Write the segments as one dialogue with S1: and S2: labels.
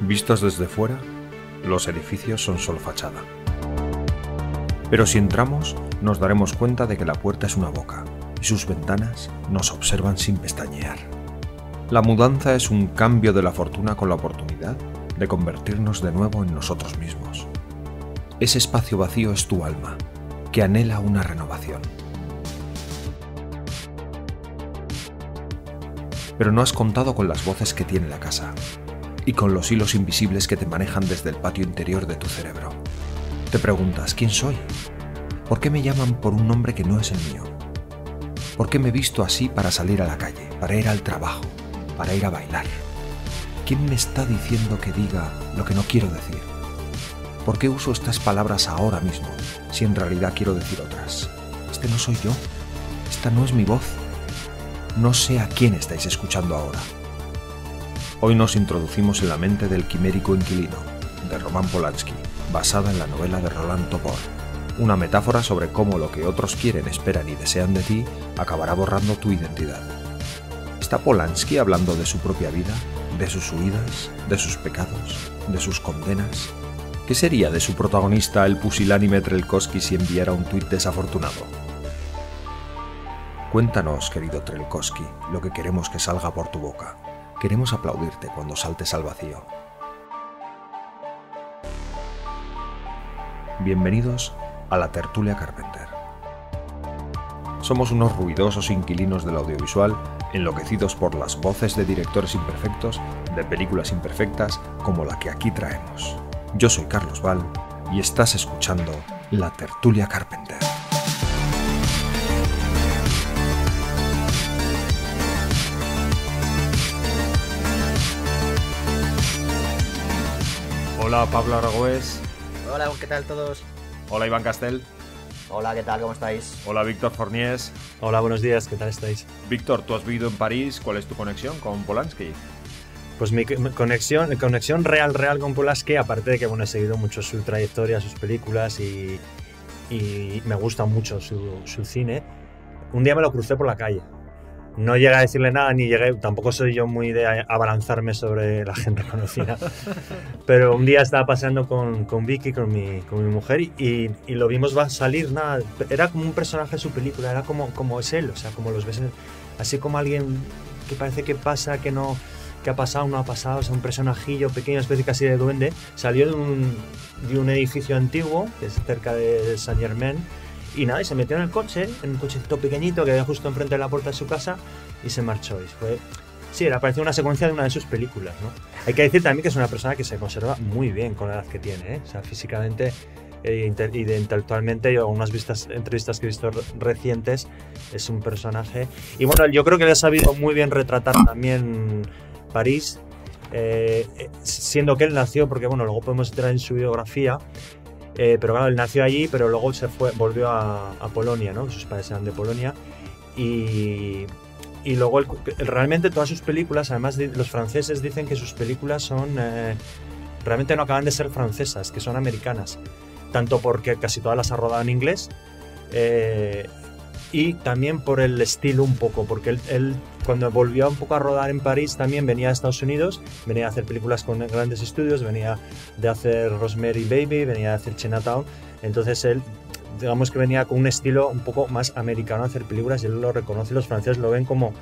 S1: Vistos desde fuera, los edificios son solo fachada. Pero si entramos, nos daremos cuenta de que la puerta es una boca y sus ventanas nos observan sin pestañear. La mudanza es un cambio de la fortuna con la oportunidad de convertirnos de nuevo en nosotros mismos. Ese espacio vacío es tu alma, que anhela una renovación. Pero no has contado con las voces que tiene la casa, y con los hilos invisibles que te manejan desde el patio interior de tu cerebro. Te preguntas, ¿quién soy? ¿Por qué me llaman por un nombre que no es el mío? ¿Por qué me visto así para salir a la calle, para ir al trabajo, para ir a bailar? ¿Quién me está diciendo que diga lo que no quiero decir? ¿Por qué uso estas palabras ahora mismo si en realidad quiero decir otras? Este no soy yo. Esta no es mi voz. No sé a quién estáis escuchando ahora. Hoy nos introducimos en la mente del quimérico inquilino, de Roman Polanski, basada en la novela de Roland Topor. Una metáfora sobre cómo lo que otros quieren, esperan y desean de ti acabará borrando tu identidad. ¿Está Polanski hablando de su propia vida, de sus huidas, de sus pecados, de sus condenas? ¿Qué sería de su protagonista el pusilánime Trelkowski si enviara un tuit desafortunado? Cuéntanos, querido Trelkowski, lo que queremos que salga por tu boca queremos aplaudirte cuando saltes al vacío. Bienvenidos a la tertulia Carpenter. Somos unos ruidosos inquilinos del audiovisual, enloquecidos por las voces de directores imperfectos, de películas imperfectas como la que aquí traemos. Yo soy Carlos Val y estás escuchando La Tertulia Carpenter. Hola Pablo Aragüez.
S2: Hola, ¿qué tal todos?
S1: Hola Iván Castel. Hola, ¿qué tal? ¿Cómo estáis? Hola Víctor Forniés. Hola, buenos días, ¿qué tal estáis? Víctor, tú has vivido en París, ¿cuál es tu conexión con Polanski? Pues mi
S3: conexión, conexión real, real con Polanski, aparte de que bueno, he seguido mucho su trayectoria, sus películas y, me gusta mucho su, su cine, un día me lo crucé por la calle no llegué a decirle nada, ni llegué, tampoco soy yo muy de abalanzarme sobre la gente conocida. Pero un día estaba paseando con, Vicky, con mi, con mi mujer, y, lo vimos va a salir, nada, era como un personaje de su película, era como, como es él, o sea, como los ves, así como alguien que parece que pasa, que no, que ha pasado, no ha pasado, o un personajillo pequeño, especie casi de duende, salió de un, edificio antiguo, que es cerca de Saint Germain, y nada, y se metió en el coche, en un cochecito pequeñito que había justo enfrente de la puerta de su casa y se marchó. Y fue. Sí, era parecía una secuencia de una de sus películas, ¿no? Hay que decir también que es una persona que se conserva muy bien con la edad que tiene, ¿eh? O sea, físicamente e, intelectualmente, yo unas vistas, entrevistas que he visto recientes, es un personaje. Y bueno, yo creo que le ha sabido muy bien retratar también París, eh, eh, siendo que él nació, porque bueno, luego podemos entrar en su biografía, eh, pero claro, él nació allí, pero luego se fue, volvió a, Polonia, ¿no? Sus padres eran de Polonia. Y, y luego, realmente todas sus películas, además los franceses dicen que sus películas son... Eh, realmente no acaban de ser francesas, que son americanas. Tanto porque casi todas las ha rodado en inglés. Eh, y también por el estilo un poco, porque él cuando volvió un poco a rodar en París también venía a Estados Unidos, venía a hacer películas con grandes estudios, venía de hacer Rosemary Baby, venía de hacer Chinatown, entonces él digamos que venía con un estilo un poco más americano a hacer películas y él lo reconoce, los franceses lo ven como...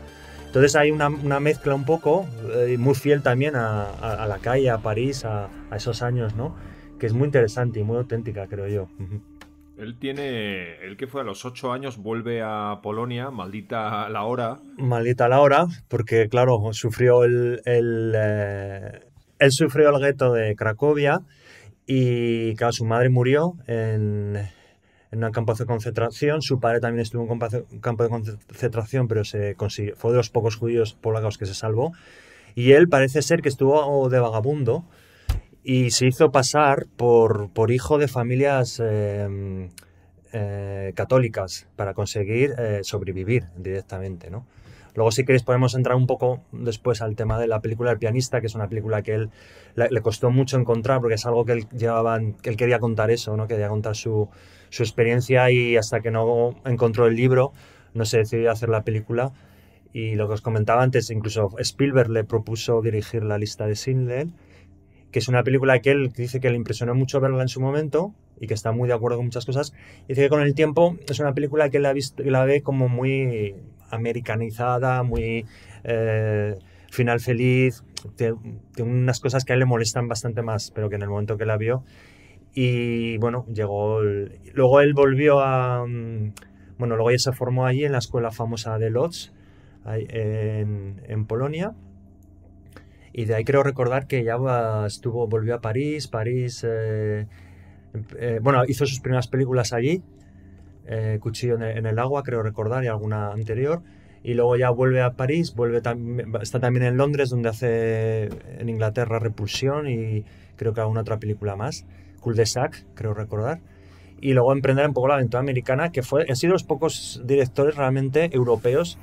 S3: Entonces hay una, mezcla un poco, eh, muy fiel también a, la calle, a París, a, a esos años, ¿no? Que es muy interesante y muy auténtica, creo yo.
S1: Él tiene. que fue a los ocho años, vuelve a Polonia, maldita la hora.
S3: Maldita la hora, porque claro, sufrió el. el eh, él sufrió el gueto de Cracovia y claro, su madre murió en, en un campo de concentración. Su padre también estuvo en un campo de concentración, pero se fue de los pocos judíos polacos que se salvó. Y él parece ser que estuvo de vagabundo y se hizo pasar por, hijo de familias em, eh, católicas para conseguir eh, sobrevivir directamente, ¿no? Luego, si queréis, podemos entrar un poco después al tema de la película El pianista, que es una película que él le costó mucho encontrar porque es algo que él que él quería contar eso, ¿no? Quería contar su, su experiencia y hasta que no encontró el libro, no se decidió hacer la película. Y lo que os comentaba antes, incluso Spielberg le propuso dirigir la lista de Sindel que es una película que él dice que le impresionó mucho verla en su momento y que está muy de acuerdo con muchas cosas. Dice que con el tiempo es una película que la, la ve como muy americanizada, muy eh, final feliz, tiene unas cosas que a él le molestan bastante más, pero que en el momento que la vio. Y bueno, llegó. luego él volvió a. Mm, bueno, luego ya se formó allí en la escuela famosa de Lodz, en, en Polonia y de ahí creo recordar que ya estuvo, volvió a París, París, eh, eh, bueno, hizo sus primeras películas allí, eh, Cuchillo en el, agua, creo recordar, y alguna anterior. Y luego ya vuelve a París, vuelve está también en Londres, donde hace en Inglaterra Repulsión y creo que alguna otra película más, Cul de Sac, creo recordar. Y luego emprender un poco la aventura americana, que fue, han sido los pocos directores realmente europeos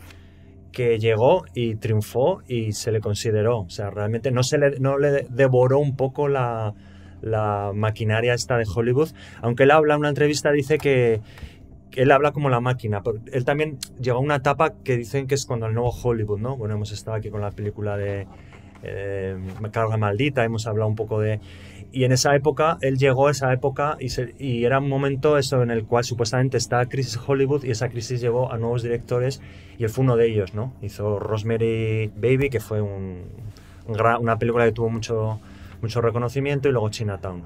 S3: que llegó y triunfó y se le consideró. O sea, realmente no, se le, devoró un poco la, maquinaria esta de Hollywood. Aunque él habla en una entrevista, dice que, él habla como la máquina. él también llegó a una etapa que dicen que es cuando el nuevo Hollywood, ¿no? Bueno, hemos estado aquí con la película de eh, Carga Maldita, hemos hablado un poco de... Y en esa época, él llegó a esa época y, era un momento eso en el cual supuestamente estaba crisis Hollywood y esa crisis llevó a nuevos directores y él fue uno de ellos, ¿no? Hizo Rosemary Baby, que fue una película que tuvo mucho, reconocimiento y luego Chinatown.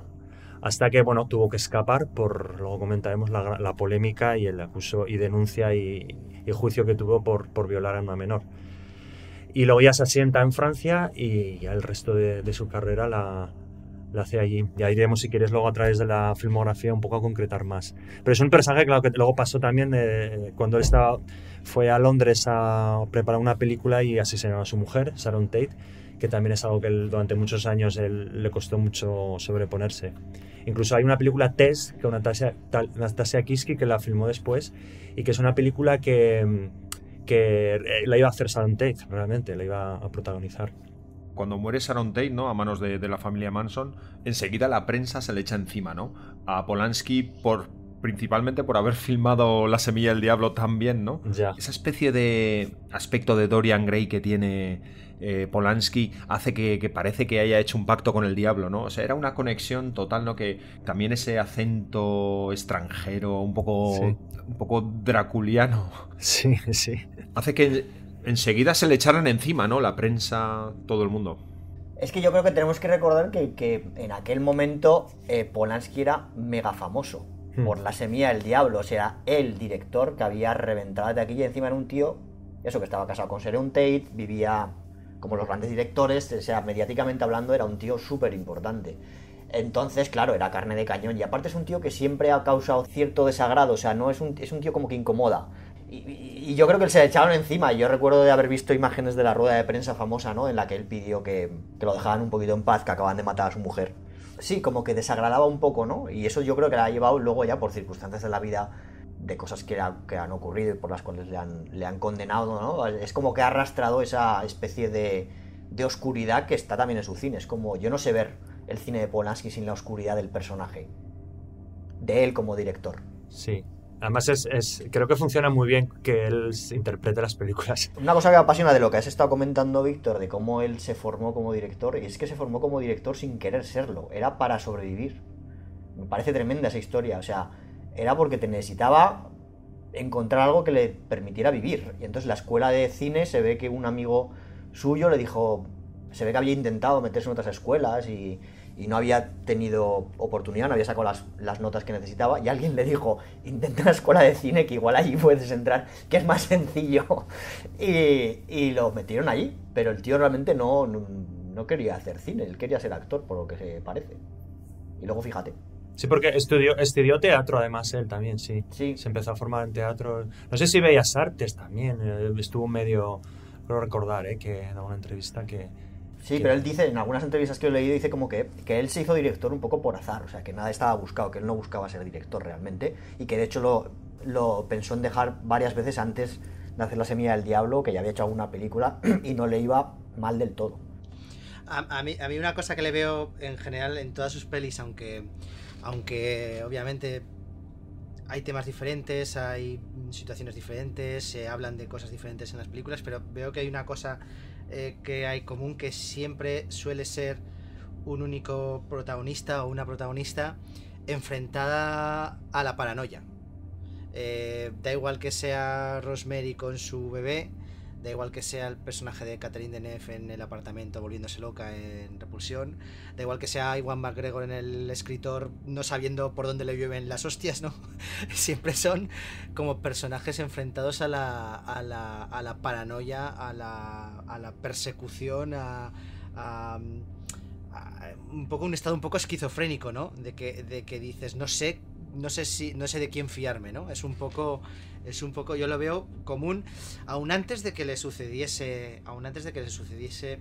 S3: Hasta que, bueno, tuvo que escapar por, luego comentaremos, la, polémica y el acuso y denuncia y, y juicio que tuvo por, por violar a una menor. Y luego ya se asienta en Francia y ya el resto de, su carrera la, hace allí. Ya iremos, si quieres, luego a través de la filmografía un poco a concretar más. Pero es un personaje, claro, que luego pasó también cuando él estaba, fue a Londres a preparar una película y asesinó a su mujer, Sharon Tate, que también es algo que durante muchos años le costó mucho sobreponerse. Incluso hay una película, Tess, que Anastasia, Natasha Kiski, que la filmó después, y que es una película que
S1: que eh, la iba a hacer Sharon Tate, realmente, la iba a protagonizar. Cuando muere Sharon Tate, ¿no? A manos de, la familia Manson, enseguida la prensa se le echa encima, ¿no? A Polanski por principalmente por haber filmado La semilla del diablo también, ¿no? Ya. Esa especie de aspecto de Dorian Gray que tiene eh, Polanski hace que, parece que haya hecho un pacto con el diablo, ¿no? O sea, era una conexión total, ¿no? Que también ese acento extranjero, un poco un poco draculiano.
S3: Sí, sí.
S1: Hace que enseguida se le echaran encima, ¿no? La prensa, todo el mundo.
S4: Es que yo creo que tenemos que recordar que, en aquel momento eh, Polanski era mega famoso hmm. por La Semilla del Diablo. O sea, el director que había reventado de aquí y encima era un tío, eso que estaba casado con Sharon Tate, vivía como los grandes directores, o sea, mediáticamente hablando era un tío súper importante. Entonces, claro, era carne de cañón. Y aparte es un tío que siempre ha causado cierto desagrado, o sea, no es un, es un tío como que incomoda. Y, yo creo que se le echaron encima. Yo recuerdo de haber visto imágenes de la rueda de prensa famosa, ¿no? En la que él pidió que, que lo dejaran un poquito en paz, que acaban de matar a su mujer. Sí, como que desagradaba un poco, ¿no? Y eso yo creo que la ha llevado luego ya por circunstancias de la vida de cosas que, han ocurrido y por las cuales le han, le han condenado, ¿no? Es como que ha arrastrado esa especie de, de oscuridad que está también en su cine. Es como, yo no sé ver el cine de Polanski sin la oscuridad del personaje, de él como director.
S3: Sí. Además, es, creo que funciona muy bien que él interprete las películas. Una
S4: cosa que me apasiona de lo que has estado comentando, Víctor, de cómo él se formó como director, y es que se formó como director sin querer serlo, era para sobrevivir. Me parece tremenda esa historia, o sea, era porque te necesitaba encontrar algo que le permitiera vivir. Y entonces la escuela de cine se ve que un amigo suyo le dijo, se ve que había intentado meterse en otras escuelas y, y no había tenido oportunidad, no había sacado las, las, notas que necesitaba, y alguien le dijo, intenta una escuela de cine, que igual allí puedes entrar, que es más sencillo. Y, y lo metieron allí, pero el tío realmente no, no, quería hacer cine, él quería ser actor, por lo que se parece. Y luego fíjate.
S3: Sí, porque estudió, estudió teatro además él también, sí. sí. Se empezó a formar en teatro. No sé si veías Artes también, eh, estuvo medio... Creo recordar, ¿eh? que en una entrevista que
S4: Sí, pero él dice, en algunas entrevistas que he leído, dice como que, que él se hizo director un poco por azar, o sea, que nada estaba buscado, que él no buscaba ser director realmente, y que de hecho lo, pensó en dejar varias veces antes de hacer La Semilla del Diablo, que ya había hecho alguna película, y no le iba mal del todo.
S2: A, a, mí, a mí una cosa que le veo en general en todas sus pelis, aunque, aunque obviamente hay temas diferentes, hay situaciones diferentes, se hablan de cosas diferentes en las películas, pero veo que hay una cosa eh, que hay común, que siempre suele ser un único protagonista o una protagonista enfrentada a la paranoia. Eh, da igual que sea Rosemary con su bebé, Da igual que sea el personaje de Catherine Deneuve en el apartamento volviéndose loca en Repulsión. Da igual que sea Iwan McGregor en el escritor no sabiendo por dónde le llueven las hostias, ¿no? Siempre son como personajes enfrentados a la, a la, a la paranoia, a la, a la persecución, a, a un poco un estado un poco esquizofrénico, ¿no? De que, de que dices, no sé, no sé si, no sé de quién fiarme, ¿no? Es un poco es un poco, yo lo veo común, aún antes de que le sucediese, aún antes de que le sucediese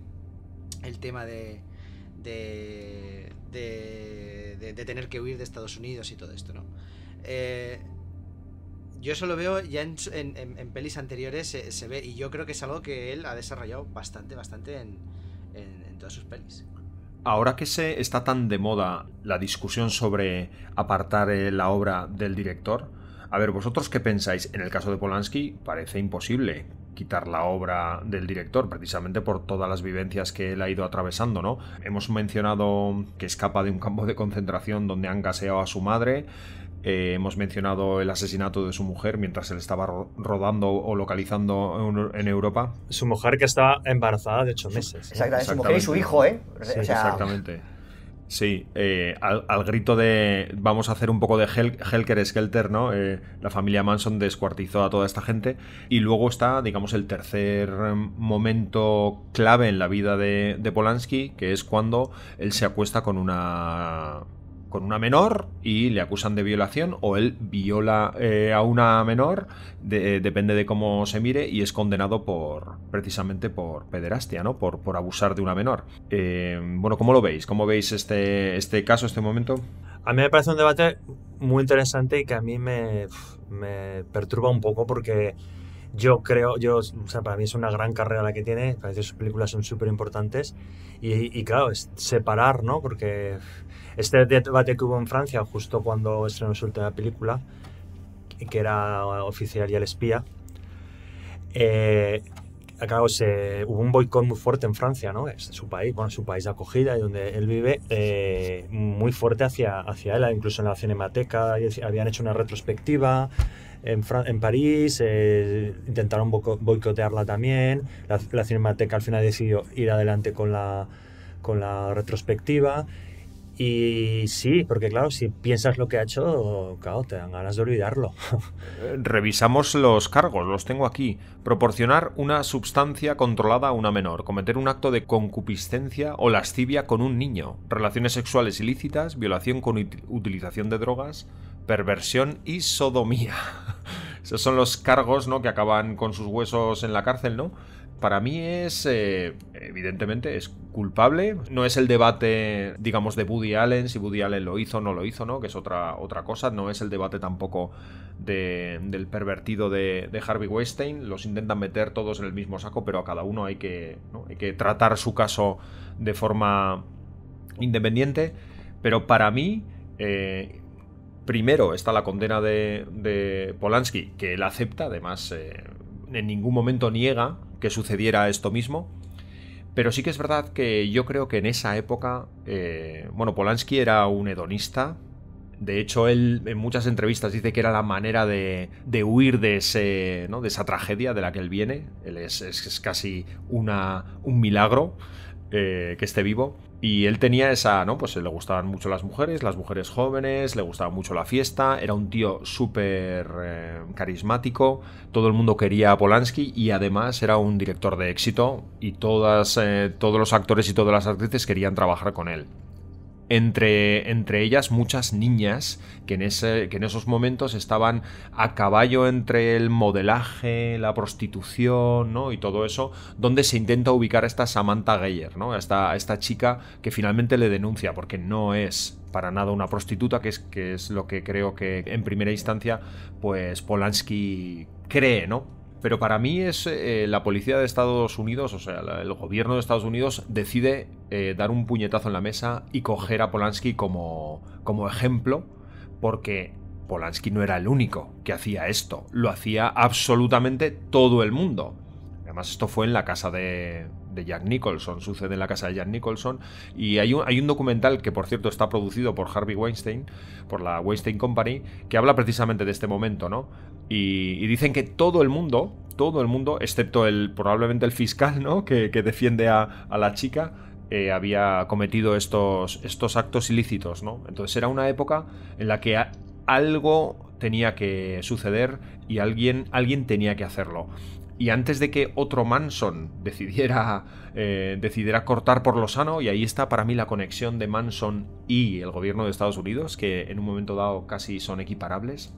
S2: el tema de, de, de, tener que huir de Estados Unidos y todo esto, ¿no? Eh, yo eso lo veo ya en, pelis anteriores se, se, ve y yo creo que es algo que él ha desarrollado bastante, bastante en, en, todas sus pelis.
S1: Ahora que se está tan de moda la discusión sobre apartar eh, la obra del director, a ver, ¿vosotros qué pensáis? En el caso de Polanski parece imposible quitar la obra del director, precisamente por todas las vivencias que él ha ido atravesando, ¿no? Hemos mencionado que escapa de un campo de concentración donde han gaseado a su madre. Eh, hemos mencionado el asesinato de su mujer mientras él estaba rodando o localizando en, Europa. Su mujer que estaba embarazada de ocho meses.
S3: Exactamente,
S4: su mujer y su hijo, ¿eh?
S1: Exactamente. Sí, eh, al, grito de vamos a hacer un poco de Helker Skelter, ¿no? Eh, la familia Manson descuartizó a toda esta gente. Y luego está, digamos, el tercer mm, momento clave en la vida de, de Polanski, que es cuando él se acuesta con una con una menor y le acusan de violación o él viola eh, a una menor, eh, depende de cómo se mire, y es condenado por precisamente por pederastia, ¿no? Por, por abusar de una menor. Eh, bueno, ¿cómo lo veis? ¿Cómo veis este, este caso, este momento? A mí me parece un debate muy
S3: interesante y que a mí me, me perturba un poco porque yo creo, yo, o sea, para mí es una gran carrera la que tiene, parece que sus películas son súper importantes y, y, claro, es separar, ¿no? Porque este debate que hubo en Francia justo cuando estrenó su última película, que era Oficial y el Espía, eh, hubo un boicot muy fuerte en Francia, ¿no? Es su país, bueno, su país de acogida y donde él vive, eh, muy fuerte hacia, hacia él, incluso en la cinemateca habían hecho una retrospectiva en, París, eh, intentaron boicotearla también, la, la, cinemateca al final decidió ir adelante con la, con la retrospectiva y sí, porque claro, si piensas lo que ha hecho, claro, te dan ganas de olvidarlo.
S1: Eh, revisamos los cargos, los tengo aquí. Proporcionar una sustancia controlada a una menor, cometer un acto de concupiscencia o lascivia con un niño, relaciones sexuales ilícitas, violación con utilización de drogas, perversión y sodomía. Esos son los cargos, ¿no? Que acaban con sus huesos en la cárcel, ¿no? para mí es, eh, evidentemente, es culpable. No es el debate, digamos, de Woody Allen, si Woody Allen lo hizo o no lo hizo, ¿no? Que es otra, otra cosa. No es el debate tampoco del pervertido de, Harvey Weinstein. Los intentan meter todos en el mismo saco, pero a cada uno hay que, tratar su caso de forma independiente. Pero para mí... Eh, primero está la condena de, de, Polanski, que él acepta, además eh, en ningún momento niega que sucediera esto mismo. Pero sí que es verdad que yo creo que en esa época, eh, bueno, Polanski era un hedonista. De hecho, él en muchas entrevistas dice que era la manera de, de huir de, ese, de esa tragedia de la que él viene. Él es, casi una, un milagro eh, que esté vivo. Y él tenía esa, ¿no? Pues eh, le gustaban mucho las mujeres, las mujeres jóvenes, le gustaba mucho la fiesta, era un tío súper eh, carismático, todo el mundo quería a Polanski y además era un director de éxito y todas, todos los actores y todas las actrices querían trabajar con él. Entre, entre, ellas muchas niñas que en, ese, en, esos momentos estaban a caballo entre el modelaje, la prostitución ¿no? y todo eso, donde se intenta ubicar a esta Samantha Geyer, ¿no? a, esta, chica que finalmente le denuncia porque no es para nada una prostituta, que es, que es lo que creo que en primera instancia pues Polanski cree, ¿no? Pero para mí es eh, la policía de Estados Unidos, o sea, el gobierno de Estados Unidos decide eh, dar un puñetazo en la mesa y coger a Polanski como, como ejemplo, porque Polanski no era el único que hacía esto, lo hacía absolutamente todo el mundo. Además, esto fue en la casa de, de Jack Nicholson, sucede en la casa de Jack Nicholson. Y hay un, hay un, documental que, por cierto, está producido por Harvey Weinstein, por la Weinstein Company, que habla precisamente de este momento, ¿no? Y, dicen que todo el mundo, todo el mundo, excepto el probablemente el fiscal, ¿no? Que, defiende a, la chica, eh, había cometido estos, actos ilícitos, ¿no? Entonces era una época en la que algo tenía que suceder y alguien, alguien tenía que hacerlo. Y antes de que otro Manson decidiera, eh, decidiera cortar por lo sano, y ahí está para mí la conexión de Manson y el gobierno de Estados Unidos, que en un momento dado casi son equiparables,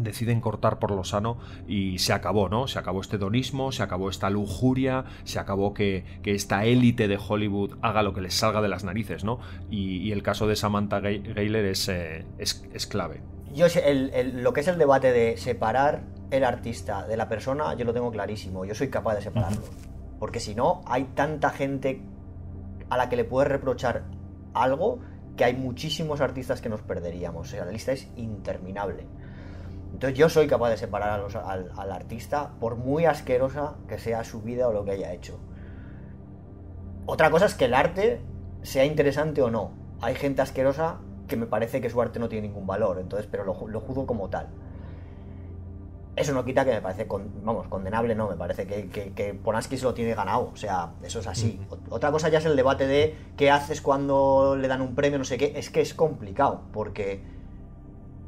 S1: deciden cortar por lo sano y se acabó, ¿no? Se acabó este donismo, se acabó esta lujuria, se acabó que, esta élite de Hollywood haga lo que les salga de las narices, ¿no? Y, el caso de Samantha Gayler eh, es, es, clave.
S4: Yo lo que es el debate de separar el artista de la persona, yo lo tengo clarísimo, yo soy capaz de separarlo. Porque si no, hay tanta gente a la que le puedes reprochar algo que hay muchísimos artistas que nos perderíamos. O sea, la lista es interminable. Entonces yo soy capaz de separar al, artista por muy asquerosa que sea su vida o lo que haya hecho. Otra cosa es que el arte sea interesante o no. Hay gente asquerosa que me parece que su arte no tiene ningún valor, entonces, pero lo, lo juzgo como tal. Eso no quita que me parece, con, vamos, condenable, no, me parece que, que, se lo tiene ganado, o sea, eso es así. Otra cosa ya es el debate de qué haces cuando le dan un premio, no sé qué, es que es complicado, porque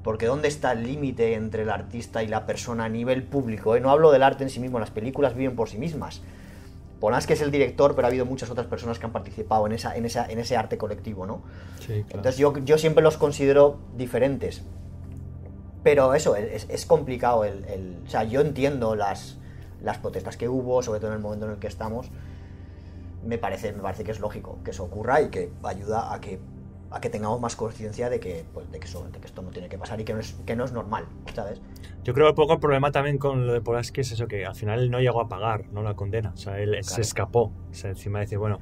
S4: porque ¿dónde está el límite entre el artista y la persona a nivel público? Eh? No hablo del arte en sí mismo, las películas viven por sí mismas. que es el director, pero ha habido muchas otras personas que han participado en, esa, en, esa, en ese arte colectivo, ¿no? Entonces yo, yo, siempre los considero diferentes. Pero eso, e, es, complicado. El, o sea, yo entiendo las, las protestas que hubo, sobre todo en el momento en el que estamos. Me parece, me parece que es lógico que eso ocurra y que ayuda a que a que tengamos más conciencia de que, pues, de, que esto no tiene que pasar y que no es, que no es normal, ¿sabes?
S3: Yo creo que poco el problema también con lo de Polaski es eso, que al final él no llegó a pagar, no la condena, o sea, él se escapó, o sea, encima dice, bueno...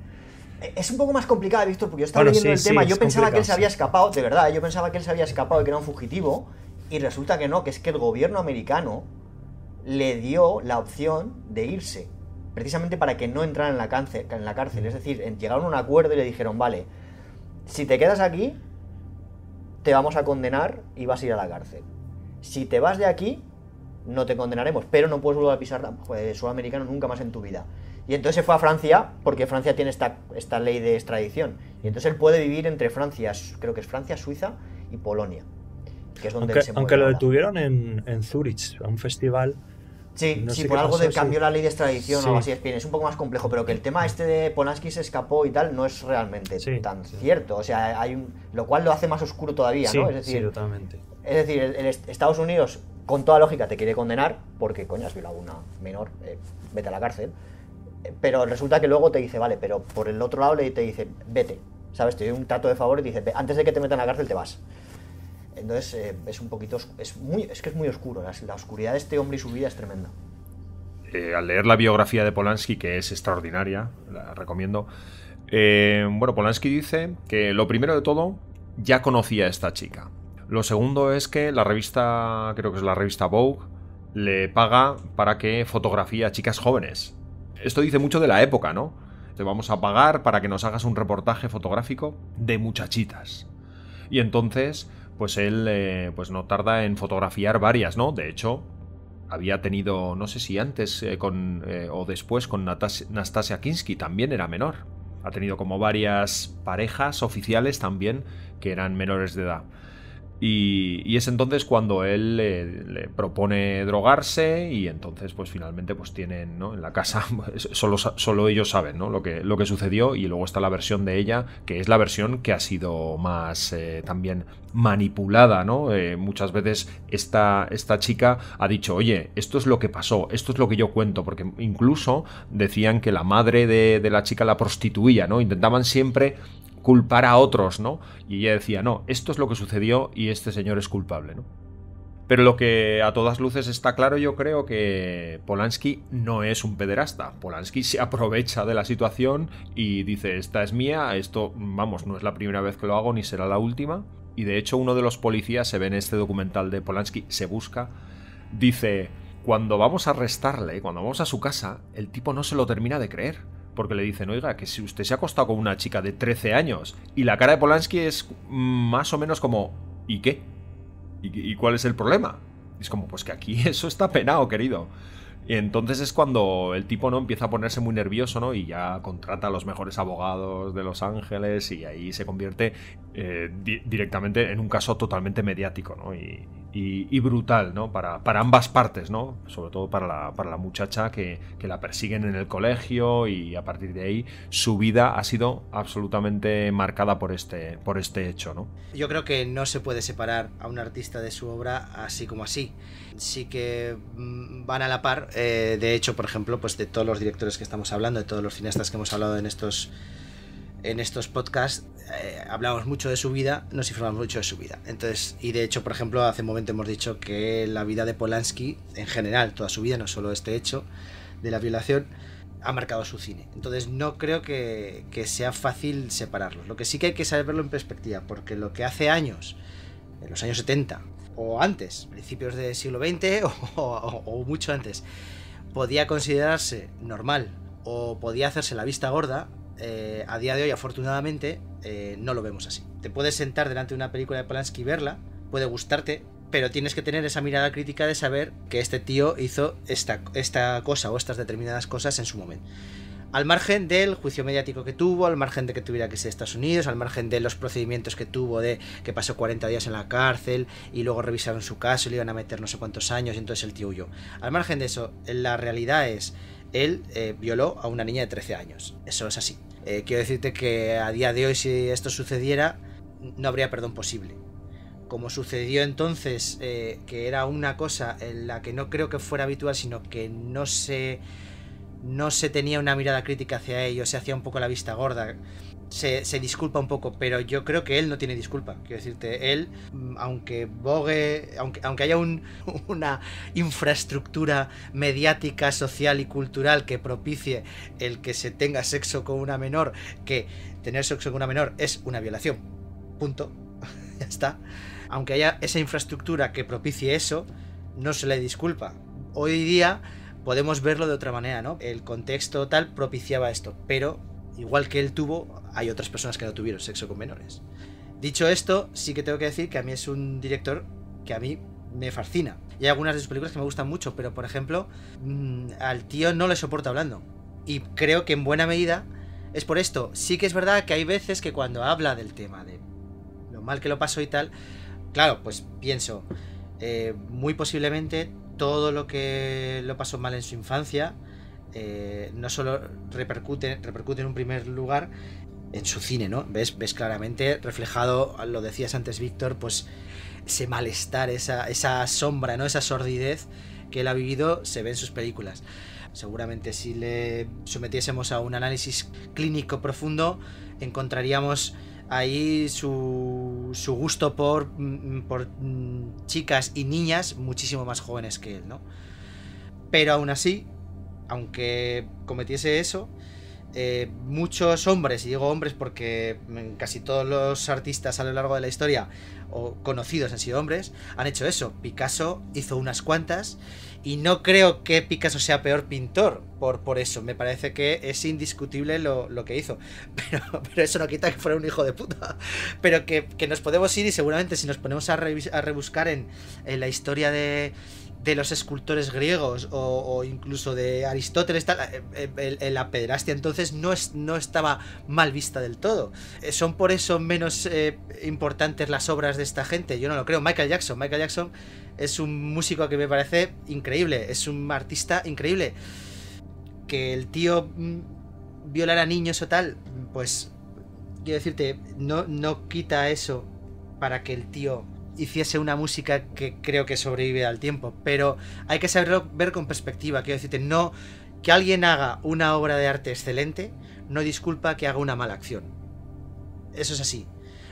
S4: E-, es un poco más complicado, Víctor, porque yo estaba viendo leyendo el tema, yo pensaba que él se había escapado, de verdad, yo pensaba que él se había escapado y que era un fugitivo, y resulta que no, que es que el gobierno americano le dio la opción de irse, precisamente para que no entrara en la cárcel, en la cárcel. es decir, llegaron a un acuerdo y le dijeron, vale, si te quedas aquí, te vamos a condenar y vas a ir a la cárcel. Si te vas de aquí, no te condenaremos, pero no puedes volver a pisar pues, sudamericano nunca más en tu vida. Y entonces se fue a Francia, porque Francia tiene esta, ley de extradición. Y entonces él puede vivir entre Francia, creo que es Francia, Suiza y Polonia. Que es donde aunque, lo
S3: detuvieron en, en Zurich, a un festival Sí, sí por algo de cambió la ley de
S4: extradición o algo así, es un poco más complejo, pero que el tema este de Polanski se escapó y tal no es realmente tan cierto, o sea, hay lo cual lo hace más oscuro todavía, ¿no? Es decir, totalmente. Es decir, Estados Unidos, con toda lógica, te quiere condenar porque, coño, has violado una menor, eh, vete a la cárcel, eh, pero resulta que luego te dice, vale, pero por el otro lado le te dice, vete, ¿sabes? Te doy un trato de favor y dice, antes de que te metan a la cárcel te vas. Entonces eh, es un poquito. Es, muy, es que es muy oscuro. La, oscuridad de este hombre y su vida es tremenda.
S1: Eh, al leer la biografía de Polanski, que es extraordinaria, la recomiendo. Eh, bueno, Polanski dice que lo primero de todo, ya conocía a esta chica. Lo segundo es que la revista, creo que es la revista Vogue, le paga para que fotografía a chicas jóvenes. Esto dice mucho de la época, ¿no? Te vamos a pagar para que nos hagas un reportaje fotográfico de muchachitas. Y entonces, pues él eh, pues no tarda en fotografiar varias, ¿no? De hecho, había tenido, no sé si antes eh, con, eh, o después con Nastasia Kinsky también era menor. Ha tenido como varias parejas oficiales también que eran menores de edad. Y, es entonces cuando él le, propone drogarse y entonces pues finalmente pues tienen ¿no? en la casa, pues, solo, solo ellos saben ¿no? lo, que, lo que sucedió y luego está la versión de ella que es la versión que ha sido más eh, también manipulada. ¿no? Eh, muchas veces esta, esta chica ha dicho, oye, esto es lo que pasó, esto es lo que yo cuento, porque incluso decían que la madre de, de la chica la prostituía, ¿no? intentaban siempre culpar a otros, ¿no? Y ella decía, no, esto es lo que sucedió y este señor es culpable, ¿no? Pero lo que a todas luces está claro, yo creo que Polanski no es un pederasta. Polanski se aprovecha de la situación y dice, esta es mía, esto, vamos, no es la primera vez que lo hago ni será la última. Y de hecho uno de los policías se ve en este documental de Polanski, se busca, dice, cuando vamos a arrestarle, cuando vamos a su casa, el tipo no se lo termina de creer porque le dicen, oiga, que si usted se ha acostado con una chica de 13 años, y la cara de Polanski es más o menos como, ¿y qué? ¿Y, cuál es el problema? es como, pues que aquí eso está penado, querido. Y entonces es cuando el tipo no empieza a ponerse muy nervioso, ¿no? Y ya contrata a los mejores abogados de Los Ángeles y ahí se convierte eh, directamente en un caso totalmente mediático, ¿no? Y, y, brutal, ¿no? Para, para, ambas partes, ¿no? Sobre todo para la, para la muchacha que, la persiguen en el colegio y a partir de ahí su vida ha sido absolutamente marcada por este, por este hecho, ¿no?
S2: Yo creo que no se puede separar a un artista de su obra así como así. Sí que mm, van a la par, eh, de hecho, por ejemplo, pues de todos los directores que estamos hablando, de todos los cineastas que hemos hablado en estos en estos podcasts eh, hablamos mucho de su vida, nos informamos mucho de su vida. Entonces, y de hecho, por ejemplo, hace un momento hemos dicho que la vida de Polanski, en general, toda su vida, no solo este hecho de la violación, ha marcado su cine. Entonces, no creo que, sea fácil separarlos. Lo que sí que hay que saberlo en perspectiva, porque lo que hace años, en los años 70, o antes, principios del siglo XX, o mucho antes, podía considerarse normal o podía hacerse la vista gorda, eh, a día de hoy, afortunadamente, eh, no lo vemos así. Te puedes sentar delante de una película de Polanski y verla, puede gustarte, pero tienes que tener esa mirada crítica de saber que este tío hizo esta, esta cosa o estas determinadas cosas en su momento. Al margen del juicio mediático que tuvo, al margen de que tuviera que ser Estados Unidos, al margen de los procedimientos que tuvo de que pasó 40 días en la cárcel y luego revisaron su caso y le iban a meter no sé cuántos años y entonces el tío huyó. Al margen de eso, la realidad es él eh, violó a una niña de 13 años. Eso es así. Eh, quiero decirte que a día de hoy, si esto sucediera, no habría perdón posible. Como sucedió entonces, eh, que era una cosa en la que no creo que fuera habitual, sino que no se, no se tenía una mirada crítica hacia ello, se hacía un poco la vista gorda se, disculpa un poco, pero yo creo que él no tiene disculpa. Quiero decirte, él, mm, aunque bogue, aunque, aunque haya una infraestructura mediática, social y cultural que propicie el que se tenga sexo con una menor, que tener sexo con una menor es una violación. Punto. ya está. Aunque haya esa infraestructura que propicie eso, no se le disculpa. Hoy día podemos verlo de otra manera, ¿no? El contexto tal propiciaba esto, pero igual que él tuvo, hay otras personas que no tuvieron sexo con menores. Dicho esto, sí que tengo que decir que a mí es un director que a mí me fascina. Y hay algunas de sus películas que me gustan mucho, pero por ejemplo, mm, al tío no le soporto hablando. Y creo que en buena medida es por esto. Sí que es verdad que hay veces que cuando habla del tema de lo mal que lo pasó y tal, claro, pues pienso, eh, muy posiblemente todo lo que lo pasó mal en su infancia eh, no solo repercute, repercute en un primer lugar en su cine, ¿no? Ves, ves claramente reflejado, lo decías antes Víctor, pues ese malestar, esa, sombra, ¿no? Esa sordidez que él ha vivido se ve en sus películas. Seguramente si le sometiésemos a un análisis clínico profundo, encontraríamos ahí su, gusto por, mm, por mm, chicas y niñas muchísimo más jóvenes que él, ¿no? Pero aún así, aunque cometiese eso, eh, muchos hombres, y digo hombres porque casi todos los artistas a lo largo de la historia, o conocidos han sido hombres, han hecho eso. Picasso hizo unas cuantas, y no creo que Picasso sea peor pintor por, por eso. Me parece que es indiscutible lo, que hizo. Pero, eso no quita que fuera un hijo de puta. Pero que, nos podemos ir y seguramente si nos ponemos a, a rebuscar en la historia de de los escultores griegos o, incluso de Aristóteles, tal, eh, eh, la pederastia entonces no, es, no estaba mal vista del todo. Eh, ¿Son por eso menos importantes las obras de esta gente? Yo no lo creo. Michael Jackson, Michael Jackson es un músico que me parece increíble, es un artista increíble. Que el tío mm, violara niños o tal, pues quiero decirte, no, no quita eso para que el tío hiciese una música que creo que sobrevive al tiempo, pero hay que saberlo ver con perspectiva, quiero decirte, no que alguien haga una obra de arte excelente no disculpa que haga una mala acción. Eso es así.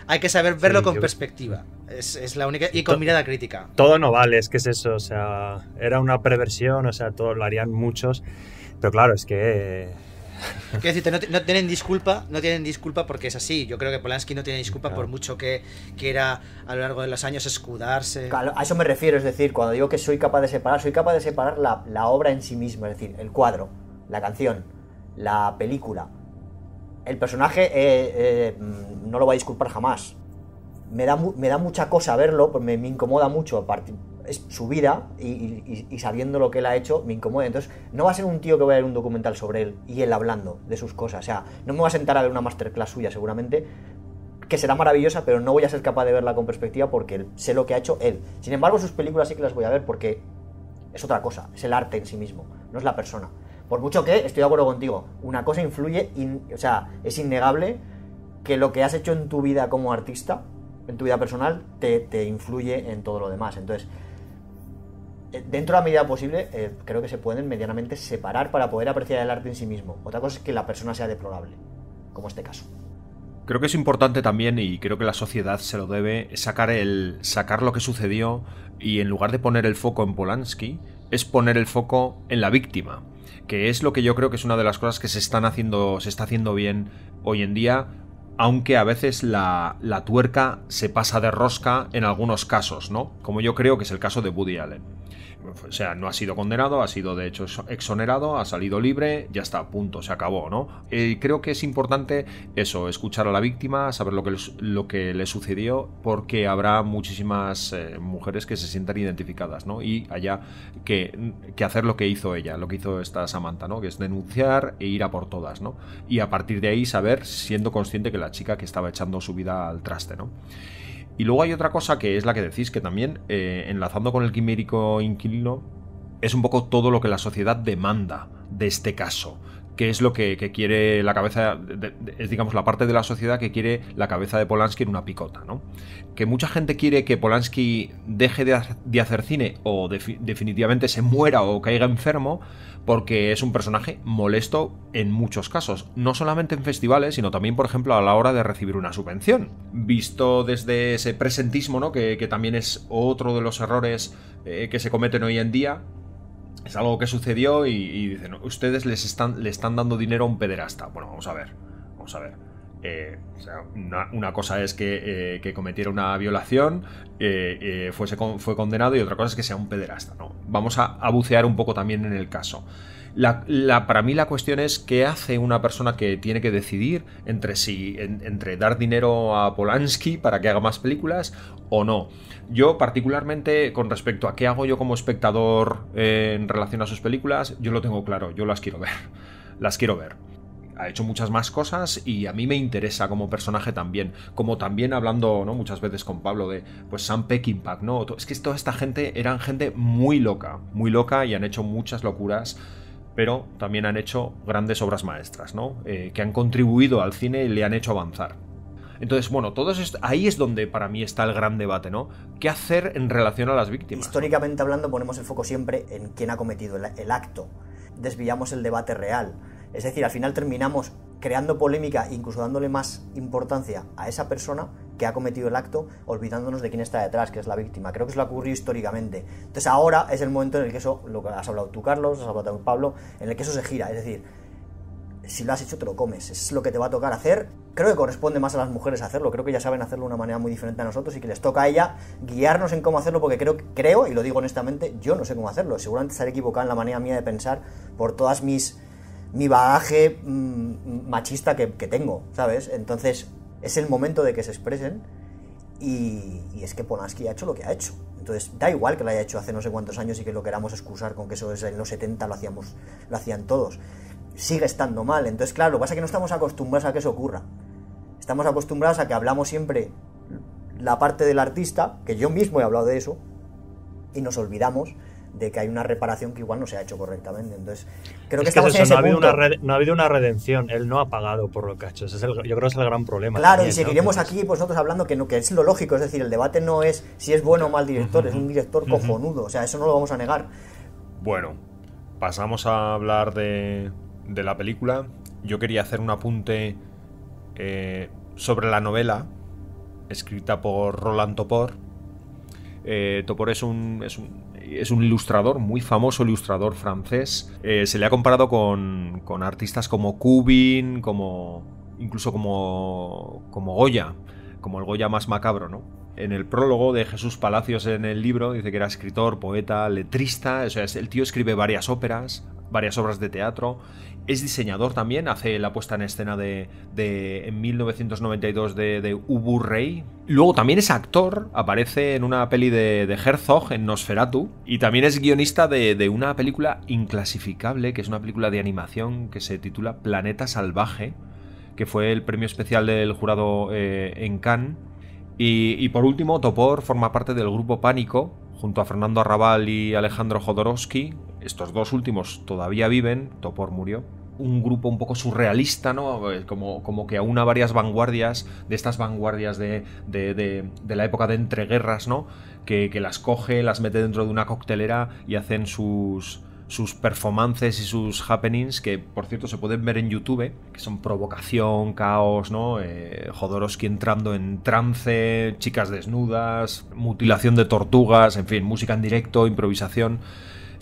S2: Hay que saber verlo con perspectiva. Es, la única. Y con mirada crítica.
S3: Todo no vale, es que es eso. O sea, era una perversión, o sea, todo lo harían muchos. Pero claro, es que
S2: Quiero no, tienen disculpa, no tienen disculpa porque es así. Yo creo que Polanski no tiene disculpa por mucho que era a lo largo de los años escudarse. a eso
S4: me refiero, es decir, cuando digo que soy capaz de separar, soy capaz de separar la, obra en sí misma, es decir, el cuadro, la canción, la película. El personaje eh, eh, mm, no lo va a disculpar jamás. Me da, me da mucha cosa verlo, pues me, incomoda mucho es su vida y, sabiendo lo que él ha hecho me incomoda. Entonces, no va a ser un tío que vaya a ver un documental sobre él y él hablando de sus cosas. O sea, no me voy a sentar a ver una masterclass suya seguramente, que será maravillosa, pero no voy a ser capaz de verla con perspectiva porque sé lo que ha hecho él. Sin embargo, sus películas sí que las voy a ver porque es otra cosa, es el arte en sí mismo, no es la persona. Por mucho que, estoy de acuerdo contigo, una cosa influye, o sea, es innegable que lo que has hecho en tu vida como artista, en tu vida personal, te, te influye en todo lo demás. Entonces, eh, dentro de la medida posible, eh, creo que se pueden medianamente separar para poder apreciar el arte en sí mismo. Otra cosa es que la persona sea deplorable, como este caso.
S1: Creo que es importante también, y creo que la sociedad se lo debe, sacar, el, sacar lo que sucedió y en lugar de poner el foco en Polanski, es poner el foco en la víctima, que es lo que yo creo que es una de las cosas que se, están haciendo, se está haciendo bien hoy en día, aunque a veces la, la tuerca se pasa de rosca en algunos casos, ¿no? Como yo creo que es el caso de Woody Allen o sea, no ha sido condenado, ha sido de hecho exonerado, ha salido libre, ya está, punto, se acabó, ¿no? Eh, creo que es importante eso, escuchar a la víctima, saber lo que, lo que le sucedió, porque habrá muchísimas eh, mujeres que se sientan identificadas, ¿no? Y allá que, que, hacer lo que hizo ella, lo que hizo esta Samantha, ¿no? Que es denunciar e ir a por todas, ¿no? Y a partir de ahí saber, siendo consciente que la chica que estaba echando su vida al traste, ¿no? Y luego hay otra cosa que es la que decís, que también, eh, enlazando con el quimérico inquilino, es un poco todo lo que la sociedad demanda de este caso. Que es lo que, quiere la cabeza, es digamos la parte de la sociedad que quiere la cabeza de Polanski en una picota, ¿no? Que mucha gente quiere que Polanski deje de hacer cine o definitivamente se muera o caiga enfermo, porque es un personaje molesto en muchos casos, no solamente en festivales, sino también, por ejemplo, a la hora de recibir una subvención. Visto desde ese presentismo, ¿no? que, también es otro de los errores eh, que se cometen hoy en día, es algo que sucedió y, dicen, ustedes les le están dando dinero a un pederasta. Bueno, vamos a ver, vamos a ver. Eh, una, cosa es que, eh, cometiera una violación, eh, fuese fue condenado y otra cosa es que sea un pederasta. ¿no? Vamos a, bucear un poco también en el caso. La, para mí la cuestión es qué hace una persona que tiene que decidir entre si entre dar dinero a Polanski para que haga más películas o no. Yo particularmente con respecto a qué hago yo como espectador en relación a sus películas, yo lo tengo claro, yo las quiero ver. Las quiero ver ha hecho muchas más cosas y a mí me interesa como personaje también. Como también hablando, ¿no? Muchas veces con Pablo de, pues Sam Peckinpah, ¿no? Es que toda esta gente eran gente muy loca, muy loca y han hecho muchas locuras pero también han hecho grandes obras maestras, ¿no? Eh, que han contribuido al cine y le han hecho avanzar. Entonces, bueno, todos ahí es donde para mí está el gran debate, ¿no? ¿Qué hacer en relación a las víctimas? Históricamente
S4: hablando, ponemos el foco siempre en quién ha cometido el acto. Desviamos el debate real es decir, al final terminamos creando polémica, incluso dándole más importancia a esa persona que ha cometido el acto, olvidándonos de quién está detrás, que es la víctima. Creo que eso lo ha ocurrido históricamente. Entonces ahora es el momento en el que eso, lo que has hablado tú, Carlos, has hablado Pablo, en el que eso se gira. Es decir, si lo has hecho, te lo comes. Es lo que te va a tocar hacer. Creo que corresponde más a las mujeres hacerlo. Creo que ya saben hacerlo de una manera muy diferente a nosotros y que les toca a ella guiarnos en cómo hacerlo porque creo, creo y lo digo honestamente, yo no sé cómo hacerlo. Seguramente estaré equivocado en la manera mía de pensar por todas mis mi bagaje mm, machista que, tengo, ¿sabes? Entonces es el momento de que se expresen y, es que Polanski ha hecho lo que ha hecho. Entonces da igual que lo haya hecho hace no sé cuántos años y que lo queramos excusar con que eso en los 70 lo, hacíamos, lo hacían todos. Sigue estando mal. Entonces, claro, lo que pasa es que no estamos acostumbrados a que eso ocurra. Estamos acostumbrados a que hablamos siempre la parte del artista, que yo mismo he hablado de eso, y nos olvidamos de que hay una reparación que igual no se ha hecho correctamente. Entonces, creo que, en no, ha habido Una
S3: no ha habido una redención, él no ha pagado por lo que ha hecho. yo creo que es el gran problema. Claro, y seguiremos aquí
S4: pues, nosotros hablando que, no, que es lo lógico, es decir, el debate no es si es bueno o mal director, es un director cojonudo, o sea, eso no lo vamos a negar.
S1: Bueno, pasamos a hablar de, la película. Yo quería hacer un apunte eh, sobre la novela escrita por Roland Topor. Eh, Topor es un es un ilustrador, muy famoso ilustrador francés. Eh, se le ha comparado con, con artistas como Cubin, como incluso como, como Goya, como el Goya más macabro, ¿no? en el prólogo de Jesús Palacios en el libro, dice que era escritor, poeta, letrista, o el tío escribe varias óperas, varias obras de teatro, es diseñador también, hace la puesta en escena de, en 1992 de, de Ubu Rey. Luego también es actor, aparece en una peli de, Herzog, en Nosferatu, y también es guionista de, una película inclasificable, que es una película de animación que se titula Planeta Salvaje, que fue el premio especial del jurado eh, en Cannes y, por último, Topor forma parte del grupo Pánico, junto a Fernando Arrabal y Alejandro Jodorowsky. Estos dos últimos todavía viven, Topor murió. Un grupo un poco surrealista, ¿no? Eh, como, como que aúna varias vanguardias, de estas vanguardias de, la época de entreguerras, ¿no? Que, que, las coge, las mete dentro de una coctelera y hacen sus, sus performances y sus happenings, que por cierto se pueden ver en YouTube, ¿eh? que son provocación, caos, ¿no? Eh, Jodorowsky entrando en trance, chicas desnudas, mutilación de tortugas, en fin, música en directo, improvisación.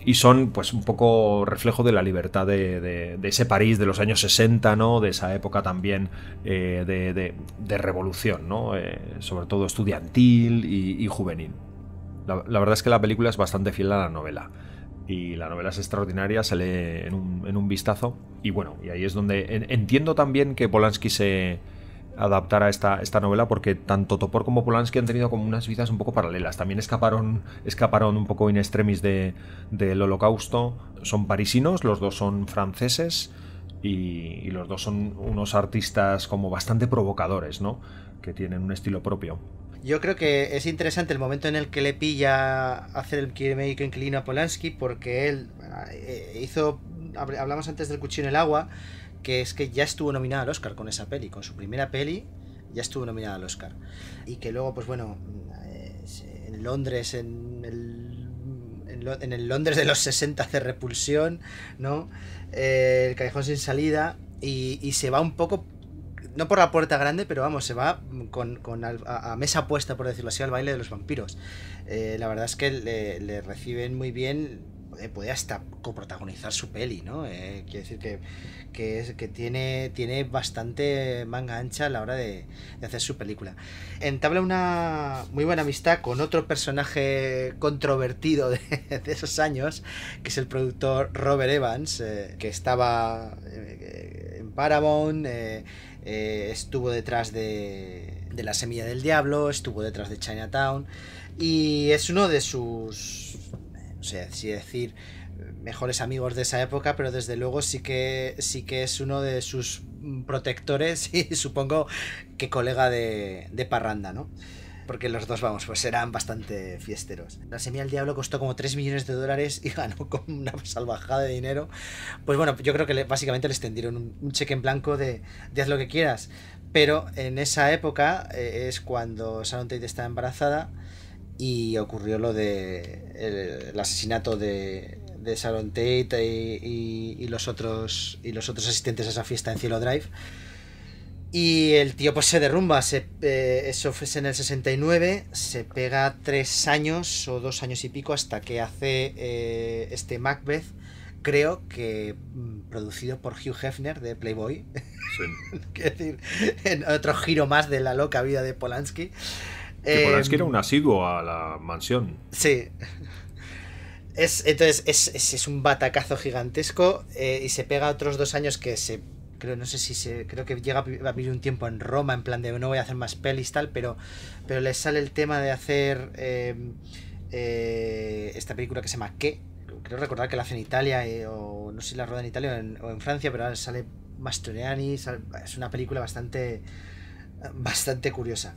S1: Y son, pues, un poco reflejo de la libertad de, ese París de los años 60, ¿no? De esa época también eh, de, revolución, ¿no? sobre todo estudiantil y, juvenil. la verdad es que la película es bastante fiel a la novela y la novela es extraordinaria, se lee en un, vistazo. Y bueno, y ahí es donde entiendo también que Polanski se adaptara esta, esta novela porque tanto Topor como Polanski han tenido como unas vidas un poco paralelas. También escaparon, escaparon un poco in extremis del holocausto. Son parisinos, los dos son franceses y, y los dos son unos artistas como bastante provocadores, ¿no? Que tienen un estilo propio.
S2: Yo creo que es interesante el momento en el que le pilla hacer el médico inquilino a Polanski, porque él eh, hizo. Hablamos antes del cuchillo en el agua, que es que ya estuvo nominada al Oscar con esa peli, con su primera peli ya estuvo nominada al Oscar. Y que luego, pues bueno, en Londres, en el, en, el Londres de los 60 hace repulsión, ¿no? Eh, el Callejón sin salida. Y, y, se va un poco no por la puerta grande, pero vamos, se va con, con a, mesa puesta, por decirlo así, al baile de los vampiros. Eh, la verdad es que le, reciben muy bien, eh, puede hasta coprotagonizar su peli, ¿no? Eh, quiere decir que, tiene, tiene bastante manga ancha a la hora de, hacer su película. Entabla una muy buena amistad con otro personaje controvertido de, esos años, que es el productor Robert Evans, que estaba en Paramount eh, estuvo detrás de, La Semilla del Diablo, estuvo detrás de Chinatown y es uno de sus, no sé si decir, mejores amigos de esa época, pero desde luego sí que, sí que es uno de sus protectores y supongo que colega de, de Parranda, ¿no? porque los dos, vamos, pues serán bastante fiesteros. La semilla del diablo costó como 3 millones de dólares y ganó con una salvajada de dinero. Pues bueno, yo creo que básicamente les tendieron un, cheque en blanco de, haz lo que quieras. Pero en esa época eh, es cuando Sharon Tate está embarazada y ocurrió lo de el, asesinato de, de Sharon Tate y, los otros, y los otros asistentes a esa fiesta en Cielo Drive. Y el tío pues se derrumba, se, eh, eso fue en el 69, se pega tres años o dos años y pico hasta que hace eh, este Macbeth, creo que mm, producido por Hugh Hefner de Playboy. Sí. decir, en otro giro más de la loca vida de Polanski. Que em, Polanski era un
S1: asiduo a la mansión.
S2: Sí. Es, entonces es, es, un batacazo gigantesco eh, y se pega otros dos años que se creo, no sé si se, creo que llega a vivir un tiempo en Roma, en plan de no voy a hacer más pelis tal, pero, pero les sale el tema de hacer em, eh, esta película que se llama ¿Qué? Creo recordar que la hace en Italia, eh, o no sé si la roda en Italia o en, Francia, pero ahora sale Mastroianni, es una película bastante, bastante curiosa.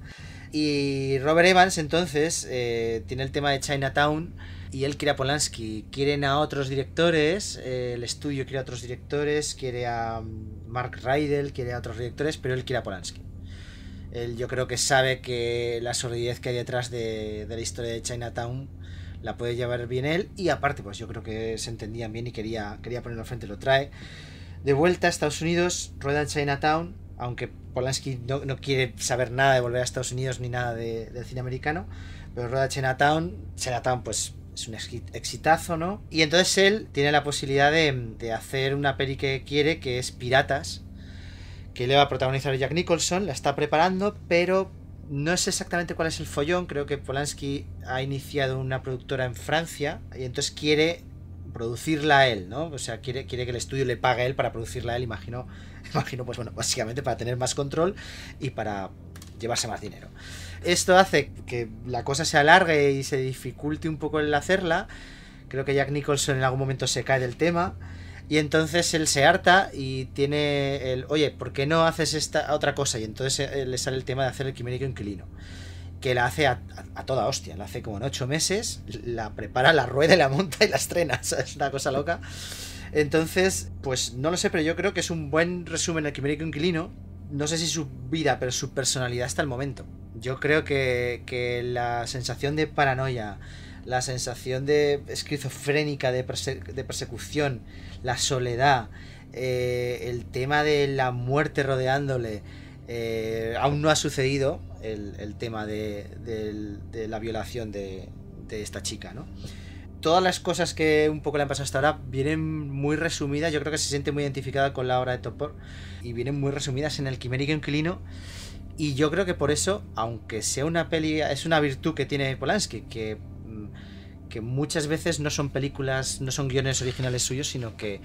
S2: Y Robert Evans entonces eh, tiene el tema de Chinatown y él quiere a Polanski, quieren a otros directores, eh, el estudio quiere a otros directores, quiere a mm, Mark Rydell, quiere a otros directores, pero él quiere a Polanski. Él yo creo que sabe que la sordidez que hay detrás de, la historia de Chinatown la puede llevar bien él y aparte pues yo creo que se entendían bien y quería, quería ponerlo al frente, lo trae. De vuelta a Estados Unidos, rueda en Chinatown, aunque Polanski no, quiere saber nada de volver a Estados Unidos ni nada de, del cine americano, pero rueda Chinatown, Chinatown pues es un exitazo, ¿no? Y entonces él tiene la posibilidad de, hacer una peli que quiere, que es Piratas, que le va a protagonizar Jack Nicholson, la está preparando, pero no sé exactamente cuál es el follón, creo que Polanski ha iniciado una productora en Francia y entonces quiere producirla él, ¿no? O sea, quiere, quiere que el estudio le pague a él para producirla él, imagino, imagino, pues bueno, básicamente para tener más control y para llevarse más dinero. Esto hace que la cosa se alargue y se dificulte un poco el hacerla. Creo que Jack Nicholson en algún momento se cae del tema. Y entonces él se harta y tiene el, oye, ¿por qué no haces esta otra cosa? Y entonces eh, le sale el tema de hacer el quimérico inquilino. Que la hace a, toda hostia, la hace como en ocho meses, la prepara, la rueda, la monta y la estrena. es una cosa loca. Entonces, pues no lo sé, pero yo creo que es un buen resumen el quimérico inquilino. No sé si su vida, pero su personalidad hasta el momento. Yo creo que, la sensación de paranoia, la sensación de esquizofrénica, de, persecución, la soledad, eh, el tema de la muerte rodeándole, eh, aún no ha sucedido el, tema de, la violación de, de, esta chica, ¿no? Todas las cosas que un poco le han pasado hasta ahora vienen muy resumidas, yo creo que se siente muy identificada con la obra de Topor y vienen muy resumidas en El Quimérico Inquilino. Y yo creo que por eso, aunque sea una peli, es una virtud que tiene Polanski, que, mm, que muchas veces no son películas, no son guiones originales suyos, sino que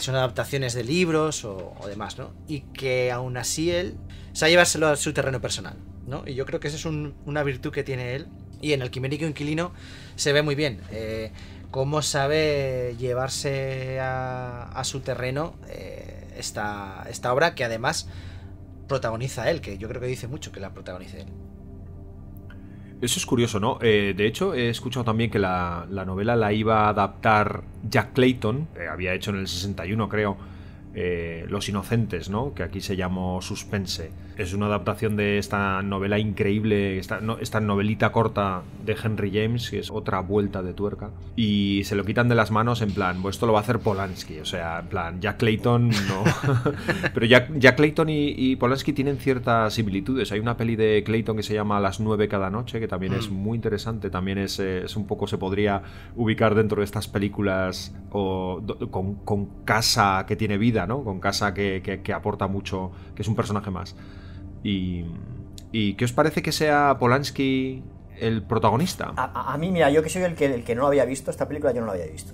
S2: son adaptaciones de libros o, demás, ¿no? Y que aún así él sabe llevárselo a su terreno personal, ¿no? Y yo creo que esa es una virtud que tiene él. Y en El quimérico Inquilino se ve muy bien. Eh, cómo sabe llevarse a, su terreno eh, esta, esta obra que además protagoniza él, que yo creo que dice mucho que la protagonice él.
S1: Eso es curioso, ¿no? Eh, de hecho, he escuchado también que la, novela la iba a adaptar Jack Clayton, había hecho en el 61, creo, eh, Los Inocentes, ¿no? Que aquí se llamó Suspense es una adaptación de esta novela increíble, esta, esta novelita corta de Henry James, que es otra vuelta de tuerca, y se lo quitan de las manos en plan, pues esto lo va a hacer Polanski, o sea, en plan, Jack Clayton no. Pero Jack, Clayton y, Polanski tienen ciertas similitudes. Hay una peli de Clayton que se llama Las nueve cada noche, que también es mm. muy interesante, también eh, es, un poco, se podría ubicar dentro de estas películas o, con, casa que tiene vida, ¿no? Con casa que aporta mucho, que es un personaje más. Y, qué os parece que sea Polanski el protagonista?
S4: A, mí, mira, yo que soy el que, no lo había visto, esta película yo no la había visto.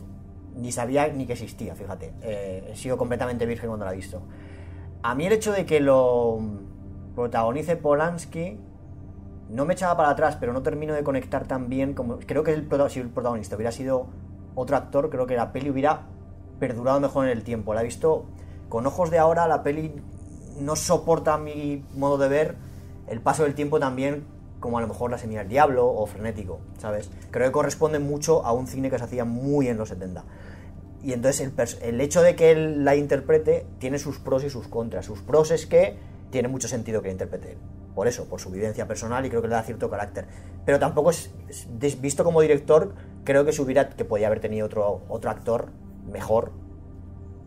S4: Ni sabía ni que existía, fíjate. Eh, he sido completamente virgen cuando la he visto. A mí el hecho de que lo protagonice Polanski no me echaba para atrás, pero no termino de conectar tan bien como... Creo que si el protagonista hubiera sido otro actor, creo que la peli hubiera perdurado mejor en el tiempo. La he visto con ojos de ahora, la peli no soporta mi modo de ver el paso del tiempo también como a lo mejor La Semilla del Diablo o Frenético, ¿sabes? Creo que corresponde mucho a un cine que se hacía muy en los 70. Y entonces el, hecho de que él la interprete tiene sus pros y sus contras. Sus pros es que tiene mucho sentido que la interprete Por eso, por su vivencia personal y creo que le da cierto carácter. Pero tampoco es, visto como director, creo que se hubiera, que podía haber tenido otro, otro actor mejor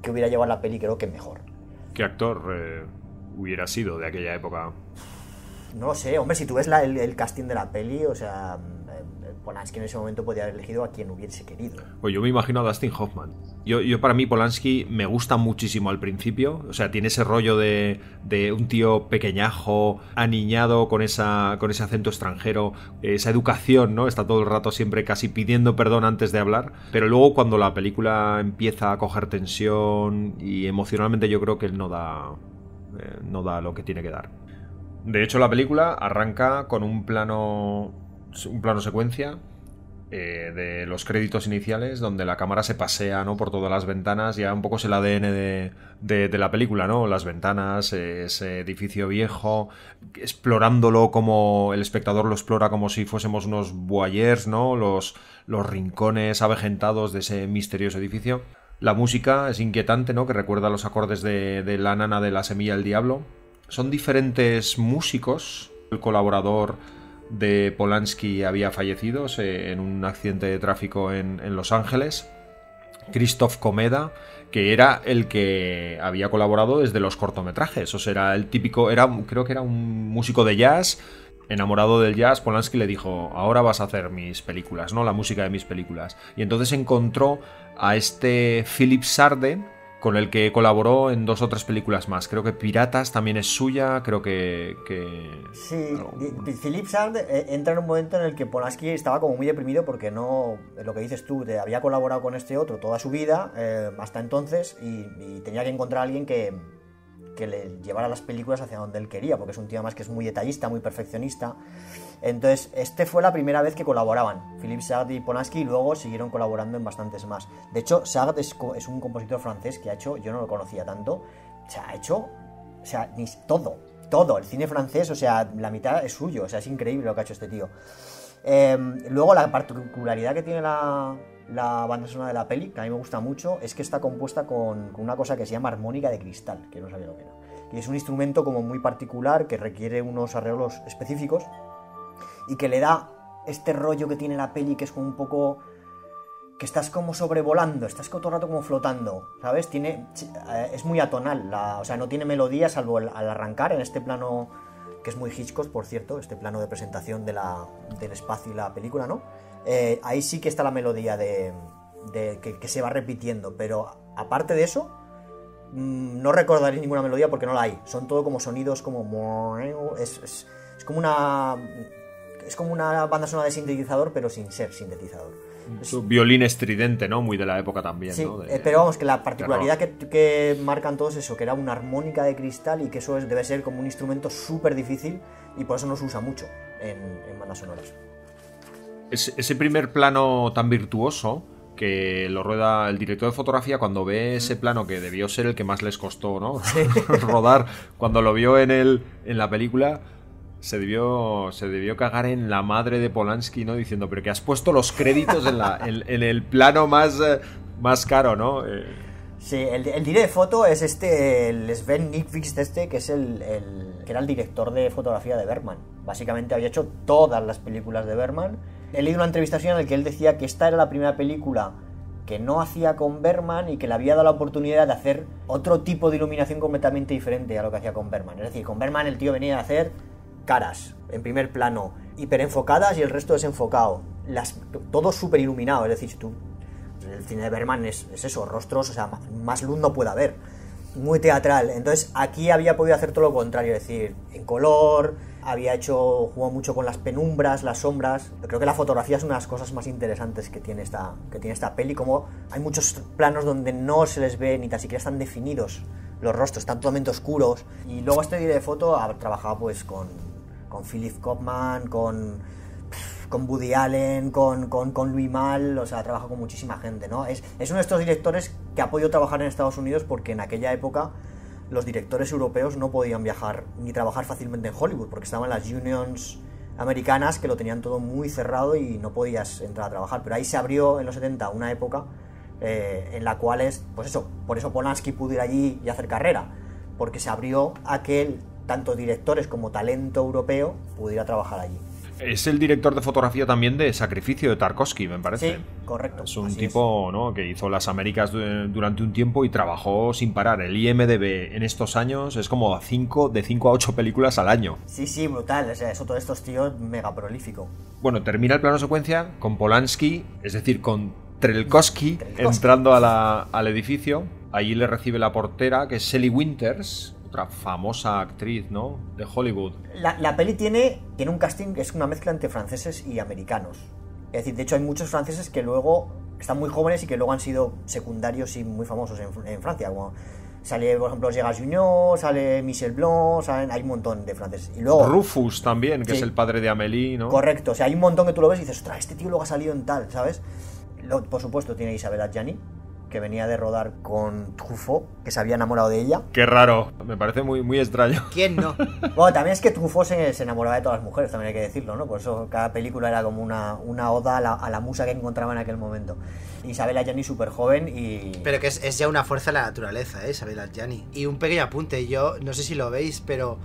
S4: que hubiera llevado la peli, creo que mejor.
S1: ¿Qué actor eh, hubiera sido de aquella época?
S4: No sé, hombre, si tú ves el casting de la peli, o sea, Polanski en ese momento podía haber elegido a quien hubiese querido.
S1: Pues yo me imagino a Dustin Hoffman. Yo, para mí Polanski me gusta muchísimo al principio, o sea, tiene ese rollo de, un tío pequeñajo, aniñado, con, esa, con ese acento extranjero, esa educación, ¿no? Está todo el rato siempre casi pidiendo perdón antes de hablar, pero luego cuando la película empieza a coger tensión y emocionalmente yo creo que él no da, eh, no da lo que tiene que dar. De hecho, la película arranca con un plano un plano secuencia eh, de los créditos iniciales donde la cámara se pasea ¿no? por todas las ventanas, ya un poco es el ADN de, la película, ¿no? Las ventanas, eh, ese edificio viejo, explorándolo como el espectador lo explora como si fuésemos unos boyers, ¿no? Los, los rincones avejentados de ese misterioso edificio. La música es inquietante, ¿no? Que recuerda los acordes de, de La Nana de la Semilla del Diablo. Son diferentes músicos, el colaborador de Polanski había fallecido en un accidente de tráfico en, Los Ángeles. Christoph Comeda, que era el que había colaborado desde los cortometrajes. O sea, el típico, era, creo que era un músico de jazz, enamorado del jazz, Polanski le dijo, ahora vas a hacer mis películas, ¿no? La música de mis películas. Y entonces encontró a este Philip Sarden, con el que colaboró en dos o tres películas más. Creo que Piratas también es suya, creo que...
S4: Sí, Philip Sand eh, entra en un momento en el que Polanski estaba como muy deprimido porque no, lo que dices tú, te había colaborado con este otro toda su vida, eh, hasta entonces, y, tenía que encontrar a alguien que, que le llevara las películas hacia donde él quería, porque es un tío más que es muy detallista, muy perfeccionista. Entonces, este fue la primera vez que colaboraban. Philippe Sartre y Ponaski, y luego siguieron colaborando en bastantes más. De hecho, Sartre es, un compositor francés que ha hecho, yo no lo conocía tanto, o sea, ha hecho, o sea, todo, todo. El cine francés, o sea, la mitad es suyo, o sea, es increíble lo que ha hecho este tío. Em, luego, la particularidad que tiene la, banda sonora de la peli, que a mí me gusta mucho, es que está compuesta con, con, una cosa que se llama armónica de cristal, que no sabía lo que era. Y es un instrumento como muy particular que requiere unos arreglos específicos y que le da este rollo que tiene la peli que es como un poco que estás como sobrevolando, estás todo el rato como flotando, ¿sabes? Tiene, eh, es muy atonal, o sea, no tiene melodía salvo al arrancar en este plano que es muy Hitchcock, por cierto, este plano de presentación del espacio y la película, ¿no? Eh, ahí sí que está la melodía de, que, se va repitiendo, pero aparte de eso, mm, no recordaré ninguna melodía porque no la hay. Son todo como sonidos como... es, es como una es como una banda sonora de sintetizador, pero sin ser sintetizador.
S1: Mm, su violín estridente, ¿no? Muy de la época también, eh,
S4: pero vamos, que la particularidad que, que, marcan todos eso, que era una armónica de cristal y que eso debe ser como un instrumento súper difícil y por eso no se usa mucho en, manos bandas sonoras.
S1: ese primer plano tan virtuoso, que lo rueda el director de fotografía cuando ve ese mm. plano que debió ser el que más les costó, ¿no? Rodar cuando lo vio en el en la película se debió, se debió cagar en la madre de Polanski, ¿no? Diciendo, pero que has puesto los créditos en, el plano más, eh, más caro, ¿no? Eh.
S4: Sí, el, director de foto es este, el Sven Nick este, que es el, que era el director de fotografía de Berman. Básicamente había hecho todas las películas de Berman. He leído una entrevista en la que él decía que esta era la primera película que no hacía con Berman y que le había dado la oportunidad de hacer otro tipo de iluminación completamente diferente a lo que hacía con Berman. Es decir, con Berman el tío venía a hacer caras en primer plano, hiperenfocadas y el resto desenfocado. Las, todo súper iluminado, es decir, tú, el cine de Berman es, eso, rostros, o sea, más luz no puede haber. Muy teatral. Entonces aquí había podido hacer todo lo contrario, es decir, en color, había hecho, jugó mucho con las penumbras, las sombras. creo que la fotografía es una de las cosas más interesantes que tiene esta, que tiene esta peli, como hay muchos planos donde no se les ve ni tan siquiera están definidos los rostros, están totalmente oscuros. Y luego este día de foto ha trabajado pues con con Philip Kaufman, con, con Woody Allen, con, con, con Louis Mal, o sea, trabajado con muchísima gente, ¿no? Es, es uno de estos directores que ha podido trabajar en Estados Unidos porque en aquella época los directores europeos no podían viajar ni trabajar fácilmente en Hollywood porque estaban las unions americanas que lo tenían todo muy cerrado y no podías entrar a trabajar. Pero ahí se abrió en los 70 una época eh, en la cual es, pues eso, por eso Polanski pudo ir allí y hacer carrera, porque se abrió aquel tanto directores como talento europeo pudiera trabajar allí.
S1: Es el director de fotografía también de Sacrificio de Tarkovsky, me parece. Sí, correcto. Es un tipo ¿no? que hizo las Américas durante un tiempo y trabajó sin parar. El IMDB en estos años es como de 5 a 8 películas al año.
S4: Sí, sí, brutal. O sea, eso todo estos tíos mega prolífico.
S1: Bueno, termina el plano secuencia con Polanski, es decir, con Trelkovsky entrando al edificio. Allí le recibe la portera, que es Sally Winters, famosa actriz, ¿no? De Hollywood.
S4: La, la, peli tiene, tiene un casting que es una mezcla entre franceses y americanos. Es decir, de hecho hay muchos franceses que luego están muy jóvenes y que luego han sido secundarios y muy famosos en, en Francia. Como sale, por ejemplo, Gérard Junior, sale Michel Blanc, salen, hay un montón de franceses. Y luego,
S1: Rufus también, que es el padre de Amélie, ¿no? Correcto,
S4: o sea, hay un montón que tú lo ves y dices, ostras, este tío luego ha salido en tal, ¿sabes? Lo, por supuesto tiene Isabel Adjani, que venía de rodar con Truffaut, que se había enamorado de ella.
S1: Qué raro, me parece muy, muy extraño.
S4: ¿Quién no? bueno, también es que Truffaut se, enamoraba de todas las mujeres, también hay que decirlo, ¿no? Por eso cada película era como una, una oda a la, musa que encontraba en aquel momento. Isabel Yanni, súper joven y... Pero que es, ya una fuerza de la naturaleza, ¿eh? Isabel Yanni. Y un
S2: pequeño apunte, yo no sé si lo veis, pero...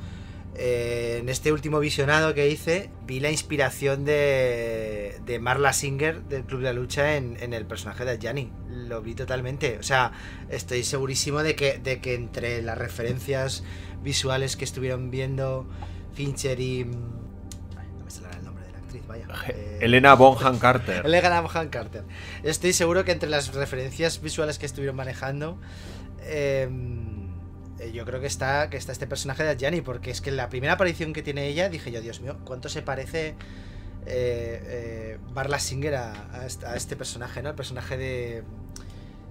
S2: Eh, en este último visionado que hice, vi la inspiración de, de Marla Singer del Club de la Lucha en, el personaje de Jani. Lo vi totalmente. O sea, estoy segurísimo de que, de que entre las referencias visuales que estuvieron viendo Fincher y. no me el nombre de la actriz, vaya. Elena Bonham Carter. Elena Bonham Carter. Estoy seguro que entre las referencias visuales que estuvieron manejando. Eh eh, yo creo que está, que está este personaje de Adjani, porque es que la primera aparición que tiene ella dije yo, Dios mío, ¿cuánto se parece eh, eh, Barla Singer a, este personaje, ¿no? El personaje de,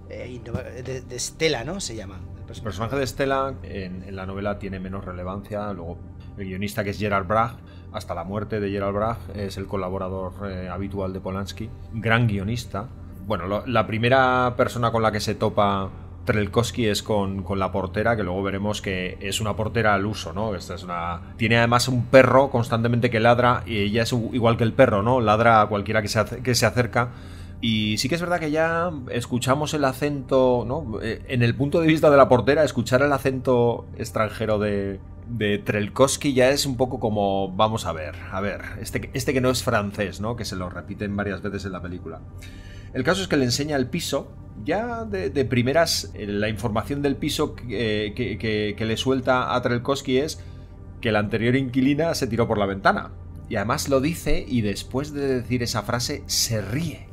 S2: de, Estela, ¿no? Se llama.
S1: El personaje, de Estela en, la novela tiene menos relevancia, luego el guionista que es Gerard Bragg, hasta la muerte de Gerald Bragg, es el colaborador habitual de Polanski, gran guionista. Bueno, la primera persona con la que se topa Trelkowski es con, la portera, que luego veremos que es una portera al uso, ¿no? Esta es una... Tiene además un perro constantemente que ladra y ella es igual que el perro, ¿no? Ladra a cualquiera que se, que se acerca. Y sí que es verdad que ya escuchamos el acento, ¿no? Eh, en el punto de vista de la portera, escuchar el acento extranjero de, de Trelkowski ya es un poco como, vamos a ver, a ver, este, este que no es francés, ¿no? Que se lo repiten varias veces en la película. El caso es que le enseña el piso ya de, primeras, eh, la información del piso eh, que, le suelta a Trelkowski es que la anterior inquilina se tiró por la ventana. Y además lo dice y después de decir esa frase se ríe.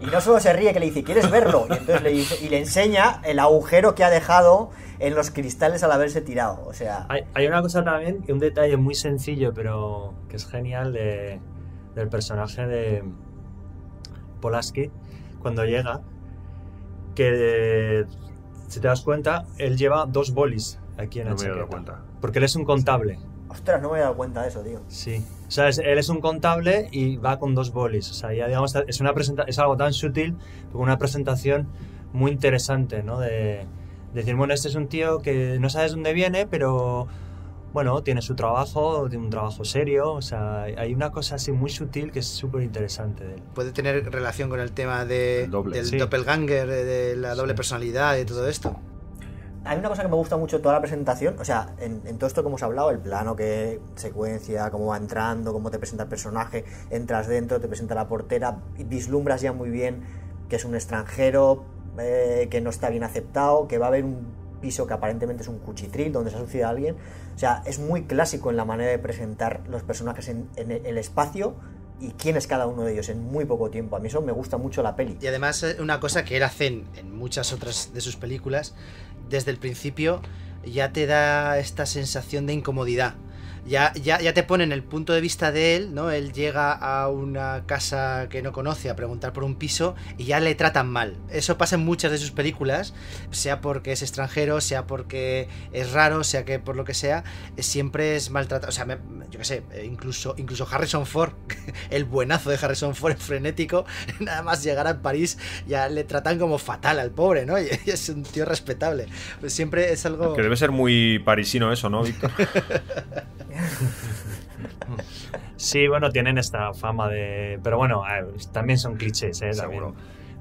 S4: Y no solo se ríe, que le dice, ¿quieres verlo? Y entonces le, y le enseña el agujero que ha dejado en los cristales al haberse tirado. O sea.
S3: Hay, una cosa también, un detalle muy sencillo, pero que es genial del personaje de Polaski, cuando llega, que si te das cuenta, él lleva dos bolis aquí en no me dado cuenta. Porque él es un contable.
S4: Ostras, no me he dado cuenta de eso, tío.
S3: Sí. O sea, él es un contable y va con dos bolis. O sea, ya digamos, es, una es algo tan sutil, como una presentación muy interesante, ¿no? De, de decir, bueno, este es un tío que no sabes dónde viene, pero bueno, tiene su trabajo, tiene un trabajo serio, o
S2: sea, hay una cosa así muy sutil que es súper interesante Puede tener relación con el tema de,
S4: del doppelganger, eh, de la doble personalidad y todo esto. Hay una cosa que me gusta mucho toda la presentación, o sea, en, todo esto que hemos hablado, el plano que secuencia, cómo va entrando, cómo te presenta el personaje, entras dentro, te presenta la portera, y vislumbras ya muy bien que es un extranjero, eh, que no está bien aceptado, que va a haber un piso que aparentemente es un cuchitril donde se ha suicidado alguien. O sea, es muy clásico en la manera de presentar los personajes en, el espacio y quién es cada uno de ellos en muy poco tiempo. A mí eso me gusta mucho la peli. Y además, eh, una cosa que él hace en muchas otras de sus películas, desde el principio
S2: ya te da esta sensación de incomodidad ya, te ponen el punto de vista de él, ¿no? Él llega a una casa que no conoce a preguntar por un piso y ya le tratan mal. Eso pasa en muchas de sus películas, sea porque es extranjero, sea porque es raro, sea que por lo que sea, eh, siempre es maltratado. O sea, yo qué sé, eh, incluso, incluso Harrison Ford, el buenazo de Harrison Ford, frenético, nada más llegar a París ya le tratan como fatal al pobre, ¿no? Y es un tío respetable. Siempre es algo... Que debe
S1: ser muy parisino eso, ¿no, Víctor?
S3: Sí, bueno, tienen esta fama de... Pero bueno, también son clichés, ¿eh? Seguro.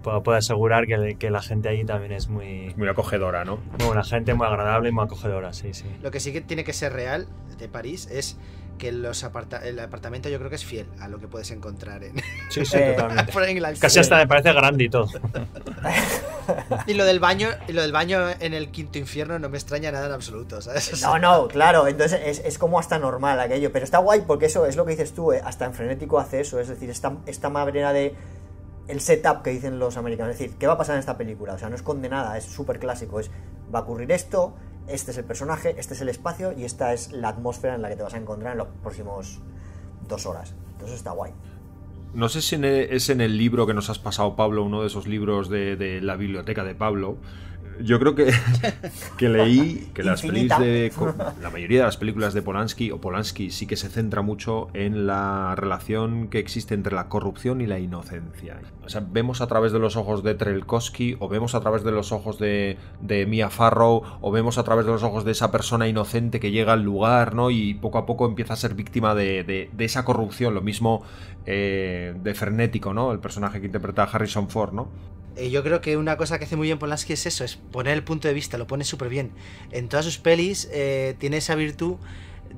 S3: Puedo, puedo, asegurar que, la gente allí también es muy... muy acogedora, ¿no? una la gente, muy agradable y muy acogedora, sí, sí.
S2: Lo que sí que tiene que ser real de París es que los aparta el apartamento yo creo que es fiel a lo que puedes encontrar en. Sí, sí, totalmente. Casi hasta me parece grande y lo del baño, y lo del baño en el quinto infierno no me extraña
S4: nada en absoluto, ¿sabes? no, no, claro. Entonces es, como hasta normal aquello. Pero está guay porque eso es lo que dices tú, eh, hasta en frenético hace eso. Es decir, esta, esta madrena de el setup que dicen los americanos. Es decir, ¿qué va a pasar en esta película? O sea, no es condenada. es súper clásico. Es va a ocurrir esto este es el personaje, este es el espacio y esta es la atmósfera en la que te vas a encontrar en los próximos dos horas. Entonces está guay.
S1: No sé si e, es en el libro que nos has pasado, Pablo, uno de esos libros de la biblioteca de Pablo, yo creo que, que leí que las de, la mayoría de las películas de Polanski o Polanski sí que se centra mucho en la relación que existe entre la corrupción y la inocencia. O sea, vemos a través de los ojos de Trelkowski o vemos a través de los ojos de, Mia Farrow o vemos a través de los ojos de esa persona inocente que llega al lugar ¿no? y poco a poco empieza a ser víctima de, esa corrupción. Lo mismo eh, de frenético, ¿no? el personaje que interpreta Harrison Ford. ¿no?
S2: Eh, yo creo que una cosa que hace muy bien Polanski es eso, es poner el punto de vista, lo pone súper bien. En todas sus pelis eh, tiene esa virtud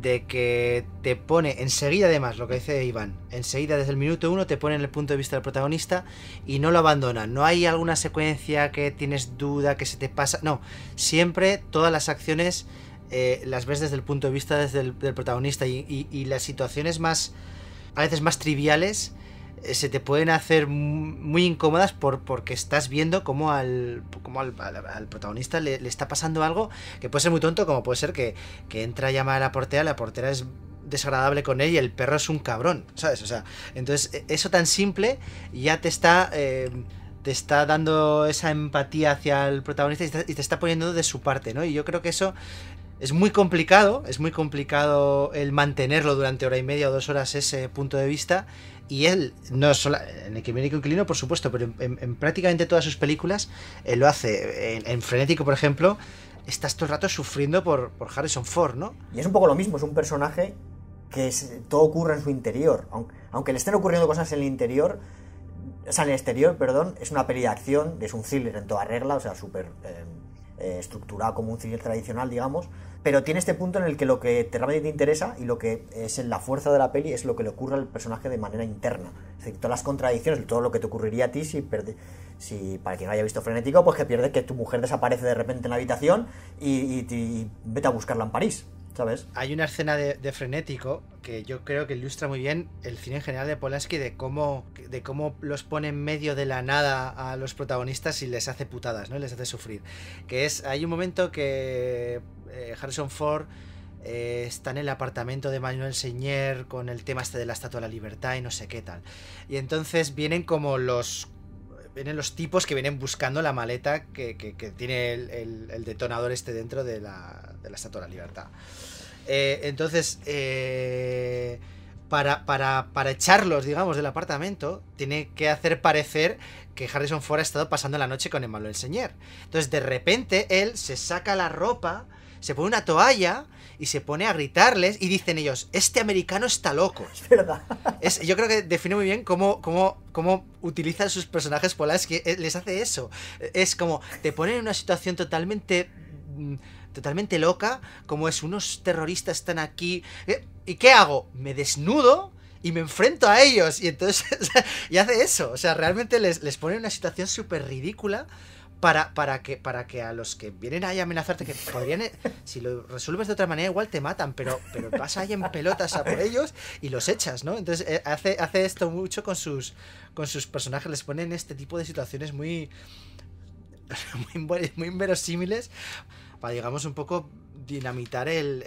S2: de que te pone enseguida, además, lo que dice Iván, enseguida desde el minuto uno te pone en el punto de vista del protagonista y no lo abandona. No hay alguna secuencia que tienes duda, que se te pasa. No, siempre todas las acciones eh, las ves desde el punto de vista desde el, del protagonista y, y las situaciones más, a veces más triviales eh, se te pueden hacer muy incómodas por, porque estás viendo cómo al, cómo al, protagonista le, está pasando algo que puede ser muy tonto, como puede ser que, entra a llamar a la portera, la portera es desagradable con él y el perro es un cabrón, ¿sabes? O sea, entonces e-, eso tan simple ya te está... Eh, te está dando esa empatía hacia el protagonista y te está poniendo de su parte, ¿no? Y yo creo que eso es muy complicado, es muy complicado el mantenerlo durante hora y media o dos horas ese punto de vista, y él, no solo en el que por supuesto, pero en, prácticamente todas sus películas eh, lo hace. En, Frenético, por ejemplo, estás todo el rato
S4: sufriendo por, por, Harrison Ford, ¿no? Y es un poco lo mismo, es un personaje que todo ocurre en su interior. Aunque, aunque, le estén ocurriendo cosas en el interior, o sea, en el exterior, perdón, es una peli de acción, es un thriller en toda regla, o sea, súper. Eh, estructurada eh, estructurado como un cine tradicional, digamos, pero tiene este punto en el que lo que te realmente te interesa y lo que es la fuerza de la peli es lo que le ocurre al personaje de manera interna. Es decir, todas las contradicciones, todo lo que te ocurriría a ti si si para quien no haya visto Frenético, pues que pierdes que tu mujer desaparece de repente en la habitación y, y vete a buscarla en París.
S2: Hay una escena de, frenético que yo creo que ilustra muy bien el cine en general de Polanski de cómo, de cómo los pone en medio de la nada a los protagonistas y les hace putadas, ¿no? les hace sufrir. Que es, hay un momento que eh, Harrison Ford eh, está en el apartamento de Manuel Señer con el tema este de la Estatua de la Libertad y no sé qué tal. Y entonces vienen como los vienen los tipos que vienen buscando la maleta que, tiene el, detonador este dentro de la, Estatua de la Libertad. Eh, entonces, eh, para, para, para, echarlos, digamos, del apartamento, tiene que hacer parecer que Harrison Ford ha estado pasando la noche con el malo señor. Entonces, de repente, él se saca la ropa, se pone una toalla y se pone a gritarles y dicen ellos, este americano está loco. Es verdad. yo creo que define muy bien cómo, cómo, cómo utilizan sus personajes polares eh, que les hace eso. Es como, te ponen en una situación totalmente... Mm, totalmente loca, como es, unos terroristas están aquí. Eh, ¿Y qué hago? ¿Me desnudo? y me enfrento a ellos. Y entonces, y hace eso. O sea, realmente les, les pone en una situación súper ridícula para, para, que, para que a los que vienen ahí a amenazarte, que podrían, eh, si lo resuelves de otra manera, igual te matan, pero, pero vas ahí en pelotas a por ellos y los echas, ¿no? Entonces eh, hace, hace esto mucho con sus, con sus personajes, les ponen este tipo de situaciones muy, muy, muy inverosímiles para, digamos, un poco dinamitar el,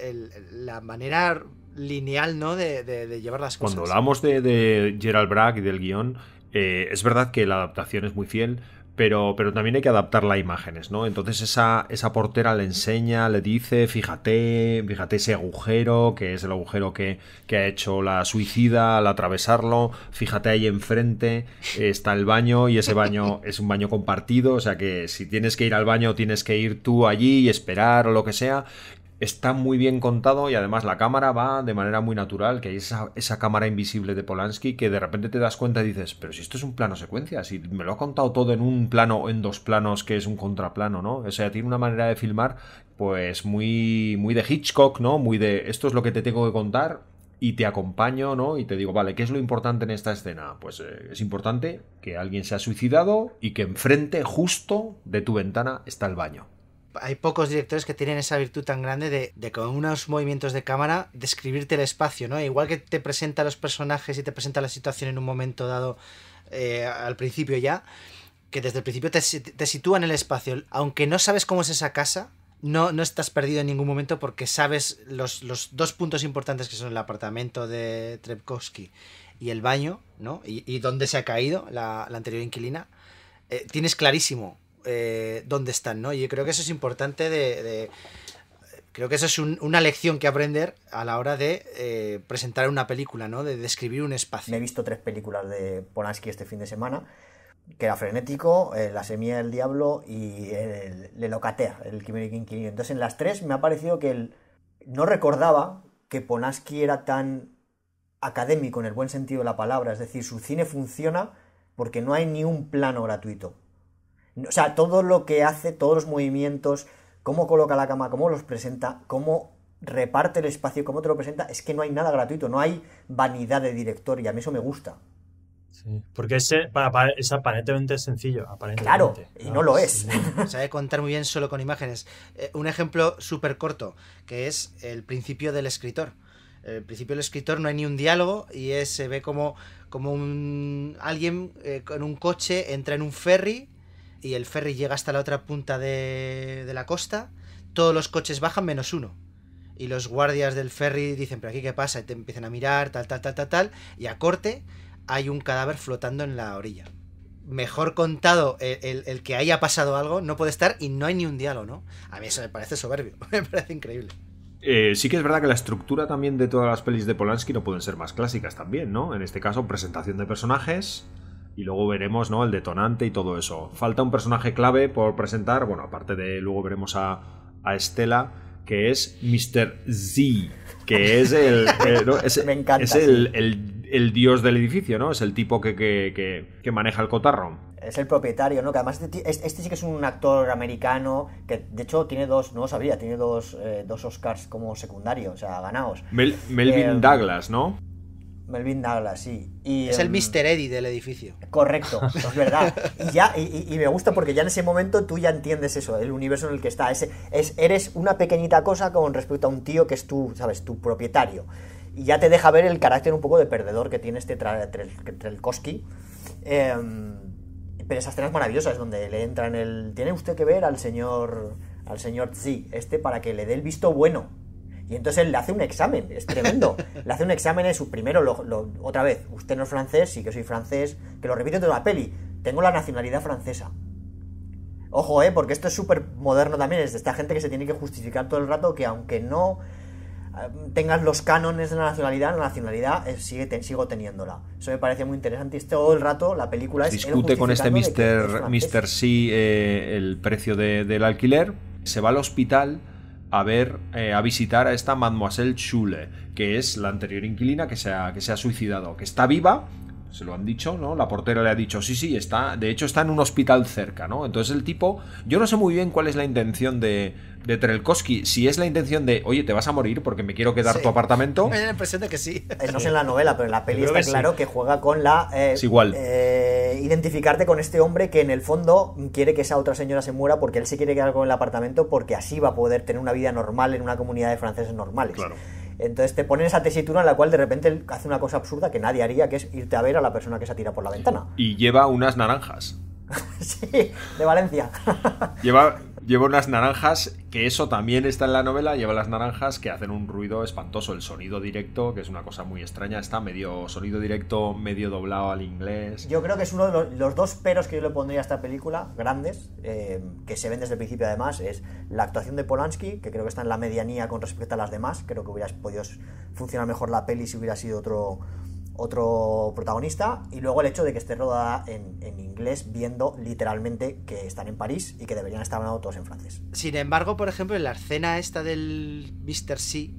S2: la manera lineal, ¿no? De, de, llevar las cosas. Cuando
S1: hablamos de, Gerald Brack y del guión, eh, es verdad que la adaptación es muy fiel, pero, pero también hay que adaptarla a imágenes, ¿no? Entonces esa, esa portera le enseña, le dice, fíjate, fíjate ese agujero, que es el agujero que, que ha hecho la suicida al atravesarlo, fíjate ahí enfrente, está el baño y ese baño es un baño compartido, o sea que si tienes que ir al baño tienes que ir tú allí y esperar o lo que sea, está muy bien contado y además la cámara va de manera muy natural, que hay esa, cámara invisible de Polanski que de repente te das cuenta y dices, pero si esto es un plano secuencia, si me lo ha contado todo en un plano, en dos planos, que es un contraplano, ¿no? O sea, tiene una manera de filmar pues muy, muy de Hitchcock, ¿no? Muy de, esto es lo que te tengo que contar, y te acompaño, ¿no? Y te digo, vale, ¿qué es lo importante en esta escena? Pues eh, es importante que alguien se ha suicidado y que enfrente, justo de tu ventana, está el baño
S2: hay pocos directores que tienen esa virtud tan grande de, con unos movimientos de cámara describirte el espacio, ¿no? Igual que te presenta los personajes y te presenta la situación en un momento dado eh, al principio ya, que desde el principio te, sitúa en el espacio. Aunque no sabes cómo es esa casa, no, no, estás perdido en ningún momento porque sabes los, dos puntos importantes que son el apartamento de Trepkowski y el baño, ¿no? Y, dónde se ha caído la, anterior inquilina. Eh, tienes clarísimo eh, dónde están, ¿no? Y creo que eso es importante de... creo que eso es una lección que aprender a la hora de eh, presentar una película, ¿no? De
S4: describir un espacio. Me he visto tres películas de Polanski este fin de semana, que era Frenético, eh, La semilla del diablo y el, el el Quimérico Entonces en las tres me ha parecido que él no recordaba que Polanski era tan académico en el buen sentido de la palabra, es decir, su cine funciona porque no hay ni un plano gratuito. O sea, todo lo que hace, todos los movimientos, cómo coloca la cama, cómo los presenta, cómo reparte el espacio, cómo te lo presenta, es que no hay nada gratuito, no hay vanidad de director y a mí eso me gusta.
S3: Sí, porque es, es aparentemente sencillo. Aparentemente,
S4: claro, y no lo es. Sabe
S2: contar muy bien solo con imágenes. Eh, un ejemplo súper corto, que es el principio del escritor. El principio del escritor no hay ni un diálogo y es, se ve como, como un, alguien en eh, con un coche entra en un ferry y el ferry llega hasta la otra punta de, la costa, todos los coches bajan menos uno. Y los guardias del ferry dicen, pero aquí qué pasa, y te empiezan a mirar, tal, tal, tal, tal, tal, y a corte hay un cadáver flotando en la orilla. Mejor contado el, que haya pasado algo, no puede estar y no hay ni un diálogo, ¿no? A mí eso me parece soberbio, me parece increíble.
S1: Eh, sí que es verdad que la estructura también de todas las pelis de Polanski no pueden ser más clásicas también, ¿no? En este caso, presentación de personajes, y luego veremos ¿no? el detonante y todo eso. Falta un personaje clave por presentar, bueno, aparte de luego veremos a, Estela, que es Mr. Z, que es el, Me encanta, es el, dios del edificio, ¿no? Es el tipo que, que, maneja el cotarro.
S4: Es el propietario, ¿no? Que además este, este, sí que es un actor americano que de hecho tiene dos, no lo sabía, tiene dos, eh, Oscars como secundario, o sea, ganados. Melvin eh,
S1: Douglas, ¿no?
S4: Melvin Douglas, sí. Y, es el em, Mister Mr. Eddie del edificio. Correcto, es verdad. Y, ya, y, me gusta porque ya en ese momento tú ya entiendes eso, el universo en el que está. es, eres una pequeñita cosa con respecto a un tío que es tu, ¿sabes? tu propietario. Y ya te deja ver el carácter un poco de perdedor que tiene este Trelkoski. Eh, em, pero esas escenas maravillosas donde le entran en el... Tiene usted que ver al señor, al señor Tzi, este, para que le dé el visto bueno y entonces él le hace un examen, es tremendo. le hace un examen en su primero, otra vez, usted no es francés, sí que soy francés, que lo repite toda la peli. Tengo la nacionalidad francesa. Ojo, eh, porque esto es súper moderno también, es de esta gente que se tiene que justificar todo el rato que aunque no eh, tengas los cánones de la nacionalidad, la nacionalidad eh, sigue, sigo teniéndola. Eso me parece muy interesante. Y todo el rato la película pues es. Discute con este Mr.
S1: Mr. C el precio del alquiler, se va al hospital a ver, eh, a visitar a esta mademoiselle Chule que es la anterior inquilina que se ha suicidado, que está viva se lo han dicho, ¿no? La portera le ha dicho, sí, sí, está, de hecho está en un hospital cerca, ¿no? Entonces el tipo, yo no sé muy bien cuál es la intención de, de Trelkowski, si es la intención de, oye, te vas a morir porque me quiero quedar tu apartamento. Me
S4: da la que sí. Eh, no sé en la novela, pero en la peli está claro que juega con la... Eh, es igual. Eh, identificarte con este hombre que en el fondo quiere que esa otra señora se muera porque él se quiere quedar con el apartamento porque así va a poder tener una vida normal en una comunidad de franceses normales. Entonces te ponen esa tesitura en la cual de repente hace una cosa absurda que nadie haría, que es irte a ver a la persona que se tira por la ventana.
S1: Y lleva unas naranjas.
S4: sí, de Valencia.
S1: lleva lleva unas naranjas, que eso también está en la novela, lleva las naranjas que hacen un ruido espantoso, el sonido directo, que es una cosa muy extraña, está medio sonido directo, medio doblado al inglés.
S4: Yo creo que es uno de los, dos peros que yo le pondría a esta película, grandes, eh, que se ven desde el principio además, es la actuación de Polanski, que creo que está en la medianía con respecto a las demás, creo que hubieras podido funcionar mejor la peli si hubiera sido otro otro protagonista, y luego el hecho de que esté rodada en, inglés, viendo literalmente que están en París y que deberían estar hablando todos en francés.
S2: Sin embargo, por ejemplo, en la escena esta del Mr. C,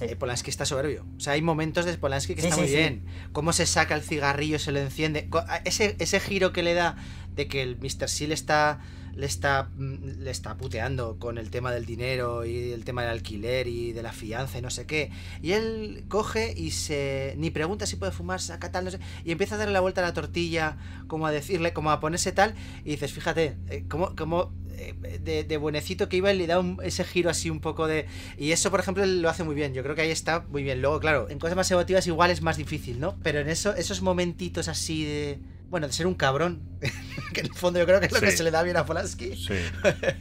S2: eh, Polanski está soberbio. O sea, hay momentos de Polanski que está muy bien. Cómo se saca el cigarrillo, se lo enciende. Ese, ese giro que le da de que el Mr. C le está le está, le está puteando con el tema del dinero y el tema del alquiler y de la fianza y no sé qué. Y él coge y se. ni pregunta si puede fumar, saca tal, no sé. Y empieza a darle la vuelta a la tortilla, como a decirle, como a ponerse tal. Y dices, fíjate, eh, como, eh, de, buenecito que iba y le da un, ese giro así un poco de. Y eso, por ejemplo, lo hace muy bien. Yo creo que ahí está muy bien. Luego, claro, en cosas más emotivas igual es más difícil, ¿no? Pero en eso, esos momentitos así de bueno, de ser un cabrón. que en el fondo yo creo que es lo que se le da bien a Polanski.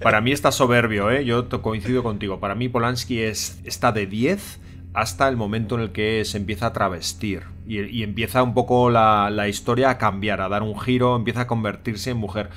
S1: Para mí está soberbio, ¿eh? Yo coincido contigo. Para mí Polanski es, está de 10 hasta el momento en el que se empieza a travestir y, empieza un poco la, historia a cambiar, a dar un giro, empieza a convertirse en mujer.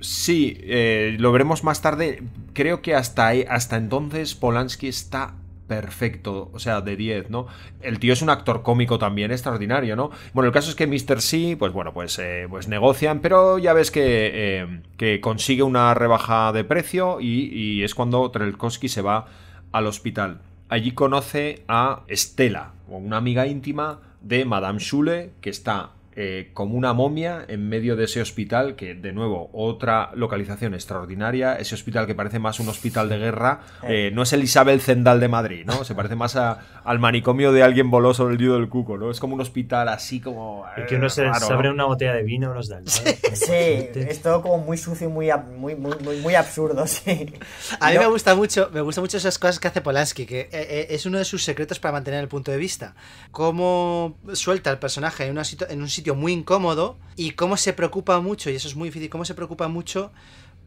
S1: Sí, eh, lo veremos más tarde. Creo que hasta, hasta entonces Polanski está perfecto, o sea, de 10, ¿no? El tío es un actor cómico también extraordinario, ¿no? Bueno, el caso es que Mr. C, pues bueno, pues, eh, pues negocian, pero ya ves que, eh, que consigue una rebaja de precio y, y es cuando Trelkowski se va al hospital. Allí conoce a Estela, una amiga íntima de Madame Schule, que está eh, como una momia en medio de ese hospital, que de nuevo, otra localización extraordinaria, ese hospital que parece más un hospital de guerra, eh, eh. no es el Isabel Zendal de Madrid, ¿no? Se parece más al manicomio de alguien voló sobre el tío del cuco, ¿no? Es como un hospital así como... que uno se, abre una botella de vino, nos dan. ¿no? Sí,
S4: es todo como muy sucio y muy, muy, muy, absurdo, sí. A mí me gusta mucho,
S2: me gusta mucho esas cosas que hace Polanski, que es uno de sus secretos para mantener el punto de vista. Cómo suelta el personaje en, en un sitio muy incómodo y cómo se preocupa mucho, y eso es muy difícil, cómo se preocupa mucho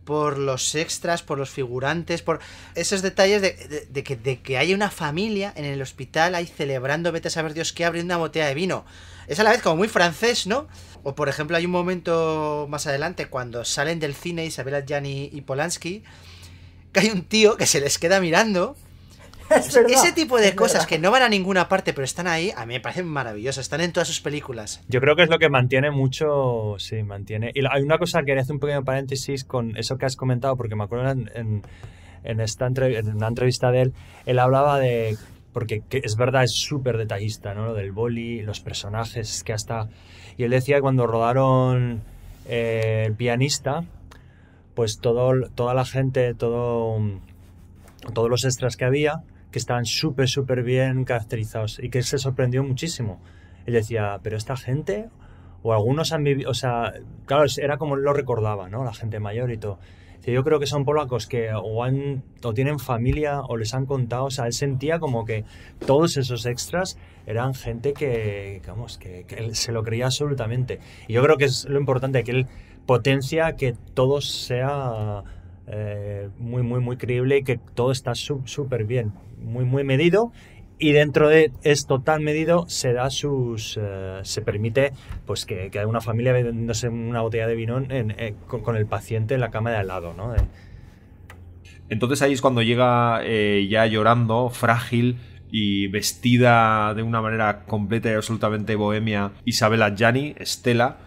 S2: por los extras, por los figurantes, por esos detalles de, que, hay una familia en el hospital ahí celebrando, vete a saber Dios que abriendo una botella de vino. Es a la vez como muy francés, ¿no? O por ejemplo hay un momento más adelante cuando salen del cine Isabela, Gianni y Polanski, que hay un tío que se les queda mirando ese tipo de cosas que no van a ninguna parte, pero están ahí, a mí me parecen maravillosas. Están en todas sus películas.
S3: Yo creo que es lo que mantiene mucho. Sí, mantiene. Y hay una cosa que le hace un pequeño paréntesis con eso que has comentado, porque me acuerdo en, esta una entrevista de él, él hablaba de. Porque es verdad, es súper detallista, ¿no? Lo del boli, los personajes, que hasta. Y él decía que cuando rodaron eh, El pianista, pues todo, toda la gente, todo, todos los extras que había, que estaban súper, súper bien caracterizados y que se sorprendió muchísimo. Él decía, pero esta gente, o algunos han vivido, o sea, claro, era como lo recordaba, ¿no? La gente mayor y todo. yo creo que son polacos que o, han, o tienen familia o les han contado, o sea, él sentía como que todos esos extras eran gente que, vamos, que, se lo creía absolutamente. Y yo creo que es lo importante, que él potencia que todo sea eh, muy, muy, muy creíble y que todo está súper bien, muy, muy medido. Y dentro de esto tan medido se da sus eh, se permite pues que, que una familia vendiéndose una botella de vino eh, con, el paciente en la cama de al lado, ¿no?
S1: Entonces ahí es cuando llega ya llorando, frágil, y vestida de una manera completa y absolutamente bohemia Isabella Gianni, Estela,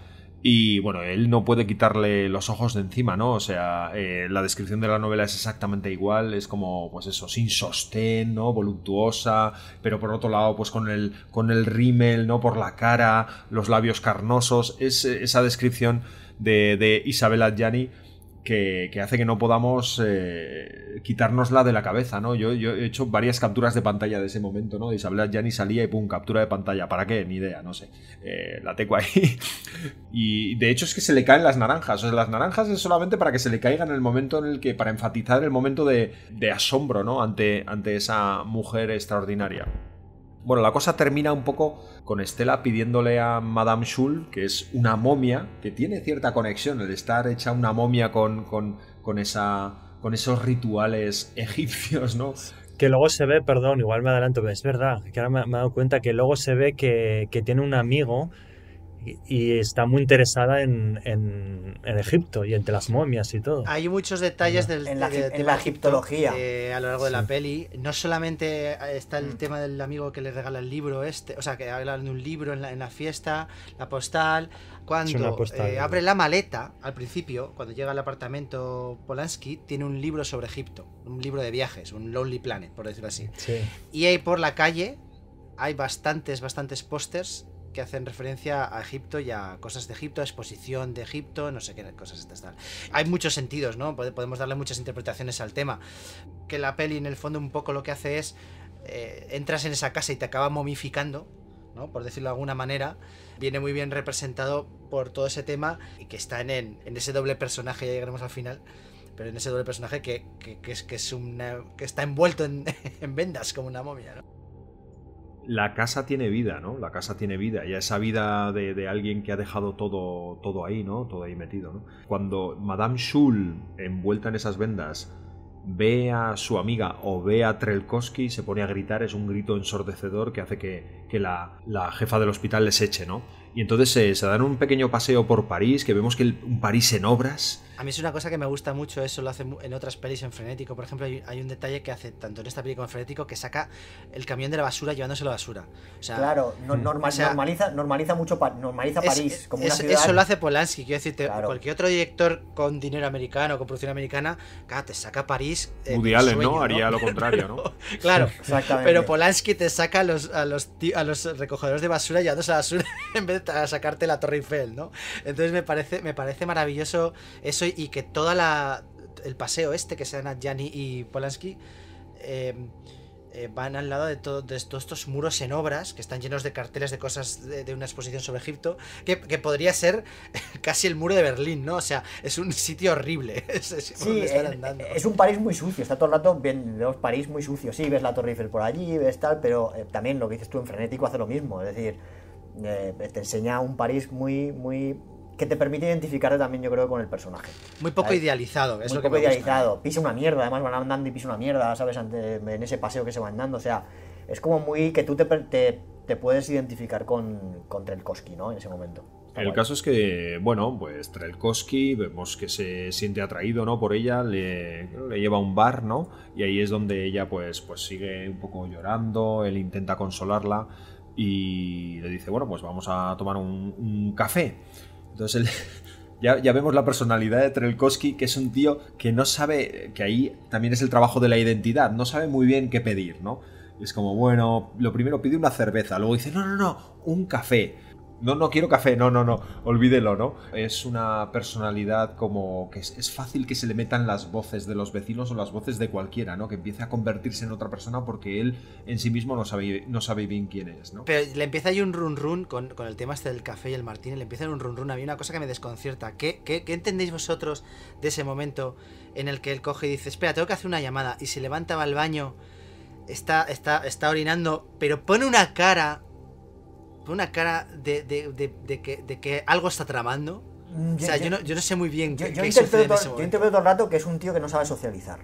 S1: y bueno, él no puede quitarle los ojos de encima, ¿no? O sea, eh, la descripción de la novela es exactamente igual, es como, pues eso, sin sostén, ¿no? Voluptuosa, pero por otro lado, pues con el, con el rímel, ¿no? Por la cara, los labios carnosos, es eh, esa descripción de, de Isabella Gianni que, hace que no podamos eh, quitárnosla de la cabeza, ¿no? Yo, yo, he hecho varias capturas de pantalla de ese momento, ¿no? Isabel ya ni salía y pum, captura de pantalla. ¿Para qué? Ni idea, no sé. Eh, la tengo ahí. y de hecho es que se le caen las naranjas. O sea, las naranjas es solamente para que se le caigan en el momento en el que, para enfatizar el momento de, de asombro, ¿no? Ante, ante esa mujer extraordinaria. Bueno, la cosa termina un poco con Estela pidiéndole a Madame Shul, que es una momia, que tiene cierta conexión, el estar hecha una momia con, con, con esa con esos rituales egipcios,
S3: ¿no? Que luego se ve, perdón, igual me adelanto, pero es verdad, que ahora me, he dado cuenta que luego se ve que, que tiene un amigo y, está muy interesada en, en, Egipto y entre las momias y todo. Hay
S2: muchos detalles del, en, la, la egiptología eh, a lo largo de la peli. No solamente está el mm. tema del amigo que le regala el libro este, o sea, que hablan de un libro en la, fiesta, la postal, cuando eh, abre la maleta al principio, cuando llega al apartamento Polanski, tiene un libro sobre Egipto, un libro de viajes, un Lonely Planet, por decirlo así. Sí. Y ahí por la calle hay bastantes, bastantes pósters que hacen referencia a Egipto y a cosas de Egipto, a exposición de Egipto, no sé qué cosas estas Hay muchos sentidos, ¿no? Podemos darle muchas interpretaciones al tema. Que la peli en el fondo un poco lo que hace es eh, entras en esa casa y te acaba momificando, ¿no? Por decirlo de alguna manera, viene muy bien representado por todo ese tema y que está en, ese doble personaje, ya llegaremos al final pero en ese doble personaje que, es, que, es que está envuelto en, en vendas como una momia. ¿no?
S1: la casa tiene vida, ¿no? La casa tiene vida, ya esa vida de, alguien que ha dejado todo, todo ahí, ¿no? Todo ahí metido, ¿no? Cuando Madame Schul, envuelta en esas vendas, ve a su amiga o ve a Trelkowski y se pone a gritar, es un grito ensordecedor que hace que, la, la, jefa del hospital les eche, ¿no? Y entonces eh, se dan un pequeño paseo por París, que vemos que el, un París en obras,
S2: a mí es una cosa que me gusta mucho, eso lo hace en otras pelis en Frenético. Por ejemplo, hay, un detalle que hace tanto en esta película como en Frenético que saca el camión de la basura llevándose la basura. O sea, claro, no, mm. normaliza,
S4: normaliza mucho normaliza París Eso lo hace
S2: Polanski, quiero decirte, cualquier otro director con dinero americano, con producción americana, claro, te saca París. ¿no? Haría lo contrario, ¿no? claro, Exactamente. pero Polanski te saca a los, a los, a los recogedores de basura llevándose la basura en vez de sacarte la Torre Eiffel, ¿no? Entonces me parece, me parece maravilloso eso y que toda el paseo este que se dan a Gianni y Polanski em, eh, van al lado de, todo, de todos estos muros en obras que están llenos de carteles de cosas de, una exposición sobre Egipto, que, podría ser casi el muro de Berlín, ¿no? O sea, es un sitio horrible. Es, sí, es un
S4: París muy sucio, está todo el rato, vemos París muy sucio, sí, ves la Torre Eiffel por allí, ves tal, pero eh, también lo que dices tú en Frenético hace lo mismo, es decir, eh, te enseña un París muy, muy que te permite identificarte también, yo creo, con el personaje. Muy poco idealizado, es lo poco que idealizado. Pisa una mierda, además van andando y pisa una mierda, ¿sabes? en ese paseo que se van dando. O sea, es como muy que tú te, te, puedes identificar con, con Trelkowski, ¿no? En ese momento. el caso
S1: es que, bueno, pues Trelkoski, vemos que se siente atraído, ¿no? Por ella, le, lleva a un bar, ¿no? Y ahí es donde ella, pues, pues sigue un poco llorando, él intenta consolarla y le dice, bueno, pues vamos a tomar un café. Entonces ya, vemos la personalidad de Trelkowski, que es un tío que no sabe, que ahí también es el trabajo de la identidad, no sabe muy bien qué pedir, ¿no? es como, bueno, lo primero pide una cerveza, luego dice, no, no, no, un café. No, no quiero café, no, no, no, olvídelo, ¿no? Es una personalidad como que es, fácil que se le metan las voces de los vecinos o las voces de cualquiera, ¿no? Que empiece a convertirse en otra persona porque él en sí mismo no sabe, no sabe bien quién es, ¿no?
S2: Pero le empieza ahí un run run con, con el tema este del café y el Martín. le empieza un run run. A una cosa que me desconcierta. ¿Qué, entendéis vosotros de ese momento en el que él coge y dice, espera, tengo que hacer una llamada y se levanta, va al baño, está, está, está orinando, pero pone una cara una cara de, que, algo está tramando. Mm, yo, o sea, yo, no, sé muy bien yo, interpreto, yo
S4: interpreto todo rato que es un tío que no sabe socializar.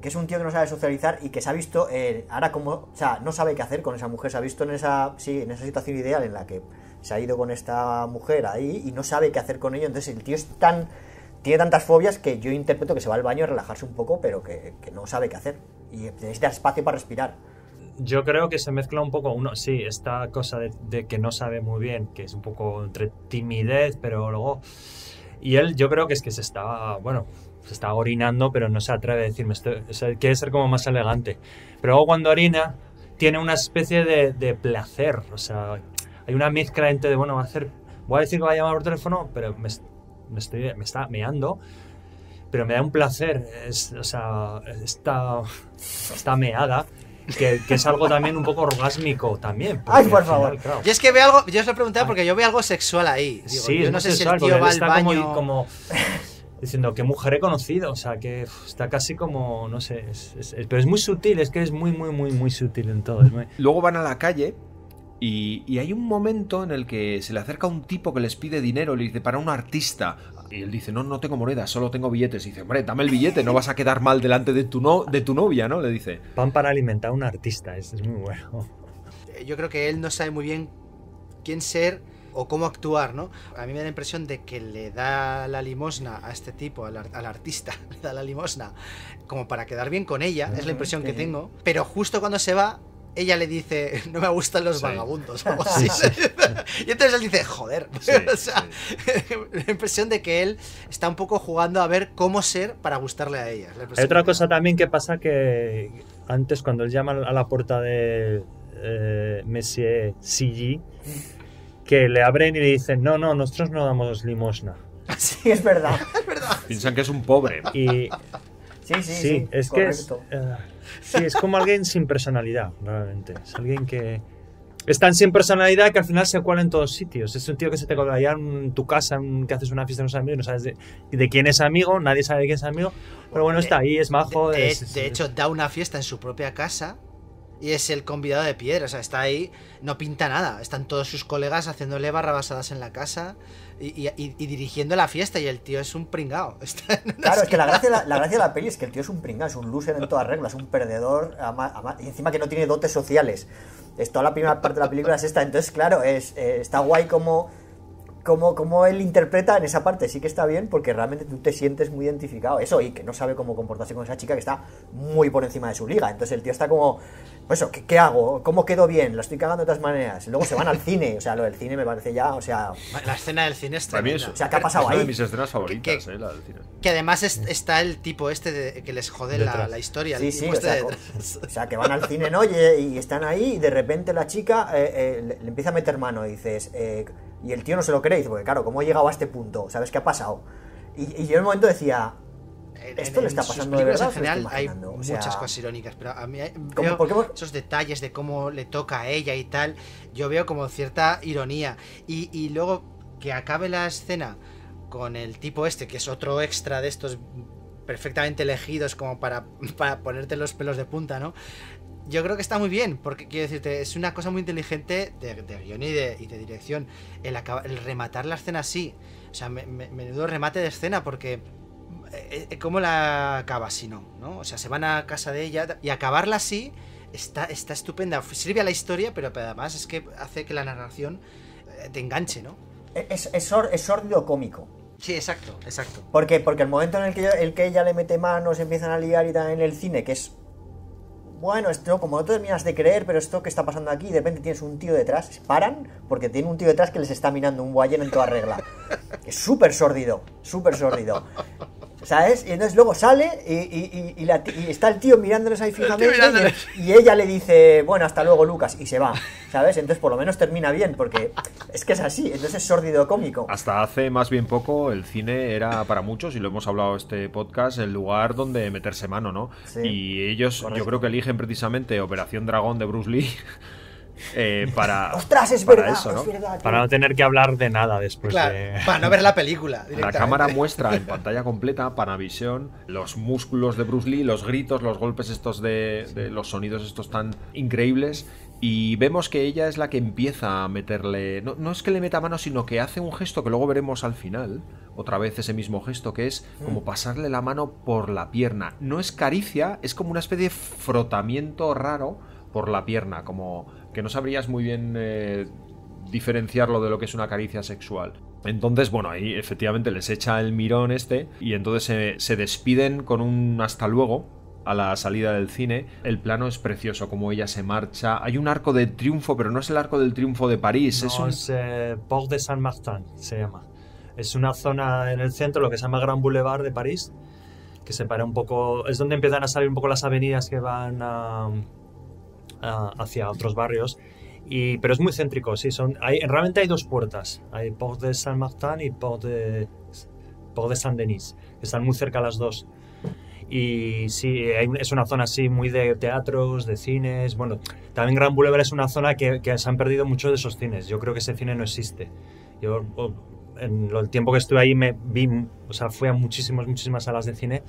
S4: Que es un tío que no sabe socializar y que se ha visto eh, ahora como. O sea, no sabe qué hacer con esa mujer. Se ha visto en esa, esa situación ideal en la que se ha ido con esta mujer ahí y no sabe qué hacer con ello. Entonces el tío es tan. Tiene tantas fobias que yo interpreto que se va al baño a relajarse un poco, pero que, que no sabe qué hacer. Y necesita espacio para respirar
S3: yo creo que se mezcla un poco, uno, sí, esta cosa de, que no sabe muy bien, que es un poco entre timidez, pero luego... Y él yo creo que es que se está, bueno, se está orinando, pero no se atreve a decirme, quiere ser como más elegante. Pero luego cuando orina, tiene una especie de, placer, o sea, hay una mezcla entre de, bueno, va a hacer, voy a decir que va a llamar por teléfono, pero me, está meando pero me da un placer, o sea, está meada que, es algo también un poco orgásmico también. Ay, por favor. Yo es
S2: que veo algo, yo os lo preguntaba ah. porque yo veo algo sexual ahí. sí, yo no sé si el va al baño. Como,
S3: diciendo qué mujer he conocido, o sea, que está casi como, no sé, pero es muy sutil, es que es muy, muy, muy, muy sutil en todo.
S1: Luego van a la calle y, hay un momento en el que se le acerca un tipo que les pide dinero, le dice para un artista, y él dice, no, no tengo monedas, solo tengo billetes. Y dice, hombre, dame el billete, no vas a quedar mal delante de tu, no, de tu novia, ¿no? Le dice. Pan para alimentar a un artista, es, es muy bueno.
S2: Eh, yo creo que él no sabe muy bien quién ser o cómo actuar, ¿no? A mí me da la impresión de que le da la limosna a este tipo, al, al artista, le da la limosna como para quedar bien con ella, es la impresión que tengo. Pero justo cuando se va, ella le dice, no me gustan los vagabundos. y entonces él dice, joder. la impresión de que él está un poco jugando a ver cómo ser para gustarle a ella. Hay otra
S3: cosa también que pasa que antes cuando él llama a la puerta de eh, Messier que le abren y le dicen, no, no, nosotros no damos limosna. Sí, es verdad. es verdad. Piensan que es un pobre. Y... Sí, sí, Es que... Eh, Sí, es como alguien sin personalidad, realmente. Es alguien que es tan sin personalidad que al final se acuerda en todos sitios. Es un tío que se te cuela allá en tu casa, que haces una fiesta con amigo amigos, no sabes de, quién es amigo,
S2: nadie sabe de quién es amigo. Pero bueno, eh, está ahí, es majo. de hecho, da una fiesta en su propia casa y es el convidado de piedra, o sea, está ahí, no pinta nada, están todos sus colegas haciéndole barrabasadas en la casa y, dirigiendo la fiesta y el tío es un pringao.
S4: claro, es que la gracia, la, gracia, de la peli es que el tío es un pringao, es un loser en todas reglas, un perdedor, y encima que no tiene dotes sociales. Es toda la primera parte de la película es esta, entonces claro, es, eh, está guay como como él interpreta en esa parte. Sí que está bien porque realmente tú te sientes muy identificado. Eso, y que no sabe cómo comportarse con esa chica que está muy por encima de su liga. Entonces el tío está como, pues eso, ¿qué, hago? ¿Cómo quedo bien? ¿lo estoy cagando de otras maneras? Luego se van al cine. O sea, lo del cine me parece ya, o sea...
S2: La escena del cine está... O sea, ¿qué ha pasado es una de mis escenas favoritas, que, eh, la del cine. Que además está el tipo este de, que les jode la, historia. Sí, este
S4: o, sea, que van al cine, ¿no? Y, están ahí y de repente la chica eh, eh, le, le, empieza a meter mano y dices y el tío no se lo cree, dice, porque claro, ¿cómo ha llegado a este punto? ¿Sabes qué ha pasado? Y, yo en el momento decía, esto le está pasando de verdad. En general hay muchas cosas
S2: irónicas, pero a mí esos detalles de cómo le toca a ella y tal, yo veo como cierta ironía. Y, luego que acabe la escena con el tipo este, que es otro extra de estos perfectamente elegidos como para, para ponerte los pelos de punta, ¿no? yo creo que está muy bien, porque quiero decirte, es una cosa muy inteligente de, de guión y de, dirección, el, el, rematar la escena así. O sea, me, me, menudo remate de escena, porque eh, eh, ¿cómo la acaba si no? ¿no? O sea, se van a casa de ella y acabarla así está, está estupenda. Sirve a la historia, pero además es que hace que la narración
S4: eh, te enganche, ¿no? E, es, es, es sordio cómico. Sí, exacto, exacto. ¿Por qué? Porque el momento en el que, el que ella le mete manos, empiezan a liar y en el cine, que es bueno, esto como no te terminas de creer, pero esto que está pasando aquí, de repente tienes un tío detrás, paran porque tiene un tío detrás que les está minando un guayeno en toda regla. Es súper sordido, súper sordido. ¿Sabes? Y entonces luego sale y, está el tío mirándoles ahí fijamente y, ella le dice, bueno, hasta luego Lucas, y se va, ¿sabes? Entonces por lo menos termina bien, porque es que es así, entonces es sórdido cómico.
S1: Hasta hace más bien poco el cine era para muchos, y lo hemos hablado este podcast, el lugar donde meterse mano, ¿no? y ellos yo creo que eligen precisamente Operación Dragón de Bruce Lee eh, para. ¡Ostras, Eso, ¿no? para no tener que hablar de nada después
S2: de. Para no ver la película. La cámara muestra en
S1: pantalla completa, Panavisión, los músculos de Bruce Lee, los gritos, los golpes estos de, los sonidos estos tan increíbles. Y vemos que ella es la que empieza a meterle. No, no, es que le meta mano, sino que hace un gesto que luego veremos al final. Otra vez ese mismo gesto, que es mm. como pasarle la mano por la pierna. No es caricia, es como una especie de frotamiento raro por la pierna, como que no sabrías muy bien eh, diferenciarlo de lo que es una caricia sexual. Entonces, bueno, ahí efectivamente les echa el mirón este y entonces se, despiden con un hasta luego, a la salida del cine. El plano es precioso, como ella se marcha. Hay un arco de triunfo, pero no es el arco del triunfo de París. No, es
S3: eh, de Saint-Martin, se llama. Es una zona en el centro, lo que se llama Gran Boulevard de París, que separa un poco. Es donde empiezan a salir un poco las avenidas que van a hacia otros barrios. Y, pero es muy céntrico, sí. Son, realmente hay dos puertas. Hay Port de Saint-Martin y Port de, Port de Denis, que están muy cerca las dos. Y sí, es una zona así muy de teatros, de cines. Bueno, también Gran Boulevard es una zona que, se han perdido muchos de esos cines. Yo creo que ese cine no existe. Yo, oh, en el tiempo que estuve ahí, me vi, o sea, fui a muchísimas, muchísimas salas de cine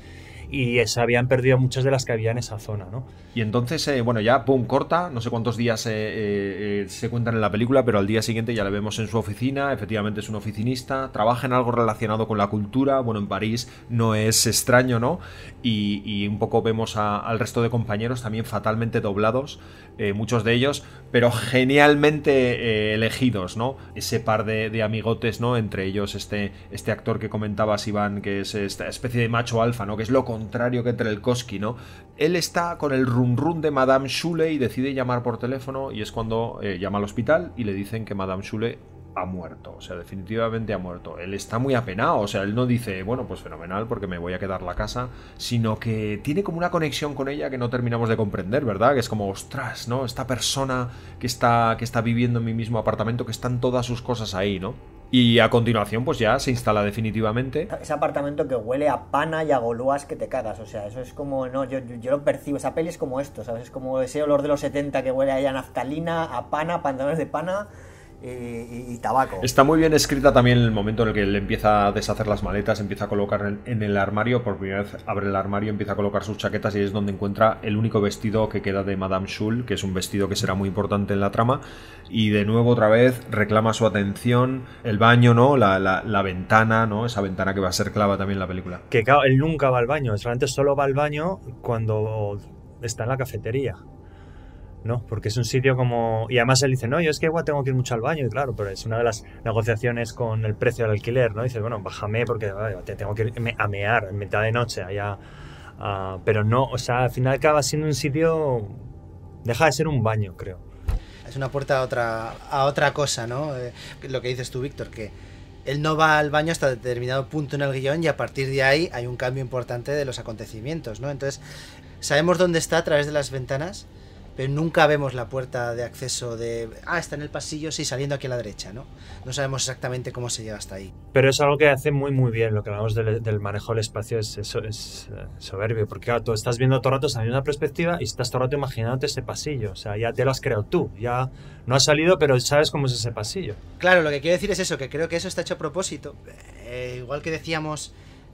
S3: y se habían perdido muchas de las que había en esa zona, ¿no?
S1: Y entonces, eh, bueno, ya, pum, corta, no sé cuántos días eh, eh, se cuentan en la película, pero al día siguiente ya le vemos en su oficina, efectivamente es un oficinista, trabaja en algo relacionado con la cultura, bueno, en París no es extraño, ¿no? Y, un poco vemos al resto de compañeros también fatalmente doblados eh, muchos de ellos, pero genialmente eh, elegidos, ¿no? Ese par de, amigotes, ¿no? Entre ellos este, este actor que comentabas, Iván, que es esta especie de macho alfa, ¿no? Que es lo contrario que entre ¿no? Él está con el run run de Madame Shule y decide llamar por teléfono y es cuando eh, llama al hospital y le dicen que Madame Shule ha muerto, o sea, definitivamente ha muerto. Él está muy apenado, o sea, él no dice, bueno, pues fenomenal porque me voy a quedar la casa, sino que tiene como una conexión con ella que no terminamos de comprender, ¿verdad? Que es como, ostras, ¿no? Esta persona que está, que está viviendo en mi mismo apartamento, que están todas sus cosas ahí, ¿no? Y a continuación, pues ya se instala definitivamente.
S4: Ese apartamento que huele a pana y a golúas que te cagas. O sea, eso es como. No, yo, lo percibo. Esa peli es como esto, ¿sabes? Es como ese olor de los 70 que huele a naftalina, a pana, pantalones de pana eh, y, tabaco.
S1: Está muy bien escrita también el momento en el que él empieza a deshacer las maletas, empieza a colocar en, el armario, por primera vez abre el armario, empieza a colocar sus chaquetas y es donde encuentra el único vestido que queda de Madame Schull, que es un vestido que será muy importante en la trama. Y de nuevo, otra vez, reclama su atención el baño, ¿no? La, ventana, ¿no? Esa ventana que va a ser clava también en la película. Que claro,
S3: él nunca va al baño, realmente solo va al baño cuando está en la cafetería. ¿no? Porque es un sitio como... Y además él dice, no, yo es que igual tengo que ir mucho al baño, y claro, pero es una de las negociaciones con el precio del alquiler, ¿no? Dice, bueno, bájame porque te tengo que amear en mitad de noche allá. Ah, pero no, o sea, al final acaba siendo un sitio... Deja de ser un baño, creo.
S2: Es una puerta a otra, a otra cosa, ¿no? Eh, lo que dices tú, Víctor, que él no va al baño hasta determinado punto en el guión y a partir de ahí hay un cambio importante de los acontecimientos, ¿no? Entonces, sabemos dónde está a través de las ventanas, pero nunca vemos la puerta de acceso de, ah, está en el pasillo, sí, saliendo aquí a la derecha, ¿no? No sabemos exactamente cómo se llega hasta ahí.
S3: Pero es algo que hace muy, muy bien, lo que hablamos del, manejo del espacio es, es, eh, soberbio, porque claro, tú estás viendo todo el rato de una perspectiva y estás todo el rato imaginándote ese pasillo, o sea, ya te lo has creado tú, ya no has salido, pero sabes cómo es ese pasillo.
S2: Claro, lo que quiero decir es eso, que creo que eso está hecho a propósito, eh, igual que decíamos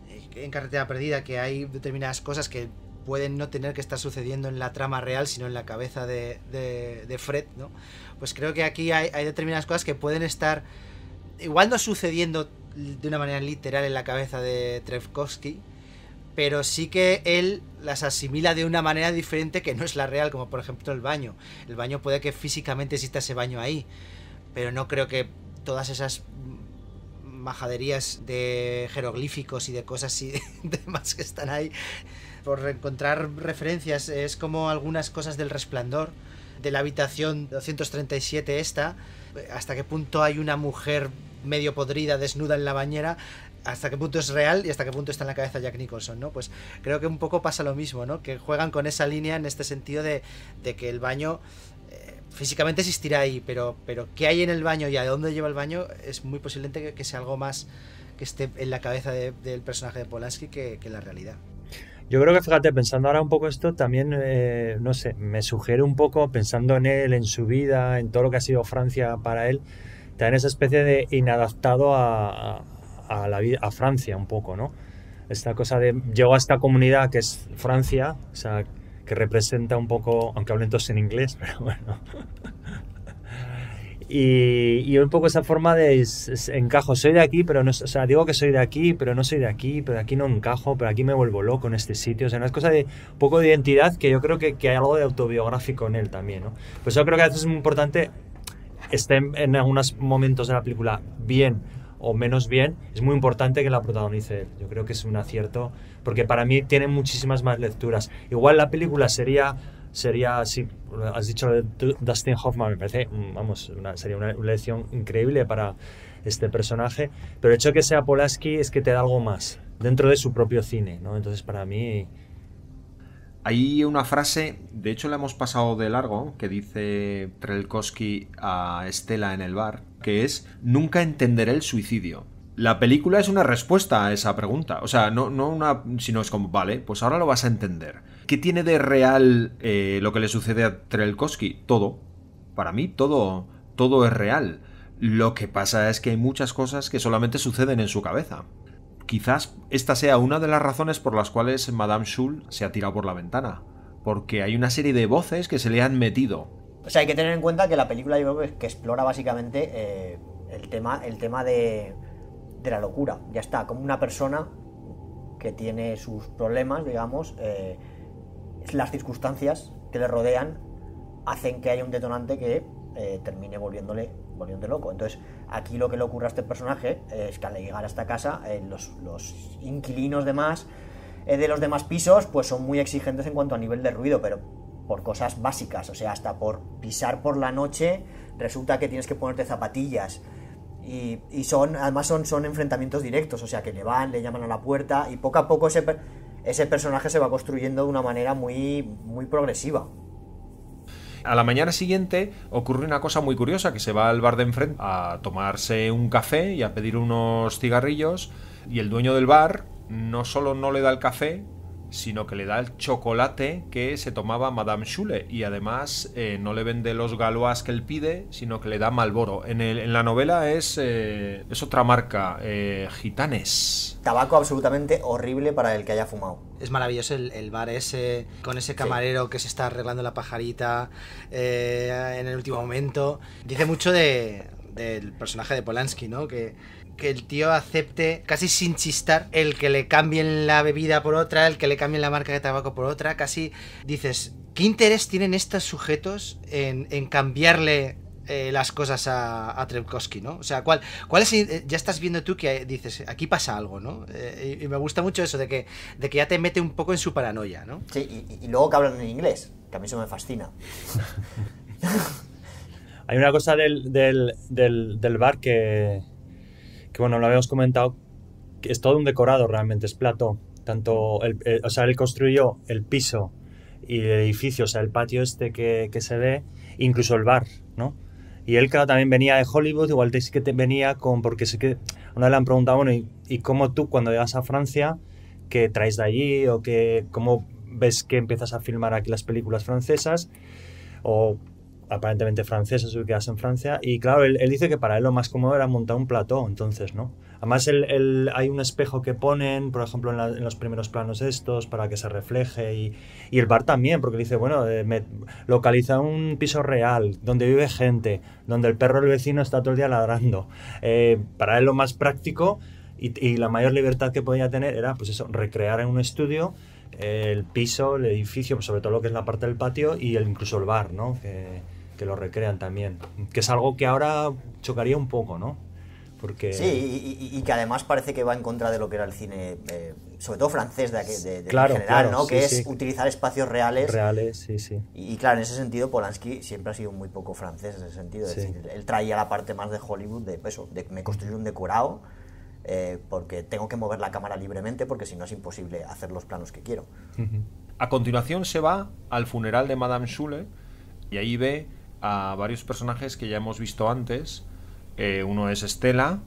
S2: eh, en Carretera Perdida, que hay determinadas cosas que pueden no tener que estar sucediendo en la trama real, sino en la cabeza de, Fred, ¿no? Pues creo que aquí hay, hay, determinadas cosas que pueden estar, igual no sucediendo de una manera literal en la cabeza de Trevkovsky, pero sí que él las asimila de una manera diferente que no es la real, como por ejemplo el baño. El baño puede que físicamente exista ese baño ahí, pero no creo que todas esas majaderías de jeroglíficos y de cosas y demás que están ahí por encontrar referencias. Es como algunas cosas del resplandor, de la habitación 237 esta, hasta qué punto hay una mujer medio podrida, desnuda en la bañera, hasta qué punto es real y hasta qué punto está en la cabeza Jack Nicholson, ¿no? Pues creo que un poco pasa lo mismo, ¿no? Que juegan con esa línea en este sentido de, que el baño eh, físicamente existirá ahí, pero, pero qué hay en el baño y a dónde lleva el baño es muy posible que, sea algo más que esté en la cabeza del personaje de Polanski que, que la realidad.
S3: Yo creo que, fíjate, pensando ahora un poco esto, también, eh, no sé, me sugiere un poco, pensando en él, en su vida, en todo lo que ha sido Francia para él, también esa especie de inadaptado a, a, la vida, a Francia un poco, ¿no? Esta cosa de, llego a esta comunidad que es Francia, o sea, que representa un poco, aunque hablen todos en inglés, pero bueno, y, un poco esa forma de encajo, soy de aquí, pero no, o sea, digo que soy de aquí, pero no soy de aquí, pero aquí no encajo, pero aquí me vuelvo loco en este sitio. O sea, una cosa de un poco de identidad que yo creo que, que, hay algo de autobiográfico en él también, ¿no? Pues yo creo que a veces es muy importante esté en, en algunos momentos de la película bien o menos bien, es muy importante que la protagonice él. Yo creo que es un acierto, porque para mí tiene muchísimas más lecturas. Igual la película sería sería, así has dicho Dustin Hoffman, me parece, mm, vamos, sería una, lección increíble para este personaje, pero el hecho de que sea Polaski es que te da algo más dentro de su propio cine, ¿no? Entonces para mí...
S1: Hay una frase, de hecho la hemos pasado de largo, que dice Trelkowski a Estela en el bar, que es, nunca entenderé el suicidio. La película es una respuesta a esa pregunta, o sea, no, no una, sino es como, vale, pues ahora lo vas a entender ¿Qué tiene de real eh, lo que le sucede a Trelkowski? Todo. Para mí, todo, todo es real. Lo que pasa es que hay muchas cosas que solamente suceden en su cabeza. Quizás esta sea una de las razones por las cuales Madame Schull se ha tirado por la ventana. Porque hay una serie de voces que se le han metido.
S4: O sea, hay que tener en cuenta que la película yo que explora básicamente eh, el tema, el tema de, la locura. Ya está, como una persona que tiene sus problemas, digamos, eh, las circunstancias que le rodean hacen que haya un detonante que eh, termine volviéndole, volviéndole loco. Entonces, aquí lo que le ocurre a este personaje eh, es que al llegar a esta casa, eh, los, inquilinos demás, de los demás pisos, pues son muy exigentes en cuanto a nivel de ruido, pero por cosas básicas, o sea, hasta por pisar por la noche, resulta que tienes que ponerte zapatillas. Y, son, además son, son enfrentamientos directos, o sea que le van, le llaman a la puerta y poco a poco se ese personaje se va construyendo de una manera muy, muy progresiva.
S1: A la mañana siguiente ocurre una cosa muy curiosa, que se va al bar de enfrente a tomarse un café y a pedir unos cigarrillos, y el dueño del bar no solo no le da el café, sino que le da el chocolate que se tomaba Madame Schule y además eh, no le vende los galoas que él pide, sino que le da Malboro. En, en la novela es, eh, es otra marca, eh, Gitanes.
S4: Tabaco absolutamente horrible para el que haya fumado.
S2: Es maravilloso el, bar ese, con ese camarero que se está arreglando la pajarita en el último momento. Dice mucho del personaje de Polanski, ¿no? Que que el tío acepte casi sin chistar el que le cambien la bebida por otra, el que le cambien la marca de tabaco por otra, casi dices, ¿qué interés tienen estos sujetos en, cambiarle eh, las cosas a, a ¿no? O sea, ¿cuál, cuál es, eh, ya estás viendo tú que dices, aquí pasa algo, ¿no? Eh, y, me gusta mucho eso de que, de que ya te mete un poco en su paranoia, ¿no? Sí, y, luego que hablan en inglés, que a mí eso me fascina. Hay una cosa del, del, del,
S3: del bar que, bueno, lo habíamos comentado, que es todo un decorado realmente, es plato Tanto, el, eh, o sea, él construyó el piso y el edificio, o sea, el patio este que, se ve, incluso el bar, ¿no? Y él, claro, también venía de Hollywood, igual te, sí que te venía con, porque sé que, una le han preguntado, bueno, ¿y, ¿y, cómo tú cuando llegas a Francia, qué traes de allí o que, cómo ves que empiezas a filmar aquí las películas francesas? O aparentemente franceses se su en Francia, y claro, él, dice que para él lo más cómodo era montar un plató, entonces, ¿no? Además, hay un espejo que ponen, por ejemplo, en, los primeros planos estos, para que se refleje, y, el bar también, porque dice, bueno, eh, localiza un piso real, donde vive gente, donde el perro del vecino está todo el día ladrando. Eh, para él lo más práctico y, la mayor libertad que podía tener era, pues eso, recrear en un estudio eh, el piso, el edificio, pues sobre todo lo que es la parte del patio y el, incluso el bar, ¿no? Que, que lo recrean también. Que es algo que ahora chocaría un poco, ¿no? Porque... Sí,
S4: y, que además parece que va en contra de lo que era el cine, eh, sobre todo francés de, general, ¿no? que es utilizar espacios reales. Reales, sí, sí. Y, claro, en ese sentido Polanski siempre ha sido muy poco francés en ese sentido. Es decir, él traía la parte más de Hollywood de eso, de me construir un decorado eh, porque tengo que mover la cámara libremente porque si no es imposible hacer los planos que quiero.
S1: A continuación se va al funeral de Madame Schuller y ahí ve a varios personajes que ya hemos visto antes. Eh, uno es Estela,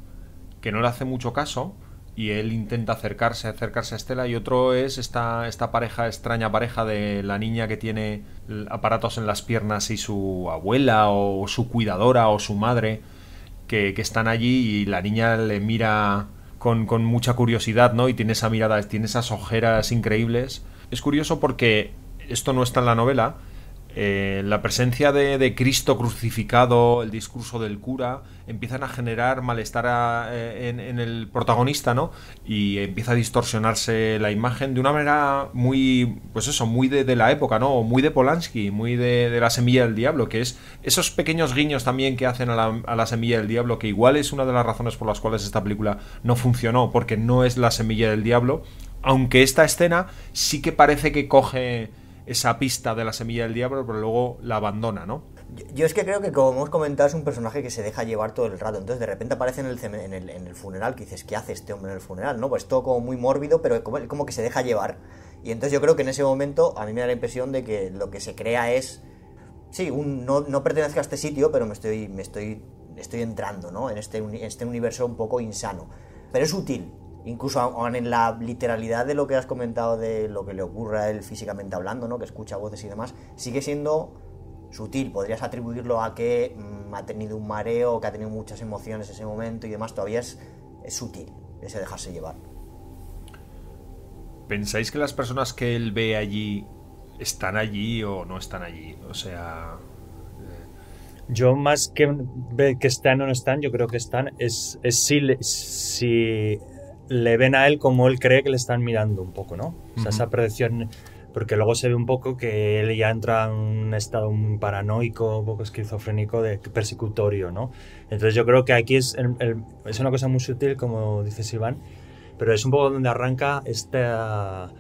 S1: que no le hace mucho caso, y él intenta acercarse, acercarse a Estela, y otro es esta, esta pareja, extraña pareja de la niña que tiene aparatos en las piernas y su abuela, o su cuidadora, o su madre, que, están allí y la niña le mira con, con, mucha curiosidad, ¿no? Y tiene esa mirada, tiene esas ojeras increíbles. Es curioso porque esto no está en la novela, eh, la presencia de, Cristo crucificado, el discurso del cura, empiezan a generar malestar eh, en, el protagonista, ¿no? Y empieza a distorsionarse la imagen de una manera muy, pues eso, muy de, la época, ¿no? Muy de Polanski, muy de, la semilla del diablo, que es esos pequeños guiños también que hacen a la semilla del diablo, que igual es una de las razones por las cuales esta película no funcionó, porque no es la semilla del diablo, aunque esta escena sí que parece que coge esa pista de la semilla del diablo,
S4: pero luego la abandona, ¿no? Yo, es que creo que, como hemos comentado, es un personaje que se deja llevar todo el rato. Entonces, de repente aparece en el, en el, funeral, que dices, ¿qué hace este hombre en el funeral? ¿No? Pues todo como muy mórbido, pero como, como que se deja llevar. Y entonces yo creo que en ese momento a mí me da la impresión de que lo que se crea es, sí, un, no, no pertenezco a este sitio, pero me estoy, me estoy, estoy entrando ¿no? en, este, en este universo un poco insano. Pero es útil, incluso en la literalidad de lo que has comentado de lo que le ocurre a él físicamente hablando, ¿no? que escucha voces y demás, sigue siendo sutil. Podrías atribuirlo a que mm, ha tenido un mareo, que ha tenido muchas emociones ese momento y demás. Todavía es, sutil ese dejarse llevar.
S1: ¿Pensáis que las personas que él ve allí están allí o no están allí? O sea,
S3: eh, yo más que que están o no están, yo creo que están, es, si, si, le ven a él como él cree que le están mirando un poco, ¿no? O sea, esa predicción, porque luego se ve un poco que él ya entra en un estado paranoico, un poco esquizofrénico, de persecutorio, ¿no? Entonces yo creo que aquí es, es una cosa muy sutil, como dice Iván, pero es un poco donde arranca esta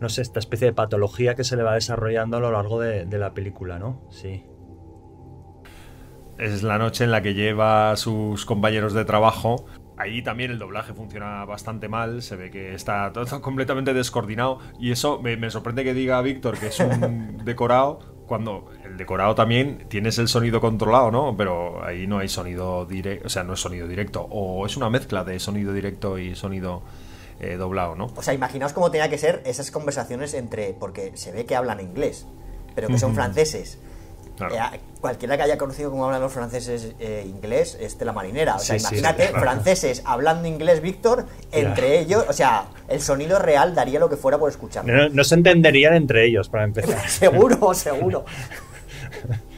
S3: no sé, esta especie de patología que se le va desarrollando a lo largo
S1: de, de, la película, ¿no? Sí. Es la noche en la que lleva a sus compañeros de trabajo Ahí también el doblaje funciona bastante mal, se ve que está todo completamente descoordinado y eso me, sorprende que diga Víctor que es un decorado cuando el decorado también tienes el sonido controlado, ¿no? Pero ahí no hay sonido directo, o sea, no es sonido directo o es una mezcla de sonido directo y sonido eh, doblado,
S4: ¿no? O sea, imaginaos cómo tenía que ser esas conversaciones entre porque se ve que hablan inglés, pero que son franceses eh, cualquiera que haya conocido cómo hablan los franceses eh, inglés es la marinera. O sea, imagínate, franceses hablando inglés, Víctor, entre ellos, o sea, el sonido real daría lo que fuera por escuchar
S1: No, se entenderían entre ellos, para
S3: empezar. seguro,
S4: seguro.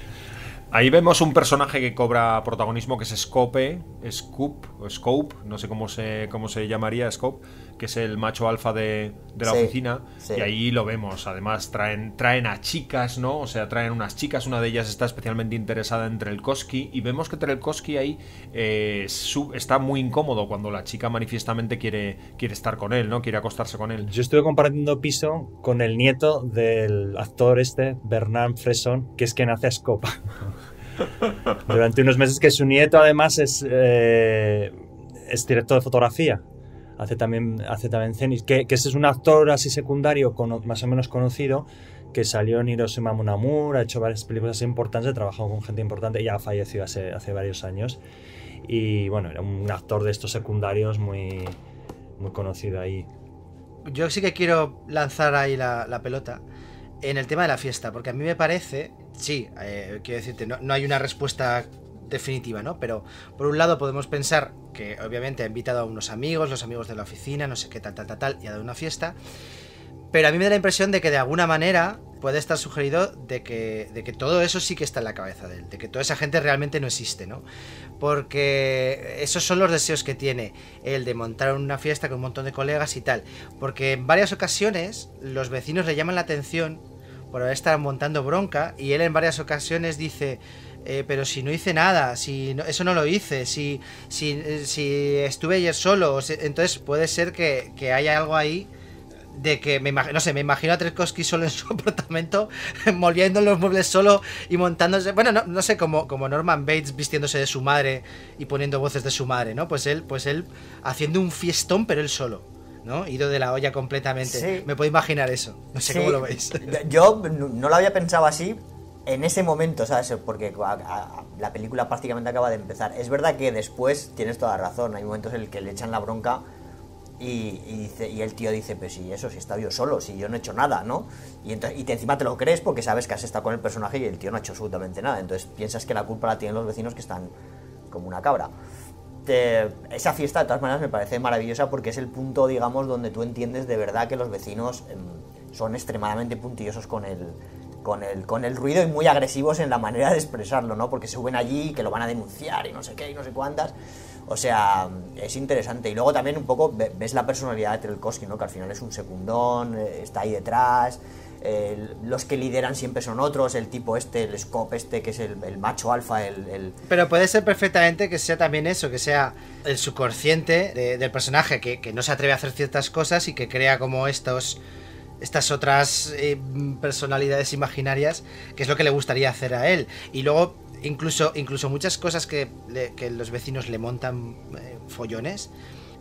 S1: Ahí vemos un personaje que cobra protagonismo que es Scope, Scoop, Scope, no sé cómo se, cómo se llamaría Scope, que es el macho alfa de, la oficina, y ahí lo vemos. Además, traen, traen a chicas, ¿no? O sea, traen unas chicas, una de ellas está especialmente interesada en Trelkoski. y vemos que Trelkoski ahí eh, está muy incómodo cuando la chica manifiestamente quiere, quiere estar con él, ¿no? Quiere acostarse con él. Yo
S3: estuve compartiendo piso con el nieto del actor este, Bernard Fresson, que es quien hace a Scopa. Durante unos meses que su nieto además es... Eh, es director de fotografía hace también, hace también que, ese es un actor así secundario con, más o menos conocido que salió en Hiroshima Munamur, ha hecho varias películas importantes, ha trabajado con gente importante, ya ha hace, hace varios años. Y bueno, era un actor de estos secundarios muy, muy conocido ahí.
S2: Yo sí que quiero lanzar ahí la, pelota en el tema de la fiesta, porque a mí me parece, sí, eh, quiero decirte, no, no, hay una respuesta definitiva, ¿no? Pero por un lado podemos pensar que obviamente ha invitado a unos amigos, los amigos de la oficina, no sé qué tal, tal, tal, tal, y ha dado una fiesta. Pero a mí me da la impresión de que de alguna manera puede estar sugerido de que, de que todo eso sí que está en la cabeza de él, de que toda esa gente realmente no existe, ¿no? Porque esos son los deseos que tiene el de montar una fiesta con un montón de colegas y tal. Porque en varias ocasiones los vecinos le llaman la atención por estar montando bronca y él en varias ocasiones dice eh, pero si no hice nada, si eso no lo hice, si, estuve ayer solo, entonces puede ser que, que, haya algo ahí de que me imagino, no sé, me imagino a Treskowski solo en su apartamento, Moliendo los muebles solo y montándose, bueno, no, sé, como, Norman Bates vistiéndose de su madre y poniendo voces de su madre, ¿no? Pues él, pues él haciendo un fiestón, pero él solo. ¿no? Ido de la olla completamente. Me puedo imaginar eso. No sé cómo lo veis. Yo
S4: no lo había pensado así, en ese momento, ¿sabes? Porque la película prácticamente acaba de empezar. Es verdad que después tienes toda la razón, hay momentos en el que le echan la bronca y, el tío dice, pues si eso, si está yo solo, si yo no he hecho nada, ¿no? Y, te, encima te lo crees porque sabes que has estado con el personaje y el tío no ha hecho absolutamente nada. Entonces piensas que la culpa la tienen los vecinos que están como una cabra. esa fiesta de todas maneras me parece maravillosa porque es el punto, digamos, donde tú entiendes de verdad que los vecinos em, son extremadamente puntillosos con el con el, con el ruido y muy agresivos en la manera de expresarlo, ¿no? Porque suben allí que lo van a denunciar y no sé qué y no sé cuántas. O sea, es interesante. Y luego también un poco ves la personalidad de Trelkowski, ¿no? Que al final es un secundón, eh, está ahí detrás. los que lideran siempre son otros, el tipo este, el scope este, que es el, macho alfa, el,
S2: Pero puede ser perfectamente que sea también eso, que sea el subconsciente del personaje que, que no se atreve a hacer ciertas cosas y que crea como estos estas otras eh, personalidades imaginarias, que es lo que le gustaría hacer a él. Y luego, incluso, incluso muchas cosas que, los vecinos le montan eh, follones,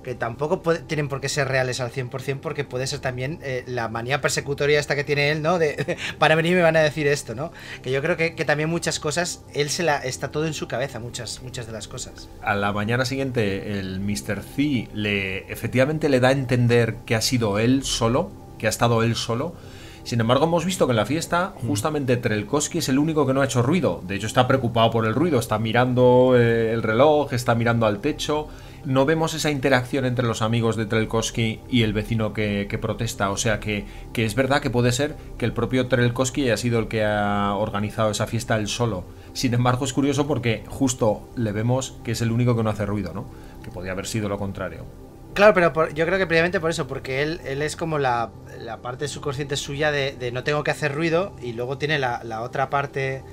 S2: que tampoco tienen por qué ser reales al 100%, porque puede ser también eh, la manía persecutoria esta que tiene él, ¿no? De, para venir me van a decir esto, ¿no? Que yo creo que, también muchas cosas, él se la está todo en su cabeza, muchas, muchas de las cosas.
S1: A la mañana siguiente, el Mr. C le, efectivamente le da a entender que ha sido él solo que ha estado él solo. Sin embargo, hemos visto que en la fiesta, mm. justamente Trelkowski es el único que no ha hecho ruido. De hecho, está preocupado por el ruido, está mirando eh, el reloj, está mirando al techo. No vemos esa interacción entre los amigos de Trelkowski y el vecino que, protesta. O sea que, que, es verdad que puede ser que el propio Trelkowski haya sido el que ha organizado esa fiesta él solo. Sin embargo, es curioso porque justo le vemos que es el único que no hace ruido, ¿no? Que podría haber sido lo contrario.
S2: Claro, pero yo creo que previamente por eso, porque él, él es como la, parte subconsciente suya de, de, no tengo que hacer ruido y luego tiene la, la otra parte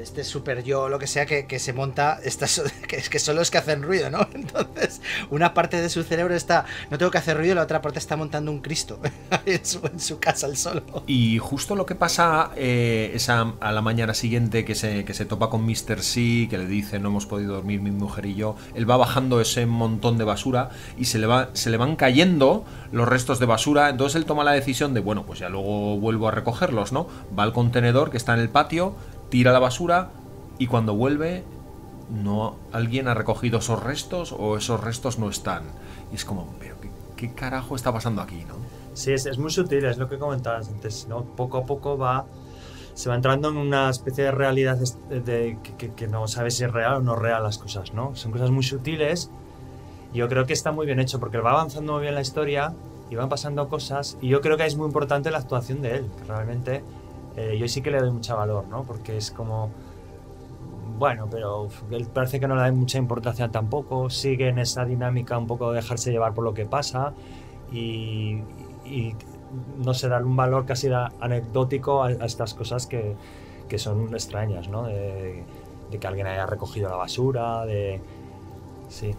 S2: este super yo, lo que sea, que, se monta, es que, que es que hacen ruido, ¿no? Entonces, una parte de su cerebro está, no tengo que hacer ruido, la otra parte está montando un Cristo en, su, casa al solo. Y justo lo que pasa
S1: eh, a la mañana siguiente que se, que se topa con Mr. C, que le dice, no hemos podido dormir mi mujer y yo, él va bajando ese montón de basura y se le, va, se le van cayendo los restos de basura, entonces él toma la decisión de, bueno, pues ya luego vuelvo a recogerlos, ¿no? Va al contenedor que está en el patio, tira la basura y cuando vuelve no alguien ha recogido esos restos o esos restos no están. Y es como, pero ¿qué, qué carajo está pasando aquí, no? Sí, es, es, muy
S3: sutil, es lo que comentabas antes, ¿no? Poco a poco va se va entrando en una especie de realidad de, que, no sabes si es real o no real las cosas, ¿no? Son cosas muy sutiles. yo creo que está muy bien hecho porque va avanzando muy bien la historia y van pasando cosas. Y yo creo que es muy importante la actuación de él, realmente eh, yo sí que le doy mucho valor, ¿no? Porque es como, bueno, pero él parece que no le da mucha importancia tampoco, sigue en esa dinámica un poco de dejarse llevar por lo que pasa y, no se da un valor casi anecdótico a, estas cosas que, son extrañas, ¿no? De, de que alguien haya recogido la basura, de... Sí.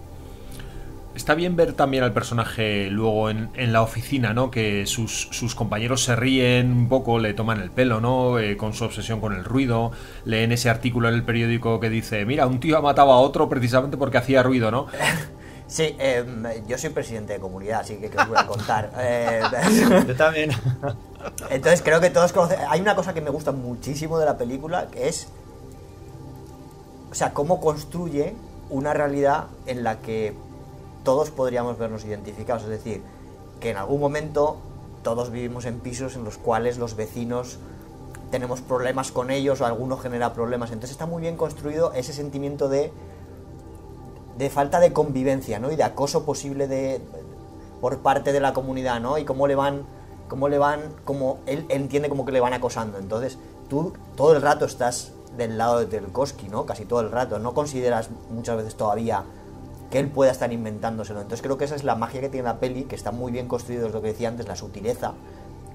S1: Está bien ver también al personaje luego en, la oficina, ¿no? Que sus, compañeros se ríen un poco, le toman el pelo, ¿no? Eh, con su obsesión con el ruido. Leen ese artículo en el periódico que dice, mira, un tío ha matado a otro precisamente porque hacía ruido, ¿no?
S4: Sí, eh, yo soy presidente de comunidad, así que ¿qué os voy a contar. Eh. yo también. Entonces creo que todos conocen... Hay una cosa que me gusta muchísimo de la película, que es... O sea, cómo construye una realidad en la que todos podríamos vernos identificados. Es decir, que en algún momento todos vivimos en pisos en los cuales los vecinos tenemos problemas con ellos o alguno genera problemas. Entonces está muy bien construido ese sentimiento de, de falta de convivencia ¿no? y de acoso posible por parte de la comunidad ¿no? y cómo le van, cómo le van, como él, entiende como que le van acosando. Entonces tú todo el rato estás del lado del Koski, ¿no? casi todo el rato. No consideras muchas veces todavía que él pueda estar inventándoselo. Entonces creo que esa es la magia que tiene la peli, que está muy bien construido, es lo que decía antes, la sutileza,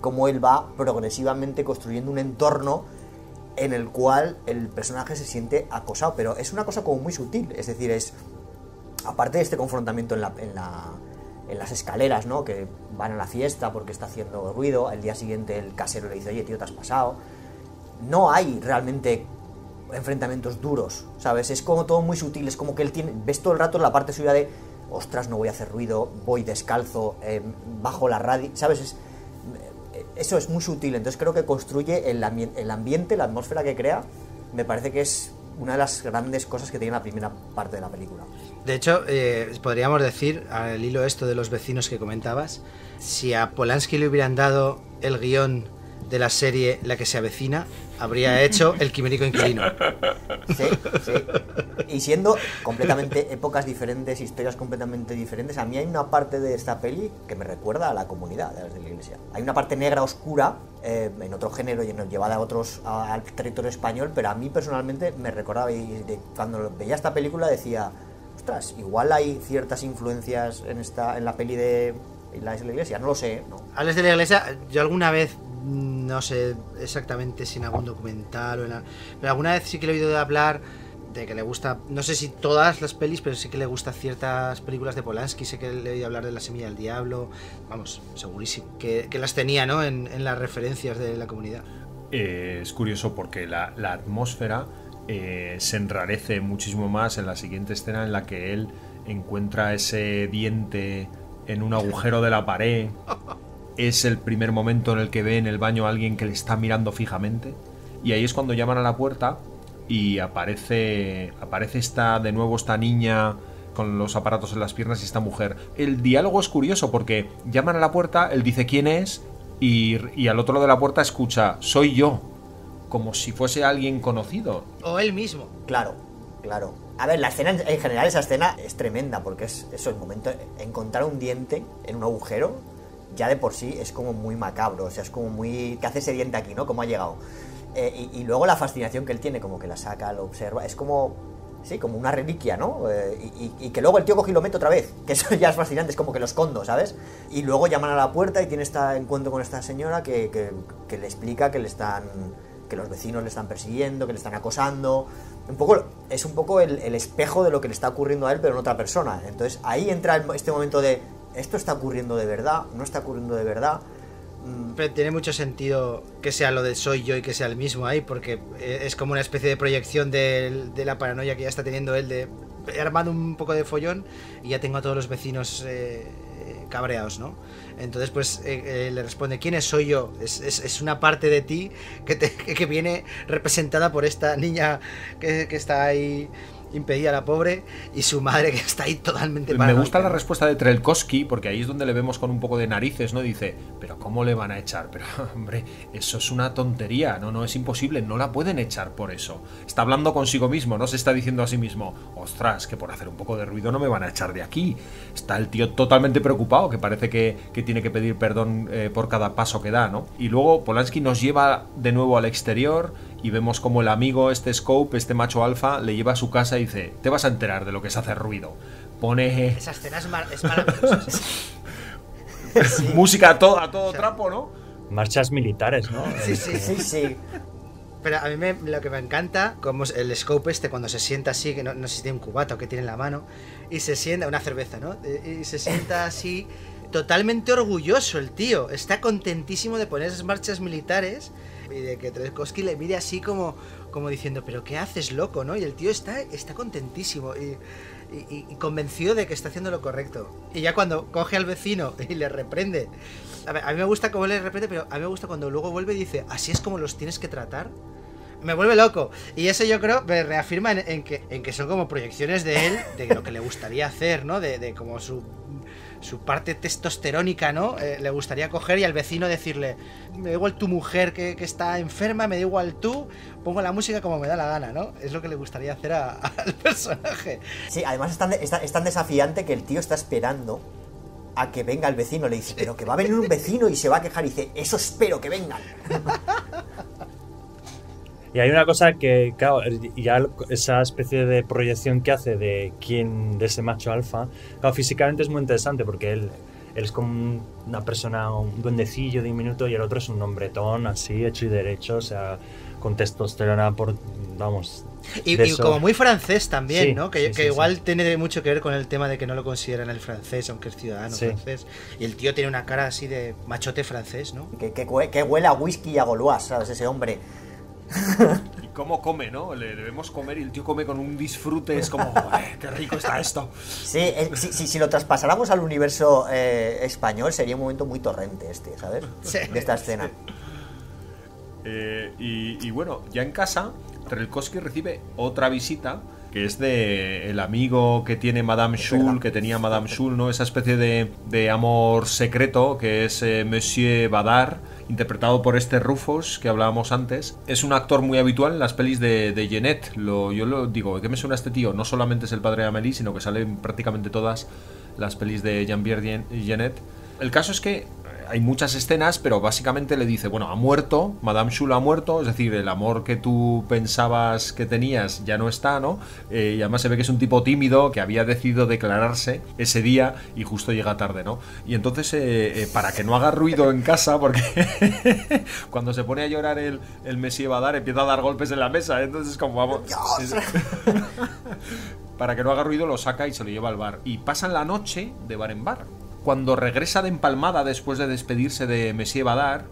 S4: cómo él va progresivamente construyendo un entorno en el cual el personaje se siente acosado, pero es una cosa como muy sutil, es decir, es, aparte de este confrontamiento en las escaleras, ¿no? Que van a la fiesta porque está haciendo ruido. El día siguiente el casero le dice, oye, tío, te has pasado. No hay realmente enfrentamientos duros, ¿sabes? Es como todo muy sutil, es como que él tiene, ves todo el rato la parte suya de, ostras, no voy a hacer ruido, voy descalzo, eh, bajo la radio, ¿sabes? Eh, eso es muy sutil, entonces creo que construye el, ambiente, la atmósfera que crea, me parece que es una de las grandes cosas que tiene la primera parte de la película.
S2: De hecho, eh, podríamos decir, al hilo esto de los vecinos que comentabas, si a Polanski le hubieran dado el guión de la serie La que se avecina habría hecho El Quimérico Inquilino. Sí,
S4: sí. Y siendo completamente épocas diferentes, historias completamente diferentes, a mí hay una parte de esta peli que me recuerda a la comunidad de la iglesia. Hay una parte negra oscura eh, en otro género y llevada a otros al territorio español, pero a mí personalmente me recordaba y cuando veía esta película decía, ostras, igual hay ciertas influencias en esta en la peli de la de la Iglesia, no lo sé. No.
S2: Ah, de la Iglesia, yo alguna vez, mm, no sé exactamente si en algún documental o en. pero alguna vez sí que le he oído hablar de que le gusta, no sé si todas las pelis, pero sí que le gusta ciertas películas de Polanski, sé que le he oído hablar de La Semilla del Diablo, vamos, segurísimo, que, las tenía ¿no? En, las referencias de la comunidad. Eh, es
S1: curioso porque la, atmósfera eh, se enrarece muchísimo más en la siguiente escena en la que él encuentra ese diente en un agujero de la pared. Es el primer momento en el que ve en el baño a alguien que le está mirando fijamente. Y ahí es cuando llaman a la puerta y aparece, aparece esta, de nuevo esta niña con los aparatos en las piernas y esta mujer. El diálogo es curioso porque llaman a la puerta, él dice quién es y, y al otro lado de la puerta escucha, soy yo,
S4: como si fuese alguien conocido. O él mismo. Claro, claro. A ver, la escena en general, esa escena es tremenda, porque es eso, el momento, encontrar un diente en un agujero, ya de por sí es como muy macabro, o sea, es como muy... ¿Qué hace ese diente aquí, no? ¿Cómo ha llegado? Eh, y, luego la fascinación que él tiene, como que la saca, lo observa, es como... Sí, como una reliquia, ¿no? Eh, y, que luego el tío coge y lo mete otra vez, que eso ya es fascinante, es como que lo escondo, ¿sabes? Y luego llaman a la puerta y tiene este encuentro con esta señora que, le explica que le están... que los vecinos le están persiguiendo, que le están acosando un poco, es un poco el, espejo de lo que le está ocurriendo a él, pero en otra persona. Entonces ahí entra este momento de, ¿esto está ocurriendo de verdad? ¿No está ocurriendo de verdad?
S2: Mm. Pero tiene mucho sentido que sea lo de soy yo y que sea el mismo ahí, porque eh, es como una especie de proyección de, la paranoia que ya está teniendo él de he un poco de follón y ya tengo a todos los vecinos eh, cabreados, ¿no? Entonces, pues eh, eh, le responde, ¿quién soy yo? Es, es, una parte de ti que, te, que, viene representada por esta niña que, que está ahí a la pobre y su madre que está ahí totalmente Me gusta la
S1: respuesta de Trelkowski porque ahí es donde le vemos con un poco de narices, ¿no? Dice, pero ¿cómo le van a echar? Pero hombre, eso es una tontería, no, no, es imposible, no la pueden echar por eso. Está hablando consigo mismo, no se está diciendo a sí mismo, ostras, que por hacer un poco de ruido no me van a echar de aquí. Está el tío totalmente preocupado, que parece que, tiene que pedir perdón eh, por cada paso que da, ¿no? Y luego Polanski nos lleva de nuevo al exterior y vemos como el amigo, este Scope, este macho alfa, le lleva a su casa y dice, te vas a enterar de lo que es hacer ruido. Pone...
S3: Esa
S2: escena es, Música a, a todo trapo, ¿no?
S3: Marchas militares, ¿no? sí, sí, sí,
S2: sí. Pero a mí lo que me encanta, como el scope este, cuando se sienta así, que no, no sé si tiene un cubato que tiene en la mano, y se sienta, una cerveza, ¿no? Eh, y se sienta así, totalmente orgulloso el tío. Está contentísimo de poner esas marchas militares y de que Treskowski le mire así como, como diciendo, pero ¿qué haces, loco? ¿no? Y el tío está, está contentísimo y, convencido de que está haciendo lo correcto. Y ya cuando coge al vecino y le reprende. A, mí me gusta cómo le reprende, pero a mí me gusta cuando luego vuelve y dice, así es como los tienes que tratar me vuelve loco. Y eso yo creo me reafirma en, que, en que son como proyecciones de él, de lo que le gustaría hacer, ¿no? de como su su parte testosterónica, ¿no? Eh, le gustaría coger y al vecino decirle, me da igual tu mujer que, está enferma, me da igual
S4: tú, pongo la música como me da la gana, ¿no? Es lo que le gustaría hacer al personaje. Sí, además es tan, desafiante que el tío está esperando a que venga el vecino. Le dice, pero que va a venir un vecino y se va a quejar. Y dice, eso espero que venga.
S3: Y hay una cosa que, claro, ya esa especie de proyección que hace de quién, de ese macho alfa, claro, físicamente es muy interesante porque él, es como una persona, un duendecillo diminuto y el otro es un hombretón así, hecho y derecho, o sea, con testosterona por, vamos. Y, como muy
S2: francés también, ¿no? Que, que igual tiene mucho que ver con el tema de que no lo consideran el francés, aunque es ciudadano francés. Y el tío tiene una cara así de machote francés, ¿no?
S4: Que, que, huele a whisky y a goloas, ¿sabes? Ese hombre. y cómo come, ¿no? Le debemos comer y el tío come con un disfrute, es como, qué rico está esto! Sí, eh, si, lo traspasáramos al universo eh, español sería un momento muy torrente este, ¿sabes? De esta escena.
S1: Eh, y, bueno, ya en casa, Trelkowski recibe otra visita que es de el amigo que tiene Madame Schul, que tenía Madame Schul, ¿no? Esa especie de, amor secreto que es Monsieur Badar interpretado por este Rufos que hablábamos antes. Es un actor muy habitual en las pelis de, de Jeanette. Lo, yo lo digo, qué me suena este tío? No solamente es el padre de Amélie, sino que sale en prácticamente todas las pelis de jean y Jeanette. El caso es que hay muchas escenas, pero básicamente le dice, bueno, ha muerto, Madame Schul ha muerto, es decir, el amor que tú pensabas que tenías ya no está, ¿no? Eh, y además se ve que es un tipo tímido que había decidido declararse ese día y justo llega tarde, ¿no? Y entonces, eh, eh, para que no haga ruido en casa, porque cuando se pone a llorar el, el Messi va a dar, empieza a dar golpes en la mesa, entonces como vamos... para que no haga ruido lo saca y se lo lleva al bar. Y pasan la noche de bar en bar cuando regresa de Empalmada después de despedirse de Messier Badar,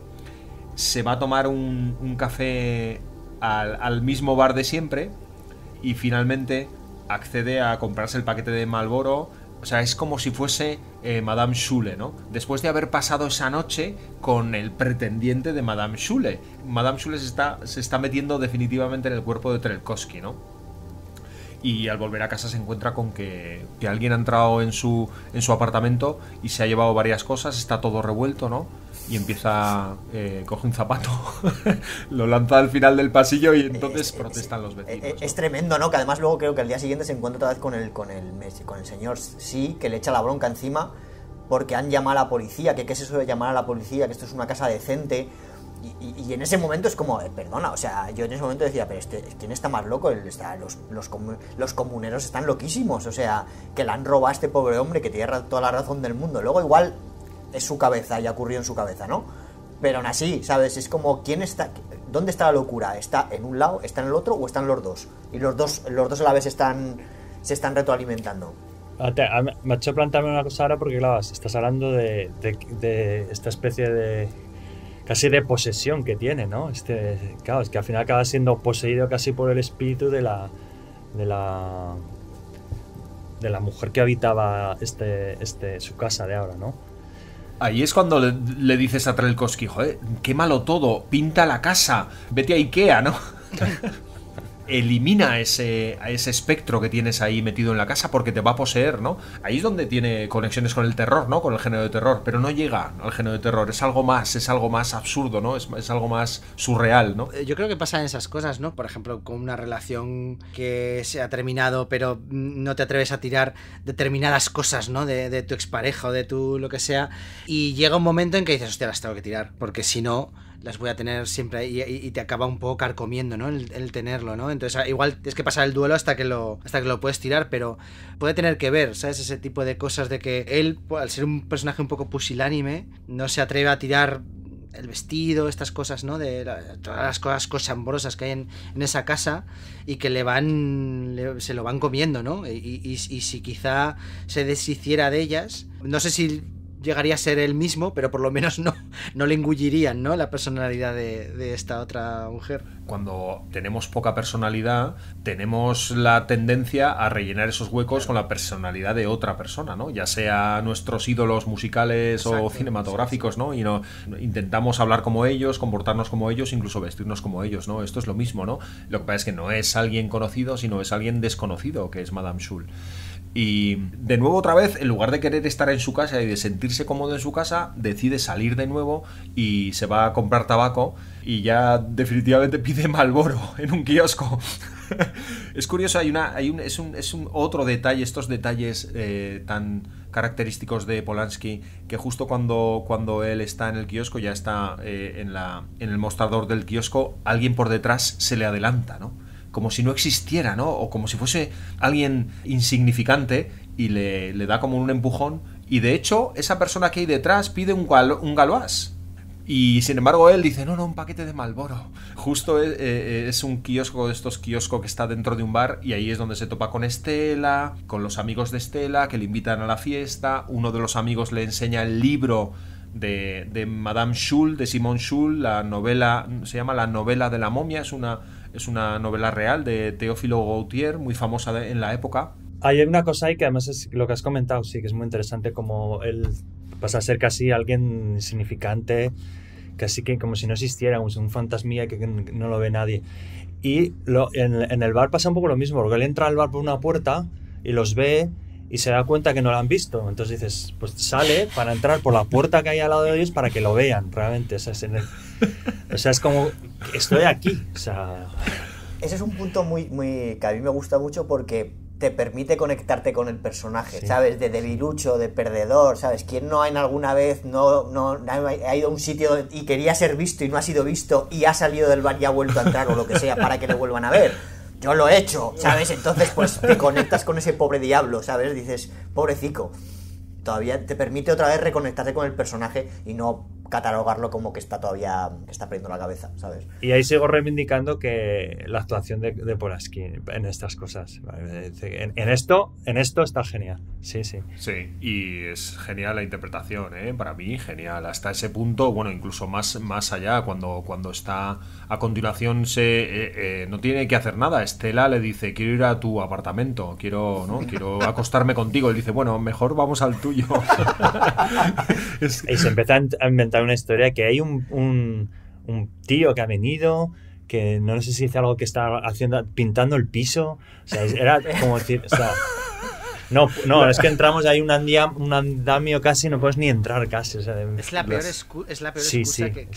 S1: se va a tomar un, café al, mismo bar de siempre y finalmente accede a comprarse el paquete de Malboro. O sea, es como si fuese eh, Madame Schule, ¿no? Después de haber pasado esa noche con el pretendiente de Madame Schule. Madame Schule se está, se está metiendo definitivamente en el cuerpo de Trelkowski, ¿no? y al volver a casa se encuentra con que, alguien ha entrado en su, en su apartamento y se ha llevado varias cosas, está todo revuelto, ¿no? Y empieza, eh, coge un zapato, lo lanza al final del pasillo y entonces protestan los vecinos.
S4: Es, tremendo, ¿no? Que además luego creo que al día siguiente se encuentra otra vez con el, con el, con el señor Sí, que le echa la bronca encima porque han llamado a la policía, que qué es eso de llamar a la policía, que esto es una casa decente, y, en ese momento es como, eh, perdona, o sea, yo en ese momento decía, pero este, ¿quién está más loco? El, está, los, comuneros están loquísimos, o sea, que la han robado a este pobre hombre que tiene toda la razón del mundo. Luego igual es su cabeza y ha ocurrido en su cabeza, ¿no? Pero aún así, ¿sabes? Es como, ¿quién está...? ¿Dónde está la locura? ¿Está en un lado, está en el otro o están los dos? Y los dos, los dos a la vez están, se están retroalimentando.
S3: Ah, ah, me ha hecho plantearme una cosa ahora porque, claro, estás hablando de esta especie de casi de posesión que tiene, ¿no? Este, claro, es que al final acaba siendo poseído casi por el espíritu de la, de la, de la mujer que habitaba este, este, su casa de ahora,
S1: ¿no? Ahí es cuando le, dices a Trelkoski, qué malo todo, pinta la casa, vete a Ikea, ¿no? elimina ese, ese espectro que tienes ahí metido en la casa porque te va a poseer, ¿no? Ahí es donde tiene conexiones con el terror, ¿no? Con el género de terror, pero no llega al género de terror, es algo más, es algo más absurdo, ¿no? Es, algo más surreal, ¿no?
S2: Eh, yo creo que pasan esas cosas, ¿no? Por ejemplo, con una relación que se ha terminado, pero no te atreves a tirar determinadas cosas, ¿no? De, de tu expareja o de tu lo que sea, y llega un momento en que dices, hostia, las tengo que tirar, porque si no las voy a tener siempre ahí y, te acaba un poco carcomiendo, ¿no? El, tenerlo, ¿no? Entonces ah, igual es que pasar el duelo hasta que lo hasta que lo puedes tirar, pero puede tener que ver, ¿sabes? Ese tipo de cosas de que él, pues, al ser un personaje un poco pusilánime, no se atreve a tirar el vestido, estas cosas, ¿no? De todas las cosas cochambrosas que hay en, esa casa y que le van, se lo van comiendo, ¿no? Y, y, si quizá se deshiciera de ellas, no sé si llegaría a ser él mismo, pero por lo menos no, no le engullirían ¿no? la personalidad de, esta otra mujer.
S1: Cuando tenemos poca personalidad, tenemos la tendencia a rellenar esos huecos con la personalidad de otra persona, ¿no? ya sea nuestros ídolos musicales o cinematográficos, ¿no? y no, intentamos hablar como ellos, comportarnos como ellos, incluso vestirnos como ellos. ¿no? Esto es lo mismo. ¿no? Lo que pasa es que no es alguien conocido, sino es alguien desconocido, que es Madame Schul. Y de nuevo otra vez, en lugar de querer estar en su casa y de sentirse cómodo en su casa, decide salir de nuevo y se va a comprar tabaco y ya definitivamente pide Malboro en un kiosco. es curioso, hay una, hay un, es, un, es un otro detalle, estos detalles eh, tan característicos de Polanski, que justo cuando, cuando él está en el kiosco, ya está eh, en, la, en el mostrador del kiosco, alguien por detrás se le adelanta, ¿no? como si no existiera, ¿no? O como si fuese alguien insignificante y le, le da como un empujón. Y de hecho, esa persona que hay detrás pide un, un galoás. Y sin embargo él dice, no, no, un paquete de Malboro. Justo eh, eh, es, un kiosco de estos kioscos que está dentro de un bar y ahí es donde se topa con Estela, con los amigos de Estela que le invitan a la fiesta. Uno de los amigos le enseña el libro de, de Madame Schul, de Simone Schul, la novela, se llama La novela de la momia, es una es una novela real de Teófilo Gautier, muy famosa en la época. Hay una
S3: cosa ahí que además es lo que has comentado, sí, que es muy interesante, como él pasa a ser casi alguien insignificante, casi que como si no existiera, un fantasmía que no lo ve nadie. Y en, en, el bar pasa un poco lo mismo, porque él entra al bar por una puerta y los ve y se da cuenta que no lo han visto. Entonces dices, pues sale para entrar por la puerta que hay al lado de ellos para que lo vean realmente. O sea, es, como, estoy aquí. O sea.
S4: Ese es un punto muy, muy que a mí me gusta mucho porque te permite conectarte con el personaje, ¿sabes? De debilucho, de perdedor, ¿sabes? ¿Quién no en alguna vez no, no, ha ido a un sitio y quería ser visto y no ha sido visto y ha salido del bar y ha vuelto a entrar o lo que sea para que lo vuelvan a ver? yo lo he hecho, ¿sabes? Entonces, pues te conectas con ese pobre diablo, ¿sabes? Dices, pobrecico. Todavía te permite otra vez reconectarte con el personaje y no catalogarlo como que está todavía, que está perdiendo la cabeza, ¿sabes?
S3: Y ahí sigo reivindicando que la actuación de, de Polaski en estas cosas, en, esto, en esto está genial, sí, sí.
S1: Sí, y es genial la interpretación, ¿eh? para mí genial, hasta ese punto, bueno, incluso más, más allá, cuando, cuando está a continuación, se, eh, eh, no tiene que hacer nada, Estela le dice, quiero ir a tu apartamento, quiero, ¿no? quiero acostarme contigo, él dice, bueno, mejor vamos al tuyo. y se empieza
S3: a inventar una historia que hay un, un, tío que ha venido que no sé si es algo que está haciendo pintando el piso o sea era como decir
S4: no, no, es
S3: que entramos ahí un, un andamio casi, no puedes ni entrar casi. es, la peor es la peor excusa
S4: que...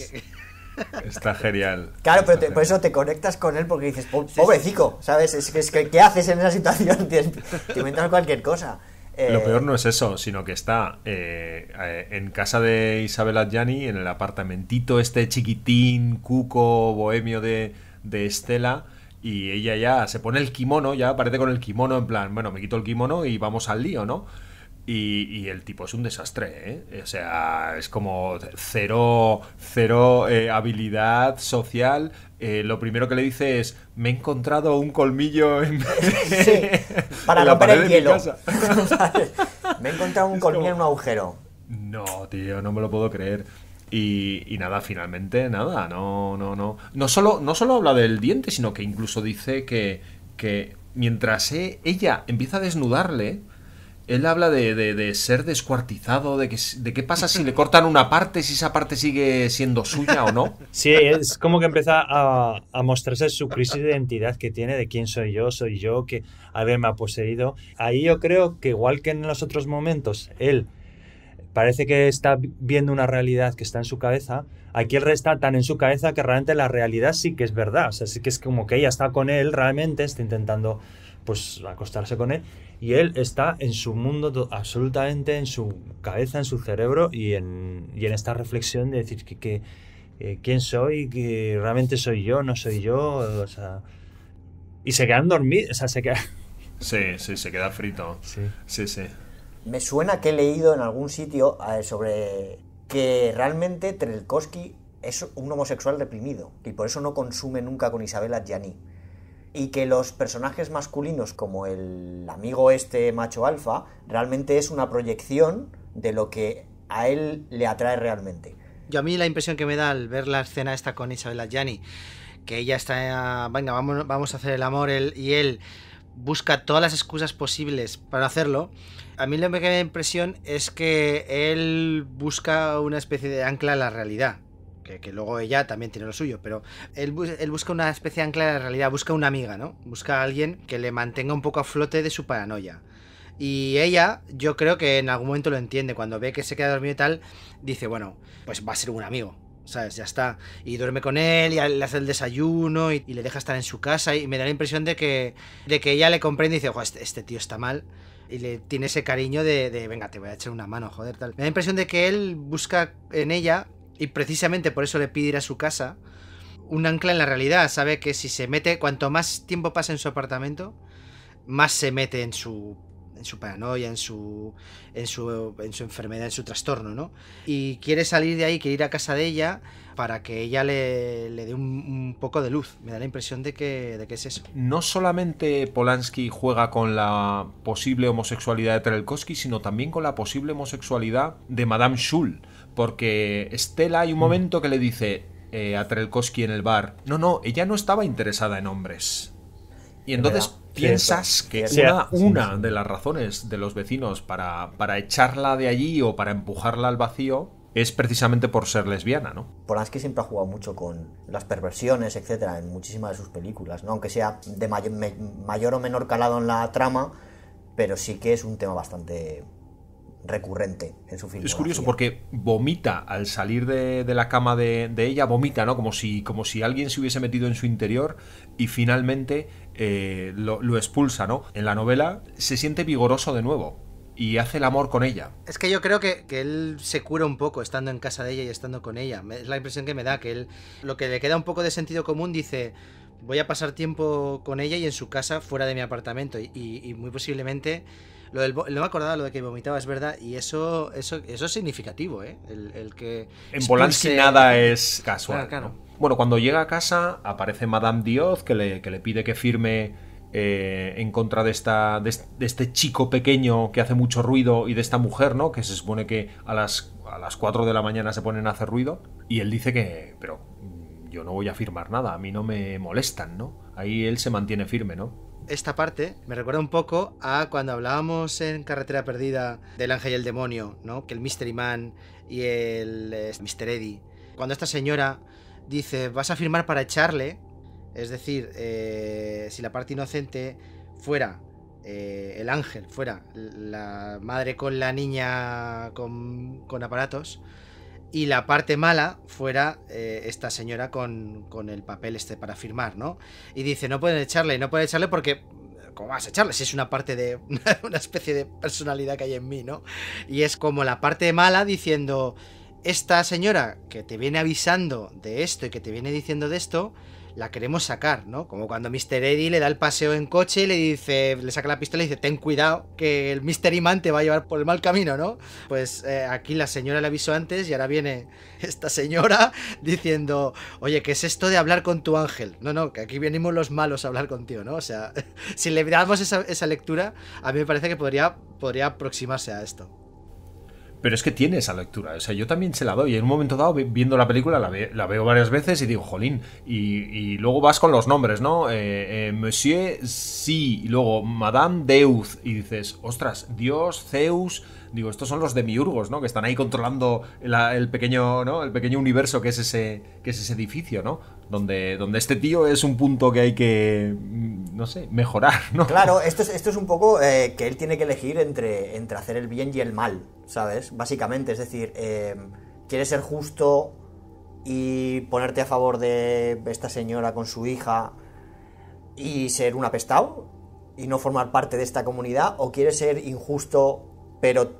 S1: Está genial.
S4: Claro, pero por eso te conectas con él porque dices, pobrecico, ¿sabes? que, ¿qué haces en esa situación? Te, inventas cualquier cosa.
S1: Lo peor eh, no es eso, sino que está eh, eh, en casa de Isabel Gianni, en el apartamentito este chiquitín, cuco, bohemio de, de Estela. Y ella ya se pone el kimono, ya aparece con el kimono en plan, bueno, me quito el kimono y vamos al lío, ¿no? Y, el tipo es un desastre, ¿eh? O sea, es como cero, eh, habilidad social. Eh, lo primero que le dice es, me he encontrado un colmillo en, la pared
S4: me he encontrado un colmillo en un agujero. No,
S1: tío, no me lo puedo creer. Y, nada, finalmente, nada, no, no, no. No solo, no solo habla del diente, sino que incluso dice que mientras e, ella empieza a desnudarle, él habla de, ser descuartizado, de, de qué pasa si le cortan una parte, si esa parte sigue siendo suya o no. Sí, es como que empieza a, mostrarse
S3: su crisis de identidad que tiene, de quién soy yo, soy yo, que alguien me ha poseído. Ahí yo creo que igual que en los otros momentos, él parece que está viendo una realidad que está en su cabeza, aquí él está tan en su cabeza que realmente la realidad sí que es verdad. O sea, que es como que ella está con él, realmente está intentando pues acostarse con él y él está en su mundo absolutamente, en su cabeza, en su cerebro y en, y en esta reflexión de decir que, eh, quién soy, que realmente soy yo, no soy yo,
S4: o sea, y se quedan dormidos, o sea, se queda
S1: Sí, sí, se queda frito. Sí, sí, sí.
S4: Me suena que he leído en algún sitio eh, sobre que realmente Trelkowski es un homosexual reprimido y por eso no consume nunca con Isabela Gianni y que los personajes masculinos como el amigo este macho alfa realmente es una proyección de lo que a él le atrae realmente.
S2: Yo a mí la impresión que me da al ver la escena esta con Isabella Gianni, que ella está, venga, vamos, vamos a hacer el amor él, y él busca todas las excusas posibles para hacerlo. A mí lo que me da la impresión es que él busca una especie de ancla a la realidad que, luego ella también tiene lo suyo, pero él, busca una especie de ancla de realidad, busca una amiga, ¿no? Busca a alguien que le mantenga un poco a flote de su paranoia. Y ella, yo creo que en algún momento lo entiende, cuando ve que se queda dormido y tal, dice, bueno, pues va a ser un amigo, ¿sabes? Ya está. Y duerme con él, y le hace el desayuno, y, le deja estar en su casa, y me da la impresión de que, de que ella le comprende y dice, ojo, este, este, tío está mal. Y le tiene ese cariño de, de, venga, te voy a echar una mano, joder, tal. Me da la impresión de que él busca en ella y precisamente por eso le pide ir a su casa. Un ancla en la realidad, sabe que si se mete, cuanto más tiempo pasa en su apartamento, más se mete en su en su paranoia, en su, en su, enfermedad, en su trastorno, Y quiere salir de ahí, quiere ir a casa de ella para que ella le, dé un, poco de luz. Me da la impresión de que, es eso.
S1: No solamente Polanski juega con la posible homosexualidad de Trelkowski, sino también con la posible homosexualidad de Madame Schul porque Estela hay un mm. momento que le dice eh, a Trelkowski en el bar, no, no, ella no estaba interesada en hombres. Y entonces piensas que una, de las razones de los vecinos para, para echarla de allí o para empujarla al vacío es precisamente por ser lesbiana, ¿no?
S4: Polanski siempre ha jugado mucho con las perversiones, etcétera, en muchísimas de sus películas, ¿no? Aunque sea de mayor o menor calado en la trama, pero sí que es un tema bastante recurrente en su filmografía. Es curioso
S1: porque vomita al salir de, la cama de, ella, vomita, ¿no? Como si, como si alguien se hubiese metido en su interior y finalmente eh, lo, expulsa, ¿no? En la novela se siente vigoroso de nuevo y hace el amor con ella.
S2: Es que yo creo que, él se cura un poco estando en casa de ella y estando con ella. Es la impresión que me da, que él lo que le queda un poco de sentido común dice, voy a pasar tiempo con ella y en su casa fuera de mi apartamento y muy posiblemente lo del, no me acordaba lo de que vomitaba, es verdad, y eso, eso, eso es significativo, ¿eh? El, que. En volante nada
S1: es casual. Bueno, cuando llega a casa aparece Madame Dios que le, pide que firme eh, en contra de, esta, este chico pequeño que hace mucho ruido y de esta mujer, ¿no? Que se supone que a las, a las 4 de la mañana se ponen a hacer ruido. Y él dice que, pero mm, yo no voy a firmar nada, a mí no me molestan, ¿no? Ahí él se mantiene firme, ¿no?
S2: esta parte me recuerda un poco a cuando hablábamos en Carretera Perdida del Ángel y el Demonio, ¿no? Que el Mystery Man y el este, Mr. Eddie. Cuando esta señora dice, vas a firmar para echarle, es decir, eh, si la parte inocente fuera eh, el ángel, fuera la madre con la niña con, con aparatos, y la parte mala fuera eh, esta señora con, con, el papel este para firmar, ¿no? Y dice, no pueden echarle, no pueden echarle porque... ¿Cómo vas a echarle? Si es una parte de... una especie de personalidad que hay en mí, ¿no? Y es como la parte mala diciendo, esta señora que te viene avisando de esto y que te viene diciendo de esto, la queremos sacar, ¿no? Como cuando Mr. Eddie le da el paseo en coche y le dice, le saca la pistola y dice, ten cuidado, que el Mr. Imán te va a llevar por el mal camino, ¿no? Pues eh, aquí la señora le avisó antes y ahora viene esta señora diciendo, oye, ¿qué es esto de hablar con tu ángel? No, no, que aquí venimos los malos a hablar contigo, ¿no? O sea, si le damos esa, lectura, a mí me parece que podría, podría aproximarse a esto.
S1: Pero es que tiene esa lectura. O sea, yo también se la doy. En un momento dado, viendo la película, la, veo varias veces y digo, jolín. Y, luego vas con los nombres, ¿no? Eh, eh, Monsieur Si, y luego Madame Deus. Y dices, ostras, Dios, Zeus. Digo, estos son los demiurgos, ¿no? Que están ahí controlando el, pequeño, el pequeño universo que es ese, que es ese edificio, ¿no? donde, este tío es un punto que hay que, no sé, mejorar,
S4: ¿no? Claro, esto es, un poco eh, que él tiene que elegir entre, hacer el bien y el mal, ¿sabes? Básicamente, es decir, em, ¿quieres ser justo y ponerte a favor de esta señora con su hija y ser un apestado y no formar parte de esta comunidad? ¿O quieres ser injusto pero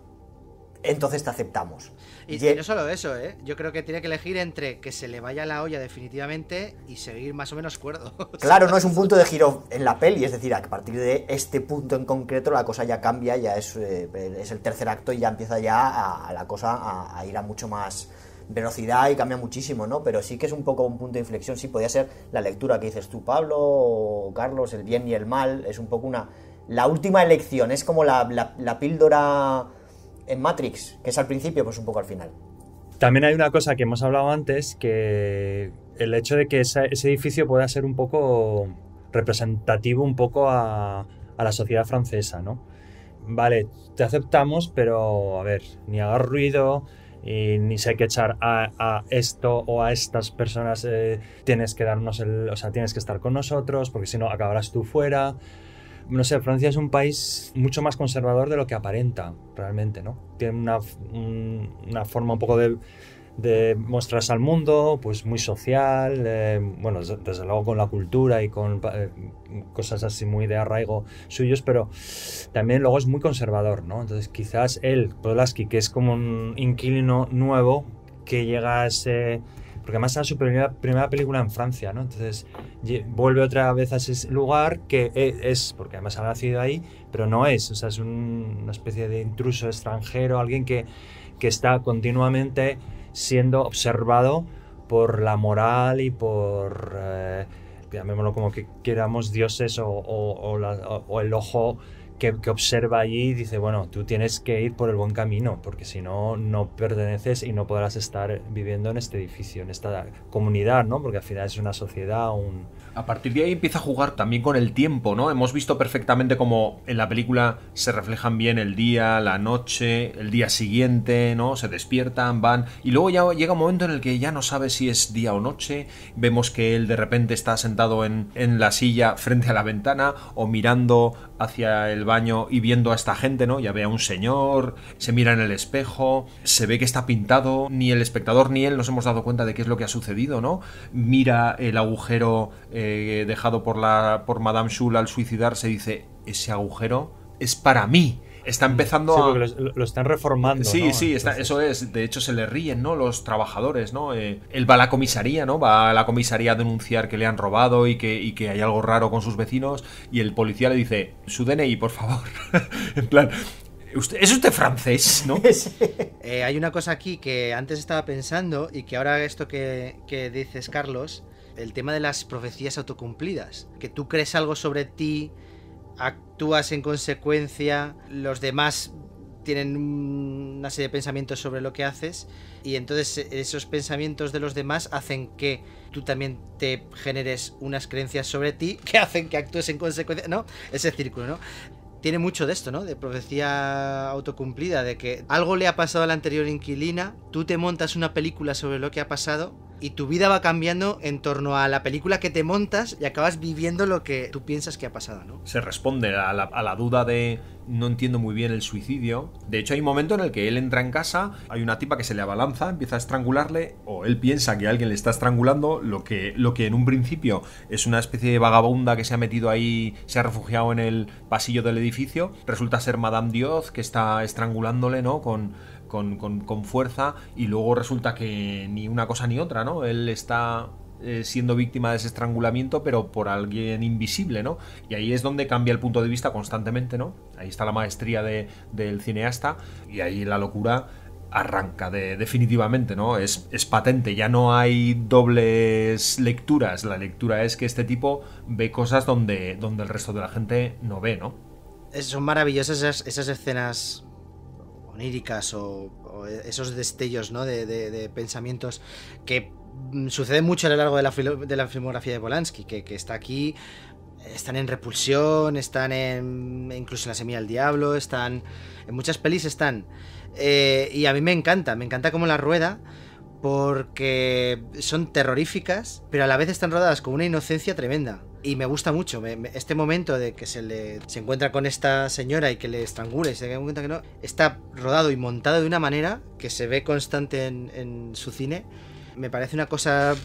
S4: entonces te aceptamos? Y, e- no
S2: solo eso, ¿eh? Yo creo que tiene que elegir entre que se le vaya la olla definitivamente y seguir más o menos cuerdo. Claro, no
S4: es un punto de giro en la peli, es decir, a partir de este punto en concreto la cosa ya cambia, ya es, eh, es el tercer acto y ya empieza ya a, la cosa a, ir a mucho más velocidad y cambia muchísimo, ¿no? Pero sí que es un poco un punto de inflexión, sí, podría ser la lectura que dices tú, Pablo o Carlos, el bien y el mal, es un poco una... La última elección, es como la, la píldora en Matrix, que es al principio, pues un poco al final.
S3: También hay una cosa que hemos hablado antes, que el hecho de que ese, edificio pueda ser un poco representativo, un poco a, la sociedad francesa, ¿no? Vale, te aceptamos, pero a ver, ni hagas ruido, y ni hay que echar a, esto o a estas personas, eh, tienes que darnos o sea, tienes que estar con nosotros, porque si no acabarás tú fuera no sé, Francia es un país mucho más conservador de lo que aparenta realmente, ¿no? Tiene una, forma un poco de, mostrarse al mundo, pues muy social, eh, bueno, desde, luego con la cultura y con eh, cosas así muy de arraigo suyos, pero también luego es muy conservador, ¿no? Entonces quizás él, Podlaski, que es como un inquilino nuevo, que llega a ese porque además era su primera, película en Francia, ¿no? Entonces vuelve otra vez a ese lugar que e, es, porque además ha nacido ahí, pero no es. O sea, es una especie de intruso extranjero, alguien que, que está continuamente siendo observado por la moral y por, eh, llamémoslo como que queramos, dioses o, o el ojo que, observa allí y dice, bueno, tú tienes que ir por el buen camino, porque si no, no perteneces y no podrás estar
S1: viviendo en este edificio, en esta comunidad, ¿no? Porque al
S3: final es una sociedad, un...
S1: A partir de ahí empieza a jugar también con el tiempo, ¿no? Hemos visto perfectamente cómo en la película se reflejan bien el día, la noche, el día siguiente, ¿no? Se despiertan, van... Y luego ya llega un momento en el que ya no sabe si es día o noche, vemos que él de repente está sentado en, en la silla frente a la ventana o mirando hacia el baño y viendo a esta gente, ¿no? Ya ve a un señor, se mira en el espejo, se ve que está pintado, ni el espectador ni él nos hemos dado cuenta de qué es lo que ha sucedido, ¿no? Mira el agujero eh, dejado por, la, por Madame Schul al suicidarse se dice, ese agujero es para mí está empezando
S3: Lo, están reformando. Sí, sí,
S1: está, eso es. De hecho, se le ríen, ¿no? Los trabajadores, ¿no? Eh, él va a la comisaría, ¿no? Va a la comisaría a denunciar que le han robado y que, que hay algo raro con sus vecinos. Y el policía le dice: Su DNI, por favor. en plan, ¿Es usted francés, no?
S2: Eh, hay una cosa aquí que antes estaba pensando y que ahora esto que, que, dices, Carlos, el tema de las profecías autocumplidas. Que tú crees algo sobre ti actúas en consecuencia, los demás tienen una serie de pensamientos sobre lo que haces y entonces eh, esos pensamientos de los demás hacen que tú también te generes unas creencias sobre ti que hacen que actúes en consecuencia, ¿no? Ese círculo, ¿no? Tiene mucho de esto, ¿no? De profecía autocumplida, de que algo le ha pasado a la anterior inquilina, tú te montas una película sobre lo que ha pasado y tu vida va cambiando en torno a la película que te montas y acabas viviendo lo que tú piensas que ha pasado, ¿no?
S1: Se responde a la, duda de no entiendo muy bien el suicidio. De hecho, hay un momento en el que él entra en casa, hay una tipa que se le abalanza, empieza a estrangularle, o él piensa que alguien le está estrangulando, lo que, lo que en un principio es una especie de vagabunda que se ha metido ahí, se ha refugiado en el pasillo del edificio, resulta ser Madame Dios que está estrangulándole, ¿no? Con con, fuerza y luego resulta que ni una cosa ni otra, ¿no? Él está eh, siendo víctima de ese estrangulamiento, pero por alguien invisible, ¿no? Y ahí es donde cambia el punto de vista constantemente, ¿no? Ahí está la maestría del cineasta y ahí la locura arranca de, definitivamente, ¿no? Es, es, patente, ya no hay dobles lecturas, la lectura es que este tipo ve cosas donde, donde el resto de la gente no ve, ¿no?
S2: Son maravillosas esas escenas oníricas o, esos destellos ¿no? de, pensamientos que mm, suceden mucho a lo largo de la, de la filmografía de Polanski, que, está aquí, están en Repulsión, están en, incluso en La Semilla del Diablo, están en muchas pelis están. Eh, y a mí me encanta, me encanta como la rueda, porque son terroríficas, pero a la vez están rodadas con una inocencia tremenda. Y me gusta mucho. este momento de que se le se encuentra con esta señora y que le estrangula y se da cuenta que no. Está rodado y montado de una manera que se ve constante en, su cine. Me parece una cosa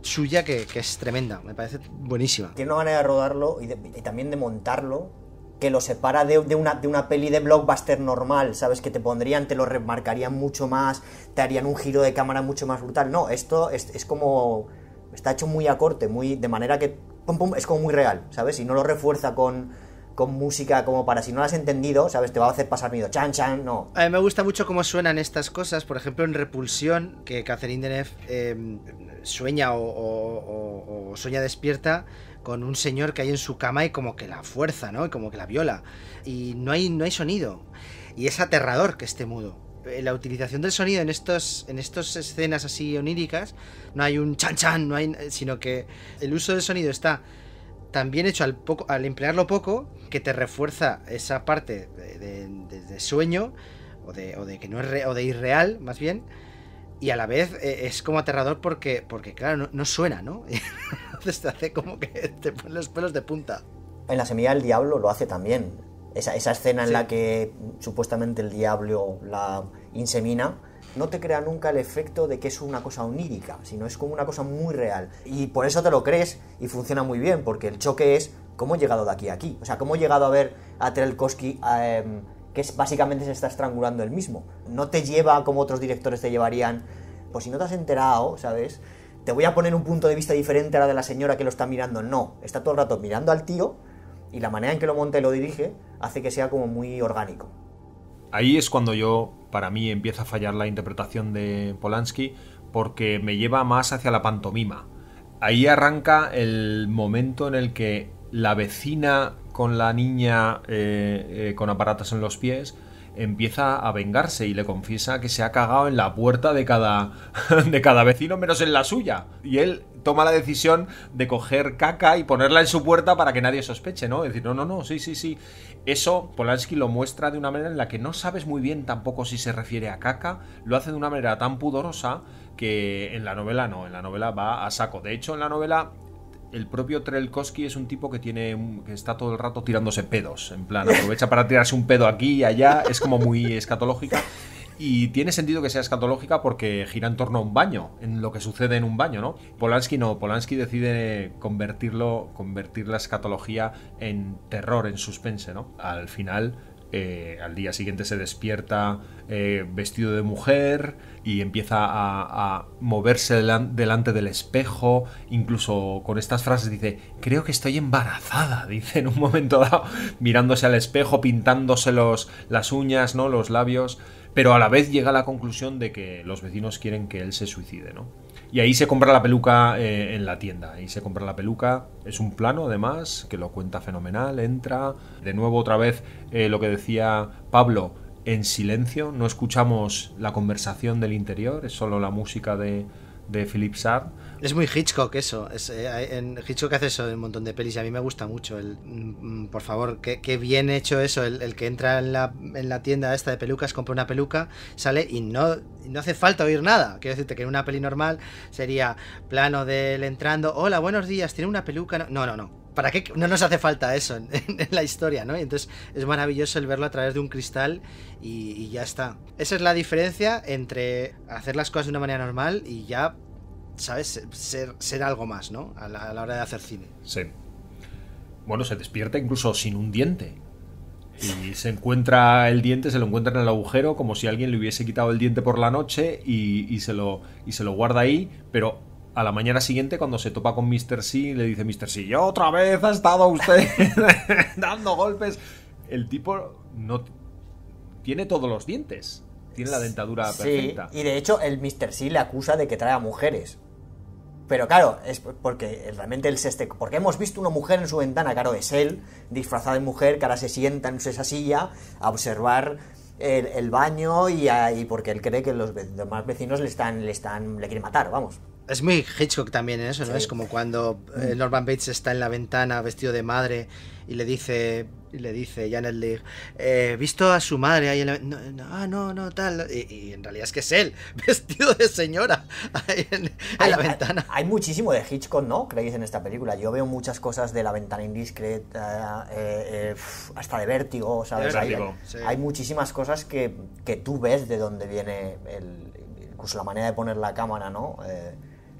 S2: suya que, que, es tremenda. Me parece buenísima.
S4: Tiene una manera de rodarlo y, también de montarlo que lo separa de, de, una, de, una, peli de blockbuster normal, ¿sabes? Que te pondrían, te lo remarcarían mucho más, te harían un giro de cámara mucho más brutal. No, esto es, es como. Está hecho muy a corte, muy, de manera que es como muy real, ¿sabes? Y no lo refuerza con, con música como para si no la has entendido, ¿sabes? Te va a hacer pasar miedo, chan, chan, no.
S2: A mí me gusta mucho cómo suenan estas cosas, por ejemplo en Repulsión, que Catherine Deneuve em, sueña o, sueña despierta con un señor que hay en su cama y como que la fuerza, ¿no? Y como que la viola. Y no hay, no hay sonido. Y es aterrador que esté mudo. Eh, la utilización del sonido en estos en estas escenas así oníricas no hay un chan chan no hay eh, sino que el uso del sonido está también hecho al poco al emplearlo poco que te refuerza esa parte de, sueño o de, o de, que no es o de irreal más bien y a la vez eh, es como aterrador porque, porque claro, no, no suena, ¿no? Entonces te hace como que te ponen los
S4: pelos de punta. En la semilla del diablo lo hace también esa, escena en la que supuestamente el diablo la insemina, no te crea nunca el efecto de que es una cosa onírica, sino es como una cosa muy real. Y por eso te lo crees y funciona muy bien, porque el choque es cómo he llegado de aquí a aquí. O sea, cómo he llegado a ver a Trelkowski, em, que es, básicamente se está estrangulando él mismo. No te lleva como otros directores te llevarían, pues si no te has enterado, ¿sabes? Te voy a poner un punto de vista diferente a la de la señora que lo está mirando. No, está todo el rato mirando al tío y la manera en que lo monta y lo dirige hace que sea como muy orgánico.
S1: Ahí es cuando yo, para mí, empieza a fallar la interpretación de Polanski porque me lleva más hacia la pantomima. Ahí arranca el momento en el que la vecina con la niña eh, eh, con aparatos en los pies empieza a vengarse y le confiesa que se ha cagado en la puerta de cada, de cada vecino menos en la suya. Y él toma la decisión de coger caca y ponerla en su puerta para que nadie sospeche, ¿no? Es decir, no, no, no, sí, sí, sí. Eso Polanski lo muestra de una manera en la que no sabes muy bien tampoco si se refiere a caca, lo hace de una manera tan pudorosa que en la novela no, en la novela va a saco. De hecho, en la novela el propio Trelkowski es un tipo que tiene que está todo el rato tirándose pedos, en plan aprovecha para tirarse un pedo aquí y allá, es como muy escatológica y tiene sentido que sea escatológica porque gira en torno a un baño, en lo que sucede en un baño, ¿no? Polanski no, Polanski decide convertirlo, convertir la escatología en terror, en suspense, ¿no? Al final eh, al día siguiente se despierta eh, vestido de mujer y empieza a, moverse delante del espejo, incluso con estas frases dice, creo que estoy embarazada, dice en un momento dado, mirándose al espejo, pintándose las uñas, ¿no? los labios, pero a la vez llega a la conclusión de que los vecinos quieren que él se suicide, ¿no? Y ahí se compra la peluca eh, en la tienda. Ahí se compra la peluca. Es un plano, además, que lo cuenta fenomenal. Entra. De nuevo, otra vez, eh, lo que decía Pablo, en silencio. No escuchamos la conversación del interior. Es solo la música de, de Philip
S2: Sard es muy Hitchcock eso. Es, eh, Hitchcock hace eso en un montón de pelis y a mí me gusta mucho. Mm, mm, por favor, qué, bien hecho eso. El, que entra en la, tienda esta de pelucas, compra una peluca, sale y no, hace falta oír nada. Quiero decirte que en una peli normal sería plano del entrando, hola, buenos días, tiene una peluca. No, no, no. ¿Para qué? No nos hace falta eso en, la historia, ¿no? Y entonces es maravilloso el verlo a través de un cristal y ya está. Esa es la diferencia entre hacer las cosas de una manera normal y ya ¿sabes? Ser, algo más, ¿no? A la, hora de hacer
S1: cine. Sí. Bueno, se despierta incluso sin un diente. Y se encuentra el diente, se lo encuentra en el agujero, como si alguien le hubiese quitado el diente por la noche y, se, lo, y se lo guarda ahí, pero a la mañana siguiente, cuando se topa con Mr. C, le dice Mr. C, yo otra vez ha estado usted dando golpes. El tipo no tiene todos los dientes. Tiene la dentadura perfecta. Y
S4: de hecho, el Mr. C le acusa de que trae a mujeres. Pero claro, es porque realmente se este, porque hemos visto una mujer en su ventana, claro, es él, disfrazada de mujer, que ahora se sienta en esa silla a observar el, baño y, y, porque él cree que los demás vecinos le están, le están, le quieren matar, vamos
S2: es muy Hitchcock también en eso, ¿no? Es como cuando eh, mm. Norman Bates está en la ventana vestido de madre y le dice, y le dice Janet Leigh, eh, visto a su madre
S4: ahí en la... No, no, ah, no, no, tal. Y, en realidad es que es él, vestido de señora, ahí en, la ventana. Hay, muchísimo de Hitchcock, ¿no? Creéis en esta película. Yo veo muchas cosas de la ventana indiscreta, eh, eh, hasta de vértigo, ¿sabes? hay, muchísimas cosas que, tú ves de dónde viene el, incluso la manera de poner la cámara, ¿no?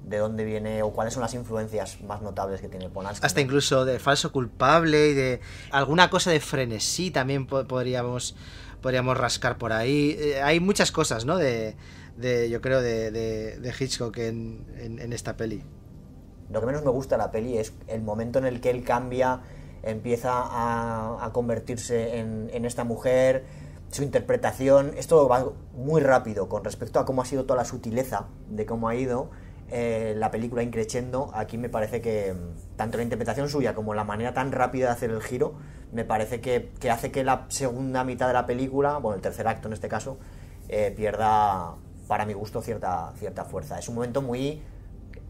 S4: de dónde viene o cuáles son las influencias más notables que tiene Polanski. Hasta incluso
S2: de falso culpable y de alguna cosa de frenesí también podríamos, podríamos rascar por ahí. Eh, hay muchas cosas, ¿no? De, de yo creo, de, Hitchcock en, esta peli.
S4: Lo que menos me gusta de la peli es el momento en el que él cambia, empieza a, convertirse en, en esta mujer, su interpretación, esto va muy rápido con respecto a cómo ha sido toda la sutileza de cómo ha ido eh, la película increciendo, aquí me parece que mm, tanto la interpretación suya como la manera tan rápida de hacer el giro, me parece que, hace que la segunda mitad de la película, bueno, el tercer acto en este caso, eh, pierda, para mi gusto, cierta, cierta fuerza. Es un momento muy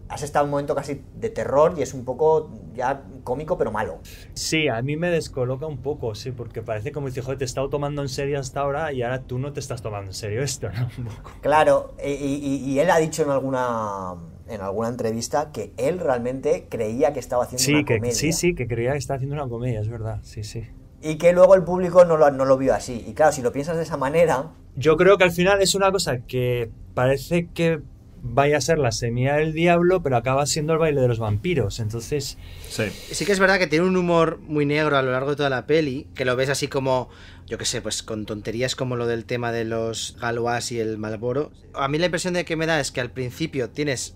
S4: has estado un momento casi de terror y es un poco ya cómico pero malo.
S3: Sí, a mí me descoloca un poco, sí, porque parece como si joder, te he estado tomando en serio hasta ahora y ahora tú no te estás tomando en serio esto, ¿no?
S4: Claro, y él ha dicho en alguna en alguna entrevista que él realmente creía que estaba haciendo una comedia. Sí, sí, que creía que estaba haciendo una
S3: comedia, es verdad, sí, sí.
S4: Y que luego el público no lo, no lo vio así. Y claro, si lo piensas de esa manera...
S3: Yo creo que al final es una cosa que parece que vaya a ser
S2: la semilla del diablo, pero acaba siendo el baile de los vampiros. Entonces. Sí. que es verdad que tiene un humor muy negro a lo largo de toda la peli, que lo ves así como, yo qué sé, pues con tonterías como lo del tema de los Galois y el malboro. A mí la impresión de que me da es que al principio tienes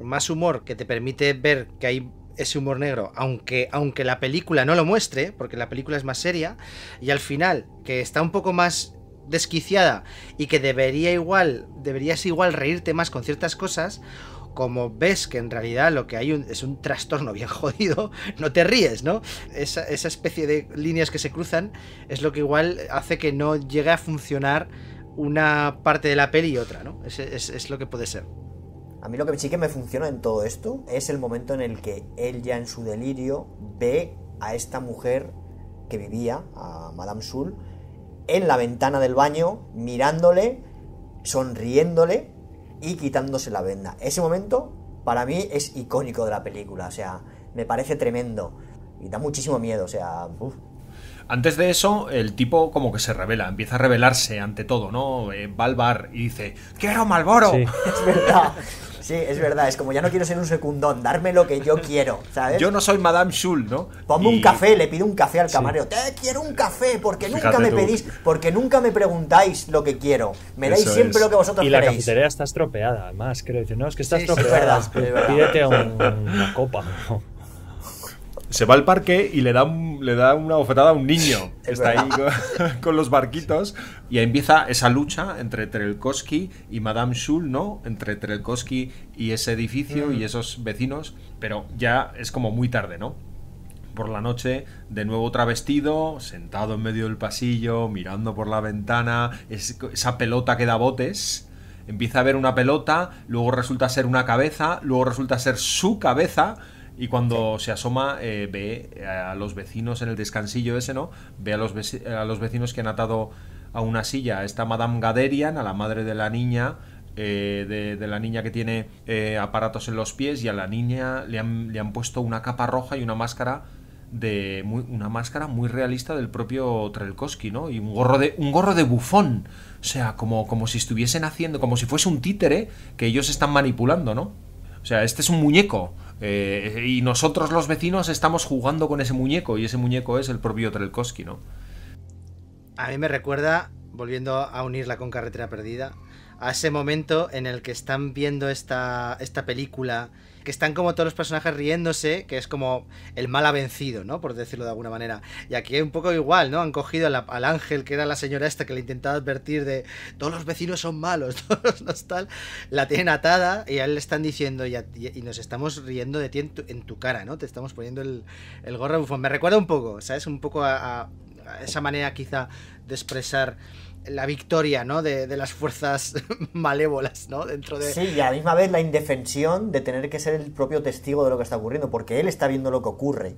S2: más humor que te permite ver que hay ese humor negro, aunque, aunque la película no lo muestre, porque la película es más seria, y al final, que está un poco más desquiciada y que debería igual, deberías igual reírte más con ciertas cosas, como ves que en realidad lo que hay es un trastorno bien jodido, no te ríes, ¿no? Esa, especie de líneas que se cruzan es lo que igual hace que no llegue a funcionar una parte de la peli y otra, ¿no? es lo que puede ser.
S4: A mí lo que sí que me funciona en todo esto es el momento en el que él ya en su delirio ve a esta mujer que vivía, a Madame Sul, en la ventana del baño, mirándole, sonriéndole y quitándose la venda. Ese momento para mí es icónico de la película, o sea, me parece tremendo y da muchísimo miedo, o sea...
S1: Antes de eso, el tipo como que se revela, empieza a revelarse ante todo, ¿no? Eh, va al bar y dice, quiero Malboro. es verdad.
S4: Sí, es verdad, es como ya no quiero ser un secundón, darme lo que yo quiero, ¿sabes? Yo no soy Madame Schul, ¿no? Ponme un café, le pido un café al camarero. Te quiero un café, porque nunca me pedís, porque nunca me preguntáis lo que quiero. Me dais siempre lo que vosotros queréis. Y la
S3: cafetería está estropeada, además, creo. no, es que está estropeada. Pídete una
S1: copa se va al parque y le da, le da una bofetada a un niño está ahí con, los barquitos y ahí empieza esa lucha entre Trelkowski y Madame Schul, ¿no? Entre Trelkowski y ese edificio y mm. esos vecinos, pero ya es como muy tarde, ¿no? Por la noche, de nuevo travestido, sentado en medio del pasillo, mirando por la ventana, esa pelota que da botes empieza a ver una pelota, luego resulta ser una cabeza, luego resulta ser su cabeza, y cuando se asoma, eh, ve eh, a los vecinos en el descansillo ese, ¿no? Ve a los, a los vecinos que han atado a una silla a esta Madame Gaderian, a la madre de la niña, eh, de, la niña que tiene aparatos en los pies y a la niña le han, le han puesto una capa roja y una máscara de una máscara muy realista del propio Trelkowski, ¿no? Y un gorro de un gorro de bufón, o sea, como como si estuviesen haciendo, como si fuese un títere que ellos están manipulando, ¿no? O sea, este es un muñeco eh, y nosotros los vecinos estamos jugando con ese muñeco y ese muñeco es el propio Trelkowski, ¿no?
S2: A mí me recuerda, volviendo a unirla con Carretera Perdida, a ese momento en el que están viendo esta película que están como todos los personajes riéndose, que es como el mal ha vencido, ¿no? Por decirlo de alguna manera. Y aquí es un poco igual, ¿no? Han cogido al ángel, que era la señora esta que le intentaba advertir de todos los vecinos son malos, todos los tal, la tienen atada y a él le están diciendo y, nos estamos riendo de ti en tu, cara, ¿no? Te estamos poniendo el, gorro bufón. Me recuerda un poco, ¿sabes? Un poco a esa manera quizá de expresar
S4: la victoria, ¿no? De, las fuerzas malévolas, ¿no? Dentro de... Sí, y a la misma vez la indefensión de tener que ser el propio testigo de lo que está ocurriendo, porque él está viendo lo que ocurre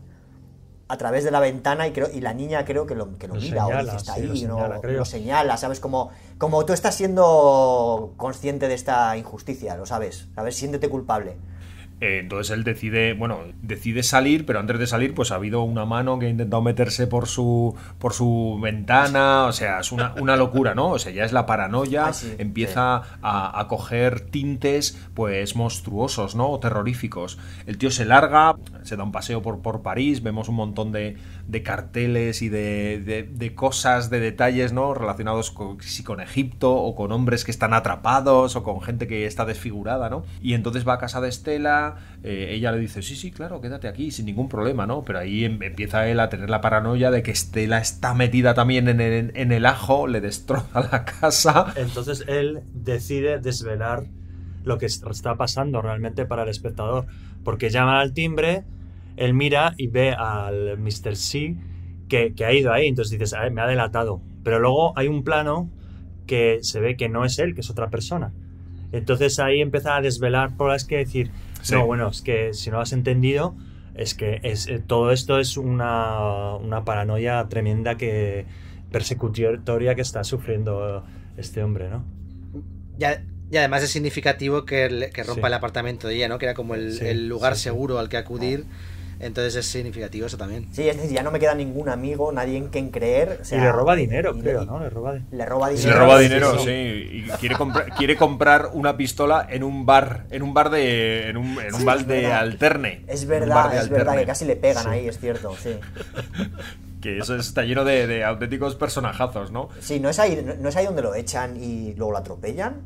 S4: a través de la ventana y creo y la niña creo que lo, que lo, mira o está ahí, lo señala, ¿sabes? Como, como tú estás siendo consciente de esta injusticia, lo sabes, ¿sabes? Siéntete culpable.
S1: Eh, entonces él decide, bueno, decide salir, pero antes de salir, pues ha habido una mano que ha intentado meterse por su, por su ventana, o sea, es una, locura, ¿no? O sea, ya es la paranoia, ah, empieza A, coger tintes, pues, monstruosos, ¿no? O terroríficos. El tío se larga, se da un paseo por, por París, vemos un montón de, de carteles y de, cosas, de detalles, ¿no? Relacionados con, con Egipto o con hombres que están atrapados o con gente que está desfigurada, ¿no? Y entonces va a casa de Estela, eh, ella le dice, sí, sí, claro, quédate aquí sin ningún problema, ¿no? Pero ahí em, empieza él a tener la paranoia de que Estela está metida también en el, en el ajo, le destroza la
S3: casa. Entonces él decide desvelar lo que está pasando realmente para el espectador, porque llaman al timbre, él mira y ve al Mr. C que, ha ido ahí, entonces dices, a ver, me ha delatado. Pero luego hay un plano que se ve que no es él, que es otra persona. Entonces ahí empieza a desvelar por las que decir, no, bueno, es que si no has entendido, es que es, eh, todo esto es una, una paranoia tremenda que persecutoria que está sufriendo este hombre, ¿no?
S2: Ya, y además es significativo que, que rompa el apartamento de ella, ¿no? Que era como el, lugar seguro al que acudir. Ah. Entonces es significativo eso también. Sí, es decir,
S4: ya no me queda ningún amigo, nadie en quien creer. y le roba dinero, creo, ¿no? Le roba, dinero. Le roba dinero, sí.
S1: Y quiere, comprar, una pistola en un bar, en un bar de. un, en de alterne. Es verdad, es
S4: verdad, que casi le pegan ahí, es cierto, sí.
S1: que eso está lleno de, de, auténticos personajazos, ¿no?
S4: Sí, es, ahí, ¿no es ahí donde lo echan y luego lo atropellan?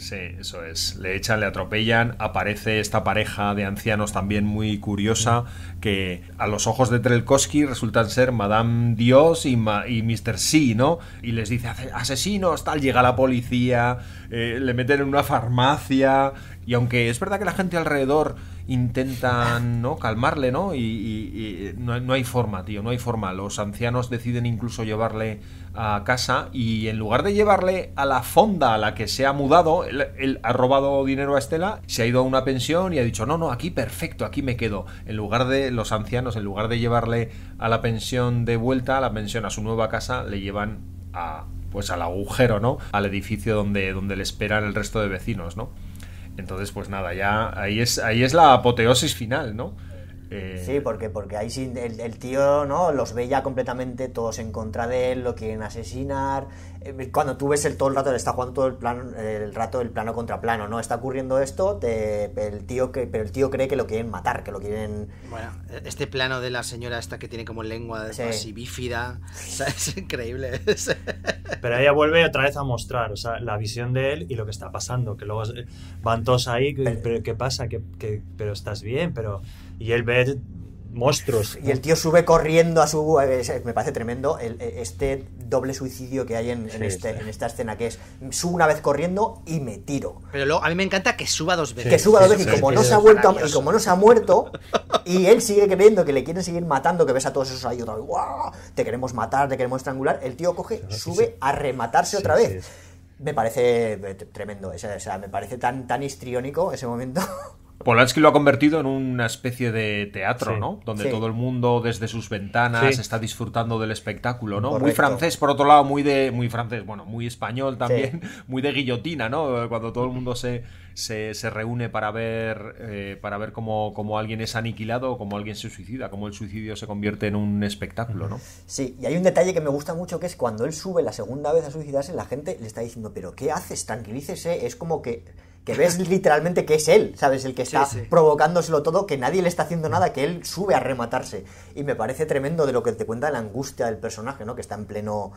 S4: Sí, eso es.
S1: Le echan, le atropellan. Aparece esta pareja de ancianos también muy curiosa que a los ojos de Trelkowski resultan ser Madame Dios y, y Mr. C, ¿no? Y les dice asesinos, tal. Llega la policía, eh, le meten en una farmacia y aunque es verdad que la gente alrededor intenta ¿no? calmarle, ¿no? Y, no, hay forma, tío, no hay forma. Los ancianos deciden incluso llevarle a casa y en lugar de llevarle a la fonda a la que se ha mudado, él, ha robado dinero a Estela, se ha ido a una pensión y ha dicho, no, no, aquí perfecto, aquí me quedo. En lugar de los ancianos, en lugar de llevarle a la pensión de vuelta, a la pensión, a su nueva casa, le llevan a pues al agujero, ¿no? Al edificio donde, donde le esperan el resto de vecinos, ¿no? Entonces, pues nada, ya ahí es, ahí es la apoteosis final, ¿no? Eh, sí,
S4: porque, porque ahí el, el, tío no los ve ya completamente todos en contra de él, lo quieren asesinar, eh, cuando tú ves el todo el rato, le está jugando todo el plano, el rato el plano contra plano, ¿no? Está ocurriendo esto, el tío que, pero el tío cree que lo quieren matar, que lo quieren. Bueno,
S2: e, este plano de la señora esta que tiene como lengua sí. así bífida, es increíble.
S4: pero ella vuelve
S3: otra vez a mostrar, o sea, la visión de él y lo que está pasando, que luego van todos ahí, pero, ¿qué pasa? pero estás bien, pero. Y él ve monstruos. Y el tío
S4: sube corriendo a su... Eh, me parece tremendo eh, este doble suicidio que hay este, en, esta escena, que es subo una vez corriendo y me tiro. Pero luego, a mí me encanta que suba dos veces. que suba dos veces y como, no se ha vuelto, como no se ha muerto, y él sigue creyendo que le quieren seguir matando, que ves a todos esos ahí otra te queremos matar, te queremos estrangular, el tío coge, sube a rematarse otra vez. Me parece eh, tremendo, me parece tan, tan histriónico ese momento.
S1: Polanski lo ha convertido en una especie de teatro, ¿no? Donde todo el mundo desde sus ventanas está disfrutando del espectáculo, ¿no? Muy francés, por otro lado, muy de. muy francés, bueno, muy español también, muy de guillotina, ¿no? Cuando todo el mundo se, se, reúne para ver. Eh, para ver cómo, cómo, alguien es aniquilado o cómo alguien se suicida, cómo el suicidio se convierte en un espectáculo, ¿no?
S4: Sí, y hay un detalle que me gusta mucho que es cuando él sube la segunda vez a suicidarse, la gente le está diciendo, pero ¿qué haces? Tranquilícese, es como que que ves literalmente que es él, ¿sabes? El que está provocándoselo todo, que nadie le está haciendo nada, que él sube a rematarse. Y me parece tremendo de lo que te cuenta la angustia del personaje, ¿no? Que está en pleno,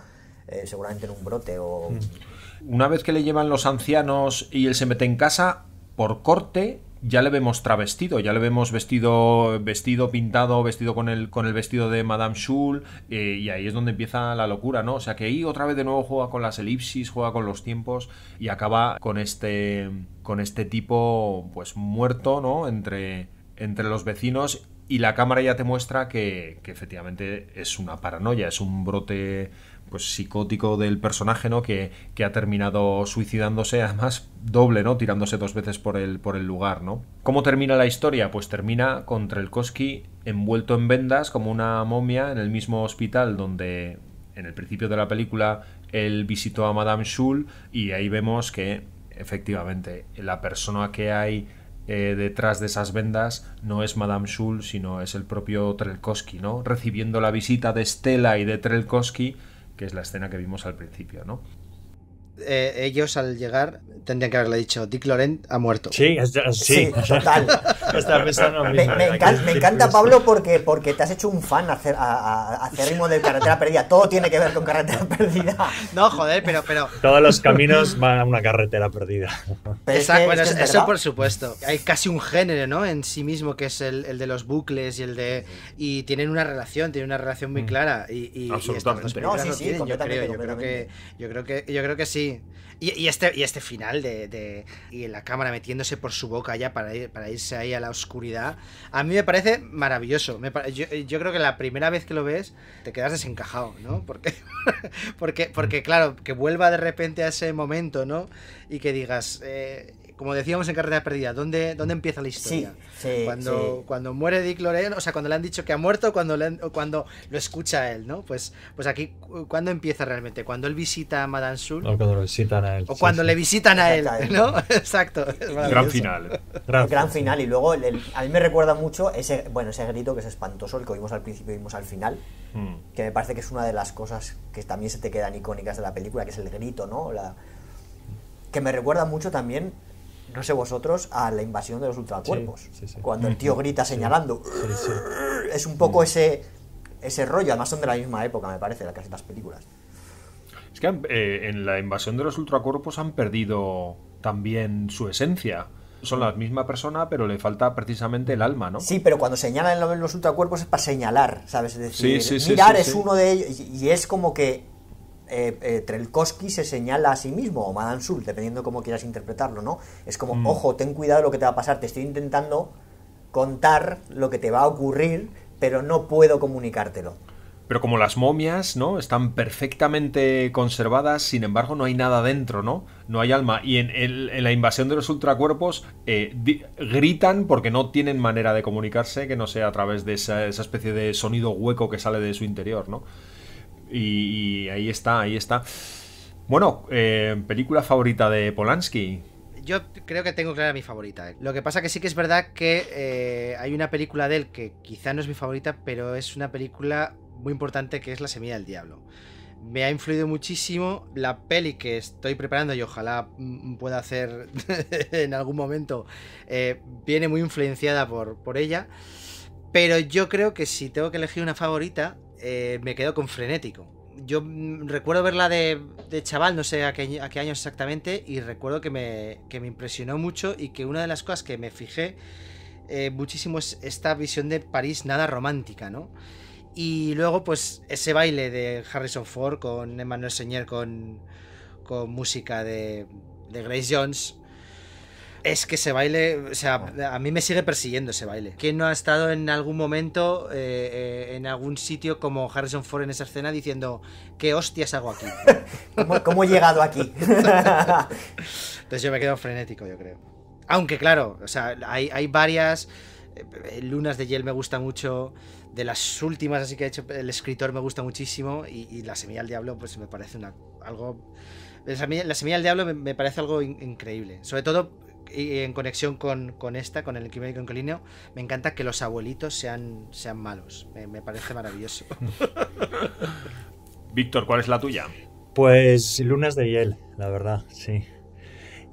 S4: eh, seguramente en un brote o... Mm.
S1: Una vez que le llevan los ancianos y él se mete en casa, por corte, ya le vemos travestido, ya le vemos vestido, vestido pintado, vestido con el, con el vestido de Madame Schul, eh, y ahí es donde empieza la locura, ¿no? O sea que ahí otra vez de nuevo juega con las elipsis, juega con los tiempos y acaba con este, con este tipo, pues muerto, ¿no? Entre, entre los vecinos y la cámara ya te muestra que, que efectivamente es una paranoia, es un brote pues, psicótico del personaje, ¿no? Que, ha terminado suicidándose, además doble, ¿no? Tirándose dos veces por el, por el lugar, ¿no? ¿Cómo termina la historia? Pues termina con Trelkowski envuelto en vendas como una momia en el mismo hospital donde en el principio de la película él visitó a Madame Schul y ahí vemos que efectivamente la persona que hay eh, detrás de esas vendas no es Madame Schul, sino es el propio Trelkowski, ¿no? Recibiendo la visita de Stella y de Trelkowski, que es la escena que vimos al principio, ¿no?
S2: Eh, ellos al llegar tendrían que haberle dicho, Dick Laurent ha muerto. Sí, sí. me, encanta, Pablo,
S4: porque, porque te has hecho un fan hacer, a, a, de Carretera Perdida. Todo tiene que ver con Carretera Perdida. No, joder, pero... pero...
S3: Todos los caminos van a una carretera perdida.
S2: eso por supuesto. Hay casi un género, ¿no? En sí mismo, que es el, de los bucles y el de... Y tienen una relación, tienen una relación muy mm. clara. Y, Absolutamente. yo, creo, yo, creo que, yo creo que sí y, este, y este final de, Y la cámara metiéndose por su boca ya para, ir, para irse ahí a la oscuridad. A mí me parece maravilloso. yo, creo que la primera vez que lo ves te quedas desencajado, ¿no? Mm. Porque, porque, porque claro, que vuelva de repente a ese momento, ¿no? Y que digas, eh, como decíamos en carretera Perdida ¿dónde, dónde empieza la historia? cuando, cuando muere Dick Lorraine o sea, cuando le han dicho que ha muerto, cuando, o cuando lo escucha él, ¿no? Pues, pues aquí, ¿cuándo empieza realmente? ¿Cuando él visita a Madame Sul? O cuando
S3: lo visitan a él. O
S4: cuando le visitan a él, ¿no? Exacto. Gran final. ¿eh? Gran, final. Y luego, a mí me recuerda mucho ese, bueno, ese grito que es espantoso, el que oímos al principio y vimos al final, hmm. que me parece que es una de las cosas que también se te quedan icónicas de la película, que es el grito, ¿no? La, que me recuerda mucho también no sé vosotros, a la invasión de los ultracuerpos. Cuando el mm, tío mm, grita señalando, es un poco mm. ese, ese rollo, además son de la misma época, me parece, casi las películas.
S1: Es que eh, en la invasión de los ultracuerpos han perdido también su esencia son la misma persona, pero
S4: le falta precisamente el alma, ¿no? Sí, pero cuando señalan los ultracuerpos es para señalar, ¿sabes? decir, mirar es uno de ellos y es como que eh, eh Trelkowski se señala a sí mismo, o Madame Sul, dependiendo cómo quieras interpretarlo, ¿no? Es como, mm. ojo, ten cuidado de lo que te va a pasar, te estoy intentando contar lo que te va a ocurrir, pero no puedo comunicártelo.
S1: Pero como las momias, ¿no? Están perfectamente conservadas, sin embargo no hay nada dentro, ¿no? No hay alma. Y en, la invasión de los ultracuerpos eh, gritan porque no tienen manera de comunicarse que no sea a través de esa, esa especie de sonido hueco que sale de su interior, ¿no? Y, ahí está, ahí está. Bueno, eh, película favorita de Polanski.
S2: Yo creo que tengo clara mi favorita. Eh. Lo que pasa que sí que es verdad que eh, hay una película de él que quizá no es mi favorita, pero es una película muy importante que es La Semilla del Diablo. Me ha influido muchísimo la peli que estoy preparando y ojalá mm, pueda hacer en algún momento. viene muy influenciada por, por ella. Pero yo creo que si tengo que elegir una favorita, eh, me quedo con frenético. Yo recuerdo verla de, chaval, no sé a qué, año exactamente, y recuerdo que me, me impresionó mucho y que una de las cosas que me fijé eh, muchísimo es esta visión de París nada romántica, ¿no? Y luego, pues, ese baile de Harrison Ford con Emmanuel Señer con, música de, de Grace Jones, es que ese baile, o sea, ah. a mí me sigue persiguiendo ese baile. ¿Quién no ha estado en algún momento eh, eh, en algún sitio como Harrison Ford en esa escena diciendo, ¿qué hostias hago aquí?
S4: ¿Cómo, he llegado aquí? Entonces
S2: yo me quedo frenético, yo creo. Aunque claro, o sea, hay, varias... Eh, Lunas de Yel me gusta mucho. De las últimas así que ha hecho el escritor me gusta muchísimo. Y, La Semilla del Diablo, pues me parece una, algo. La Semilla, del Diablo me, parece algo increíble. Sobre todo y en conexión con, esta, con el quimérico inquilino, me encanta que los abuelitos sean, malos. Me, parece maravilloso.
S1: Víctor, ¿cuál es la tuya?
S3: Pues Lunas de Hiel, la verdad, sí.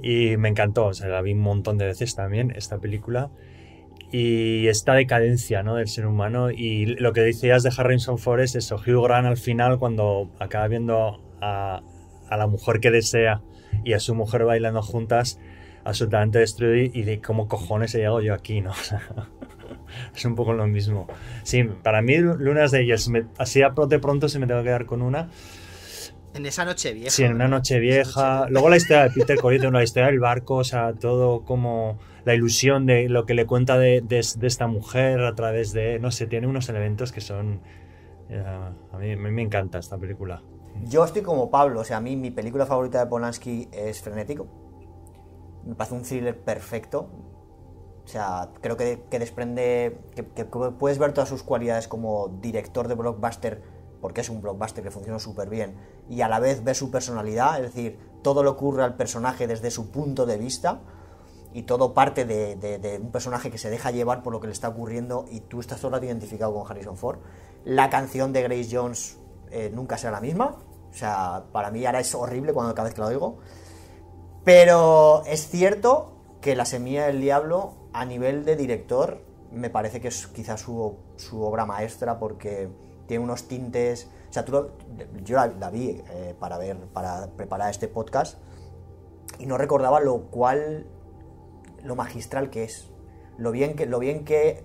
S3: Y me encantó, o sea, la vi un montón de veces también, esta película. Y esta decadencia ¿no? del ser humano. Y lo que decías de Harrison Ford es eso, Hugh Grant al final cuando acaba viendo a, a la mujer que desea y a su mujer bailando juntas, absolutamente destruido y, de cómo cojones he llegado yo aquí, ¿no? es un poco lo mismo. Sí, para mí Lunas de ellas, así así de pronto se me tengo que quedar con una.
S2: En esa noche vieja. Sí, en
S3: una noche vieja. Luego la historia de Peter Corito, la historia del barco, o sea, todo como la ilusión de lo que le cuenta de, esta mujer a través de, no sé, tiene unos elementos que son... Eh, a mí me, me encanta esta película.
S4: Yo estoy como Pablo, o sea, a mí mi película favorita de Polanski es Frenético me parece un thriller perfecto. O sea, creo que, desprende. Que, puedes ver todas sus cualidades como director de blockbuster, porque es un blockbuster que funciona súper bien, y a la vez ve su personalidad, es decir, todo lo ocurre al personaje desde su punto de vista, y todo parte de, un personaje que se deja llevar por lo que le está ocurriendo, y tú estás todo identificado con Harrison Ford. La canción de Grace Jones eh, nunca será la misma, o sea, para mí ahora es horrible cuando cada vez que la oigo. Pero es cierto que La Semilla del Diablo, a nivel de director, me parece que es quizás su, obra maestra porque tiene unos tintes. O sea, tú yo la, vi eh, para ver, para preparar este podcast y no recordaba lo cual, lo magistral que es, lo bien que, lo bien que,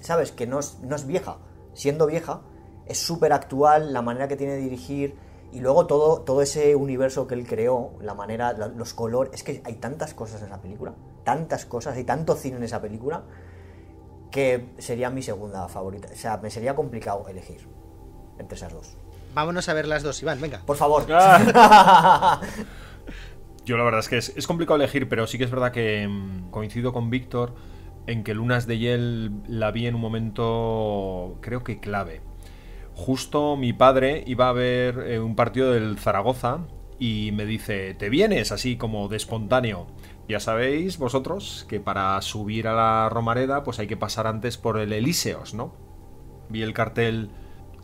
S4: sabes, que no es, no es vieja, siendo vieja, es súper actual la manera que tiene de dirigir, y luego todo, todo ese universo que él creó, la manera, los colores, es que hay tantas cosas en esa película, tantas cosas, hay tanto cine en esa película, que sería mi segunda favorita. O sea, me sería complicado elegir entre esas dos.
S2: Vámonos a ver las dos, Iván, venga. Por
S4: favor. Ah.
S1: Yo la verdad es que es, es complicado elegir, pero sí que es verdad que mm, coincido con Víctor en que Lunas de Yel la vi en un momento, creo que clave justo mi padre iba a ver eh, un partido del Zaragoza y me dice, ¿te vienes? Así como de espontáneo. Ya sabéis vosotros que para subir a la Romareda pues hay que pasar antes por el Elíseos, ¿no? Vi el cartel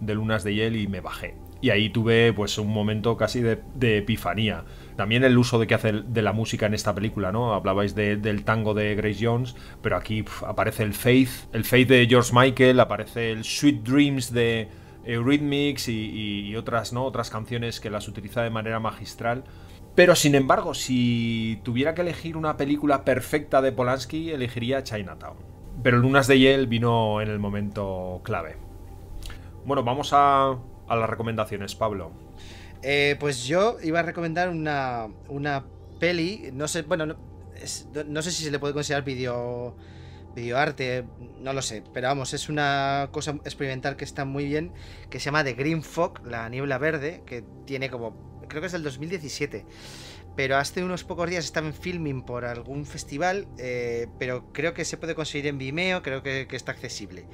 S1: de Lunas de Hiel y me bajé. Y ahí tuve pues un momento casi de, epifanía. También el uso de que hace de la música en esta película, ¿no? Hablabais del tango de Grace Jones, pero aquí aparece el Faith, el Faith de George Michael, aparece el Sweet Dreams de, eh, Eurythmics y, otras, ¿no? otras canciones que las utiliza de manera magistral. Pero sin embargo, si tuviera que elegir una película perfecta de Polanski, elegiría Chinatown. Pero Lunas de Yale vino en el momento clave.
S2: Bueno, vamos a, las recomendaciones, Pablo. Eh, pues yo iba a recomendar una, peli, no sé, bueno, no, sé si se le puede considerar video videoarte, no lo sé, pero vamos, es una cosa experimental que está muy bien, que se llama The Green Fog, la niebla verde, que tiene como, creo que es del 2017, pero hace unos pocos días estaba en filming por algún festival, eh, pero creo que se puede conseguir en Vimeo, creo que, está accesible.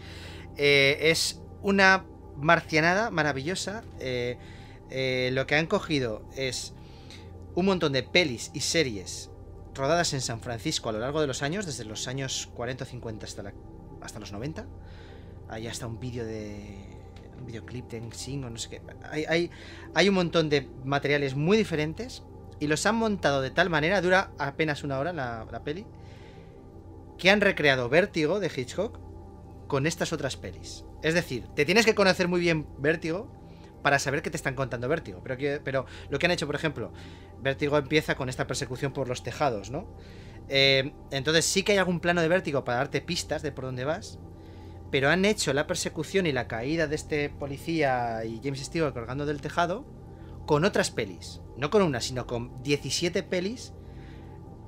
S2: Eh, es una marcianada maravillosa, eh, lo que han cogido es un montón de pelis y series rodadas en San Francisco a lo largo de los años, desde los años 40 o 50 hasta, hasta los 90. Hay hasta un vídeo de. un videoclip de sing o no sé qué. Hay, hay, un montón de materiales muy diferentes y los han montado de tal manera, dura apenas una hora la, peli, que han recreado Vértigo de Hitchcock con estas otras pelis. Es decir, te tienes que conocer muy bien Vértigo para saber que te están contando Vértigo. Pero, pero lo que han hecho, por ejemplo, Vértigo empieza con esta persecución por los tejados, ¿no? Eh, entonces sí que hay algún plano de Vértigo para darte pistas de por dónde vas, pero han hecho la persecución y la caída de este policía y James Stewart colgando del tejado con otras pelis, no con una, sino con 17 pelis.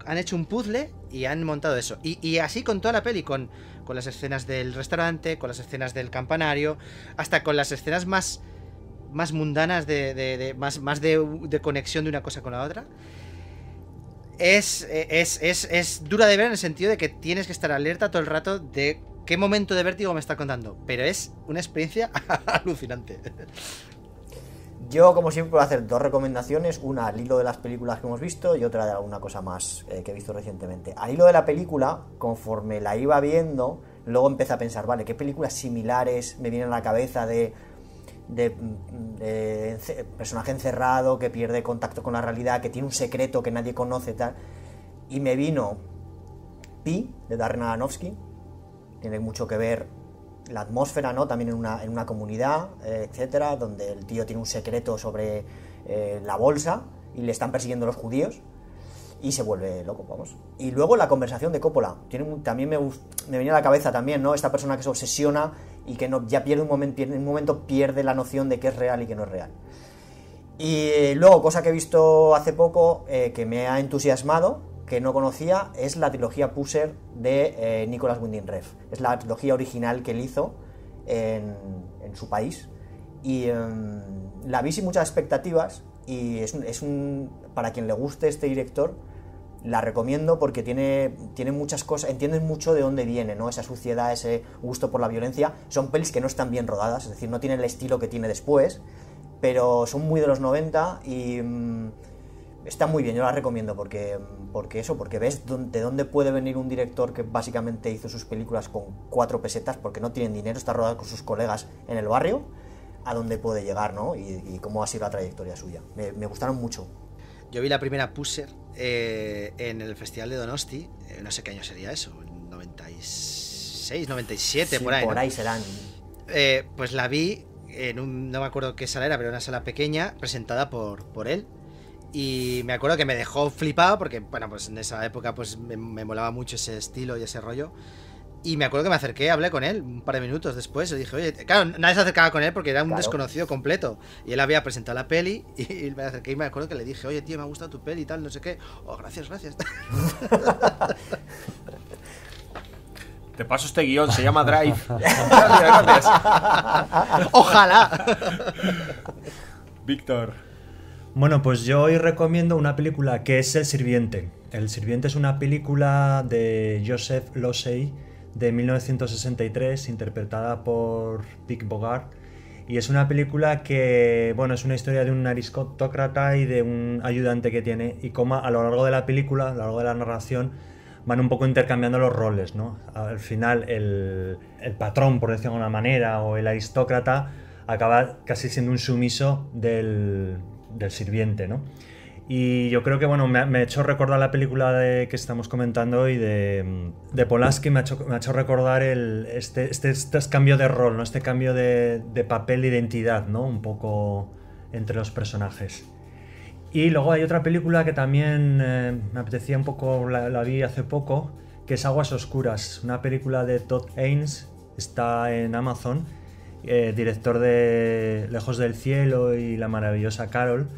S2: Han hecho un puzzle y han montado eso. Y, y así con toda la peli, con, con las escenas del restaurante, con las escenas del campanario, hasta con las escenas más más mundanas, de, más, más de, conexión de una cosa con la otra. Es, es, dura de ver en el sentido de que tienes que estar alerta todo el rato de qué momento de vértigo me está contando, pero es
S4: una experiencia alucinante. Yo, como siempre, voy a hacer dos recomendaciones, una al hilo de las películas que hemos visto y otra de alguna cosa más eh, que he visto recientemente. Al hilo de la película, conforme la iba viendo, luego empecé a pensar, vale, ¿qué películas similares me vienen a la cabeza de de, personaje encerrado, que pierde contacto con la realidad, que tiene un secreto que nadie conoce, tal. Y me vino Pi, de Darren Aronofsky. Tiene mucho que ver la atmósfera, ¿no? También en una, en una comunidad, eh, etcétera, donde el tío tiene un secreto sobre eh, la bolsa y le están persiguiendo los judíos y se vuelve loco, vamos. Y luego la conversación de Coppola. Tiene, también me, me venía a la cabeza también, ¿no? Esta persona que se obsesiona y que no, ya pierde un, momento, pierde, un momento pierde la noción de que es real y que no es real. Y eh, luego, cosa que he visto hace poco eh, que me ha entusiasmado, que no conocía, es la trilogía Pusher de eh, Nicolas Winding Ref. Es la trilogía original que él hizo en, su país. Y em, la vi sin muchas expectativas y es es un, para quien le guste este director, la recomiendo porque tiene, tiene muchas cosas, entiendes mucho de dónde viene, ¿no? Esa suciedad, ese gusto por la violencia. Son pelis que no están bien rodadas, es decir, no tienen el estilo que tiene después, pero son muy de los 90 y ...están mm, está muy bien, yo la recomiendo porque, porque eso, porque ves de dónde puede venir un director que básicamente hizo sus películas con cuatro pesetas porque no tienen dinero, está rodado con sus colegas en el barrio, a dónde puede llegar, ¿no? Y, cómo ha sido la trayectoria suya. me, me gustaron mucho.
S2: Yo vi la primera Pusher eh, en el Festival de Donosti, eh, no sé qué año sería eso, 96, 97, por ahí. Por ahí serán. Eh, pues la vi en un, no me acuerdo qué sala era, pero una sala pequeña, presentada por, por él. Y me acuerdo que me dejó flipado, porque bueno, pues en esa época pues me, me molaba mucho ese estilo y ese rollo. Y me acuerdo que me acerqué, hablé con él un par de minutos después. Le dije, oye, claro, nadie se acercaba con él porque era un desconocido completo. Y él había presentado la peli y me acerqué y me acuerdo que le dije, oye, tío, me ha gustado tu peli y tal, no sé qué. Oh, gracias, gracias.
S1: Te paso este guión, se llama Drive. Ojalá. Víctor.
S3: Bueno, pues yo hoy recomiendo una película que es El Sirviente. El Sirviente es una película de Joseph Losey de 1963 interpretada por Dick Bogart. Y es una película que, bueno, es una historia de un aristócrata y de un ayudante que tiene. Y como a lo largo de la película, a lo largo de la narración, van un poco intercambiando los roles, ¿no? Al final, el, el patrón, por decirlo de alguna manera, o el aristócrata, acaba casi siendo un sumiso del, del sirviente, ¿no? Y yo creo que, bueno, me ha, hecho recordar la película que estamos comentando hoy de, de Polaski, me ha hecho, recordar este, este, este, cambio de rol, ¿no? Este cambio de, de papel, identidad, ¿no? Un poco entre los personajes. Y luego hay otra película que también eh, me apetecía un poco, la, vi hace poco, que es Aguas Oscuras, una película de Todd Haynes, está en Amazon, eh, director de Lejos del Cielo y La Maravillosa Carol.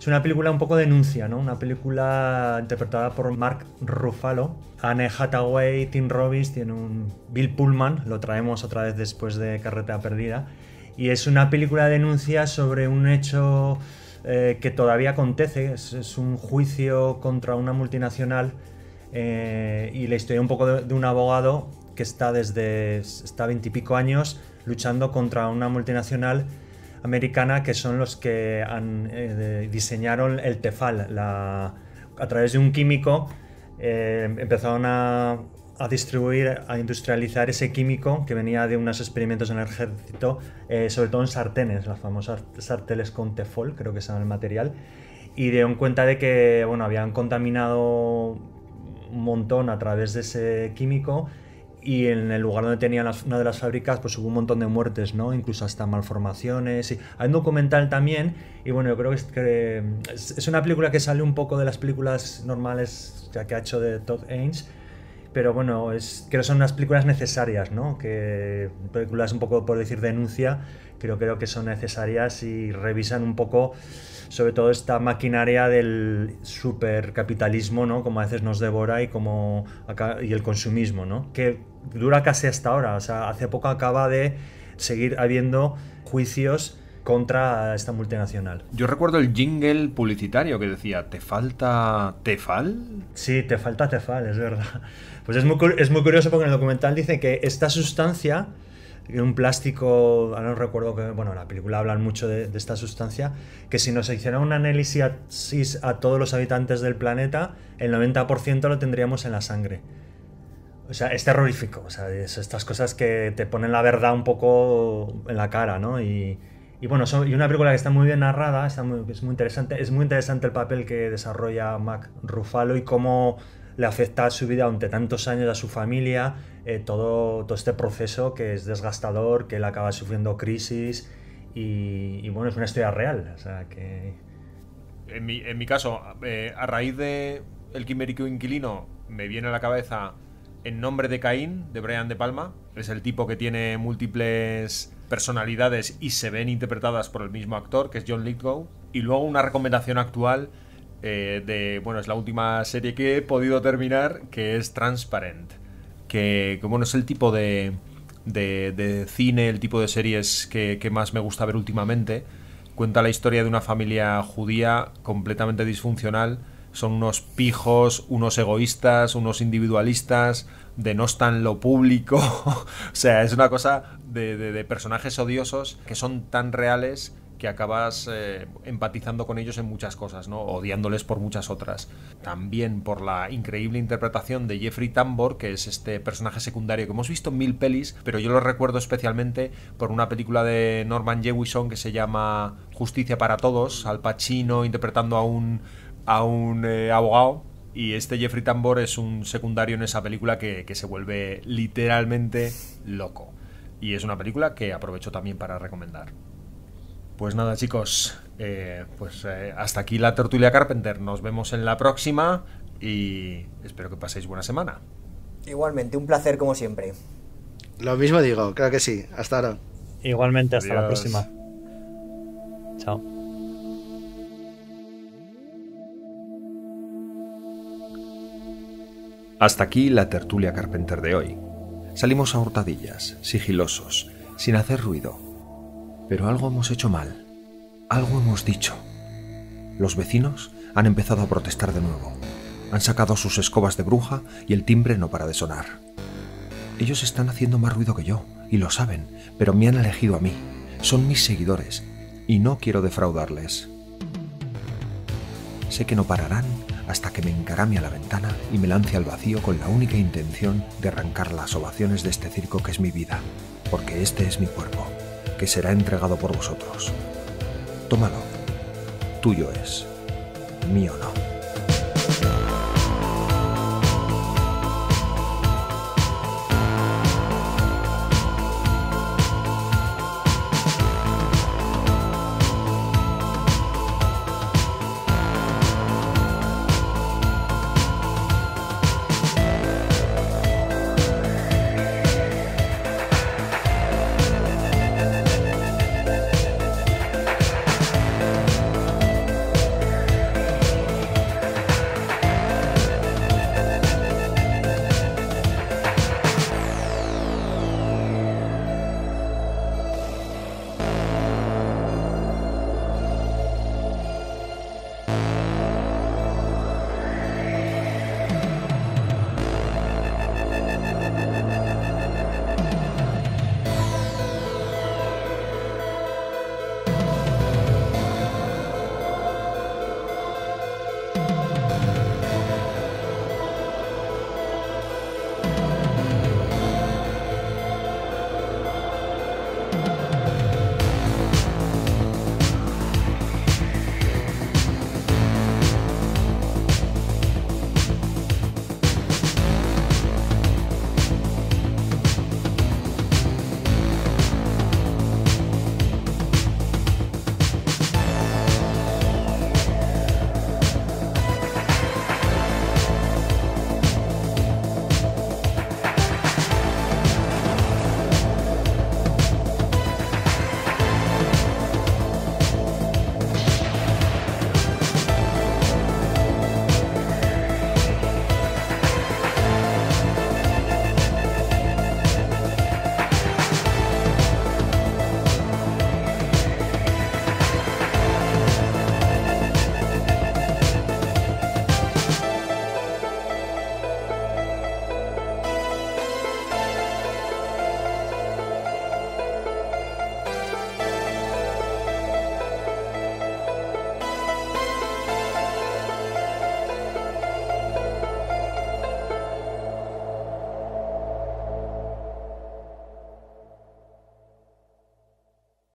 S3: Es una película un poco denuncia, ¿no? Una película interpretada por Mark Ruffalo. Anne Hathaway, Tim Robbins, tiene un Bill Pullman, lo traemos otra vez después de Carretera Perdida. Y es una película de denuncia sobre un hecho eh, que todavía acontece. Es, un juicio contra una multinacional eh, y la historia un poco de, de un abogado que está desde está veintipico años luchando contra una multinacional americana que son los que han, eh, diseñaron el tefal. a través de un químico eh, empezaron a, distribuir, a industrializar ese químico que venía de unos experimentos en el ejército, eh, sobre todo en sartenes, las famosas sarteles con tefol, creo que se el material, y dieron cuenta de que bueno, habían contaminado un montón a través de ese químico y en el lugar donde tenían una de las fábricas, pues hubo un montón de muertes, ¿no? Incluso hasta malformaciones. hay un documental también, y bueno, yo creo que es, una película que sale un poco de las películas normales que, ha hecho de Todd Haynes, pero bueno, creo que son unas películas necesarias, ¿no? Que películas un poco, por decir, denuncia, creo, creo que son necesarias y revisan un poco sobre todo esta maquinaria del supercapitalismo, ¿no? Como a veces nos devora y como y el consumismo, ¿no? Que dura casi hasta ahora. O sea, hace poco acaba de seguir habiendo juicios contra esta multinacional.
S1: Yo recuerdo el jingle publicitario que decía, ¿te falta Tefal? Sí, te falta Tefal, es
S3: verdad. Pues es muy, curioso porque en el documental dice que esta sustancia, un plástico, no recuerdo que, bueno, en la película hablan mucho de, esta sustancia, que si nos hiciera un análisis a todos los habitantes del planeta, el 90% lo tendríamos en la sangre. O sea, es terrorífico. O sea, es estas cosas que te ponen la verdad un poco en la cara, ¿no? Y, bueno, y una película que está muy bien narrada, está muy, es muy interesante. Es muy interesante el papel que desarrolla Mac Ruffalo y cómo le afecta a su vida ante tantos años, a su familia, eh, todo, todo este proceso que es desgastador, que él acaba sufriendo crisis. Y, bueno, es una historia real. O sea, que.
S1: En mi, en mi caso, eh, a raíz de El Quimérico Inquilino, me viene a la cabeza en nombre de Caín, de Brian De Palma. Es el tipo que tiene múltiples personalidades y se ven interpretadas por el mismo actor, que es John Lithgow. Y luego una recomendación actual eh, de, bueno, es la última serie que he podido terminar, que es Transparent. Que, como bueno, es el tipo de, de, cine, el tipo de series que más me gusta ver últimamente. Cuenta la historia de una familia judía completamente disfuncional son unos pijos, unos egoístas, unos individualistas, de no en lo público. o sea, es una cosa de, personajes odiosos que son tan reales que acabas eh, empatizando con ellos en muchas cosas, ¿no? Odiándoles por muchas otras. También por la increíble interpretación de Jeffrey Tambor, que es este personaje secundario que hemos visto en mil pelis, pero yo lo recuerdo especialmente por una película de Norman Jewison que se llama Justicia para Todos, Al pachino interpretando a un a un eh, abogado y este Jeffrey Tambor es un secundario en esa película que, se vuelve literalmente loco. Y es una película que aprovecho también para recomendar. Pues nada, chicos, eh, pues eh, hasta aquí la Tortulia Carpenter. Nos vemos en la próxima y espero que paséis buena semana.
S4: Igualmente, un placer como siempre.
S2: Lo mismo digo, creo que sí. Hasta ahora.
S3: Igualmente, hasta la próxima. Chao.
S1: Hasta aquí la tertulia Carpenter de hoy. Salimos a hurtadillas, sigilosos, sin hacer ruido. Pero algo hemos hecho mal. Algo hemos dicho. Los vecinos han empezado a protestar de nuevo. Han sacado sus escobas de bruja y el timbre no para de sonar. Ellos están haciendo más ruido que yo, y lo saben, pero me han elegido a mí. Son mis seguidores, y no quiero defraudarles. Sé que no pararán hasta que me encarame a la ventana y me lance al vacío con la única intención de arrancar las ovaciones de este circo que es mi vida, porque este es mi cuerpo, que será entregado por vosotros. Tómalo. Tuyo es.
S4: Mío no.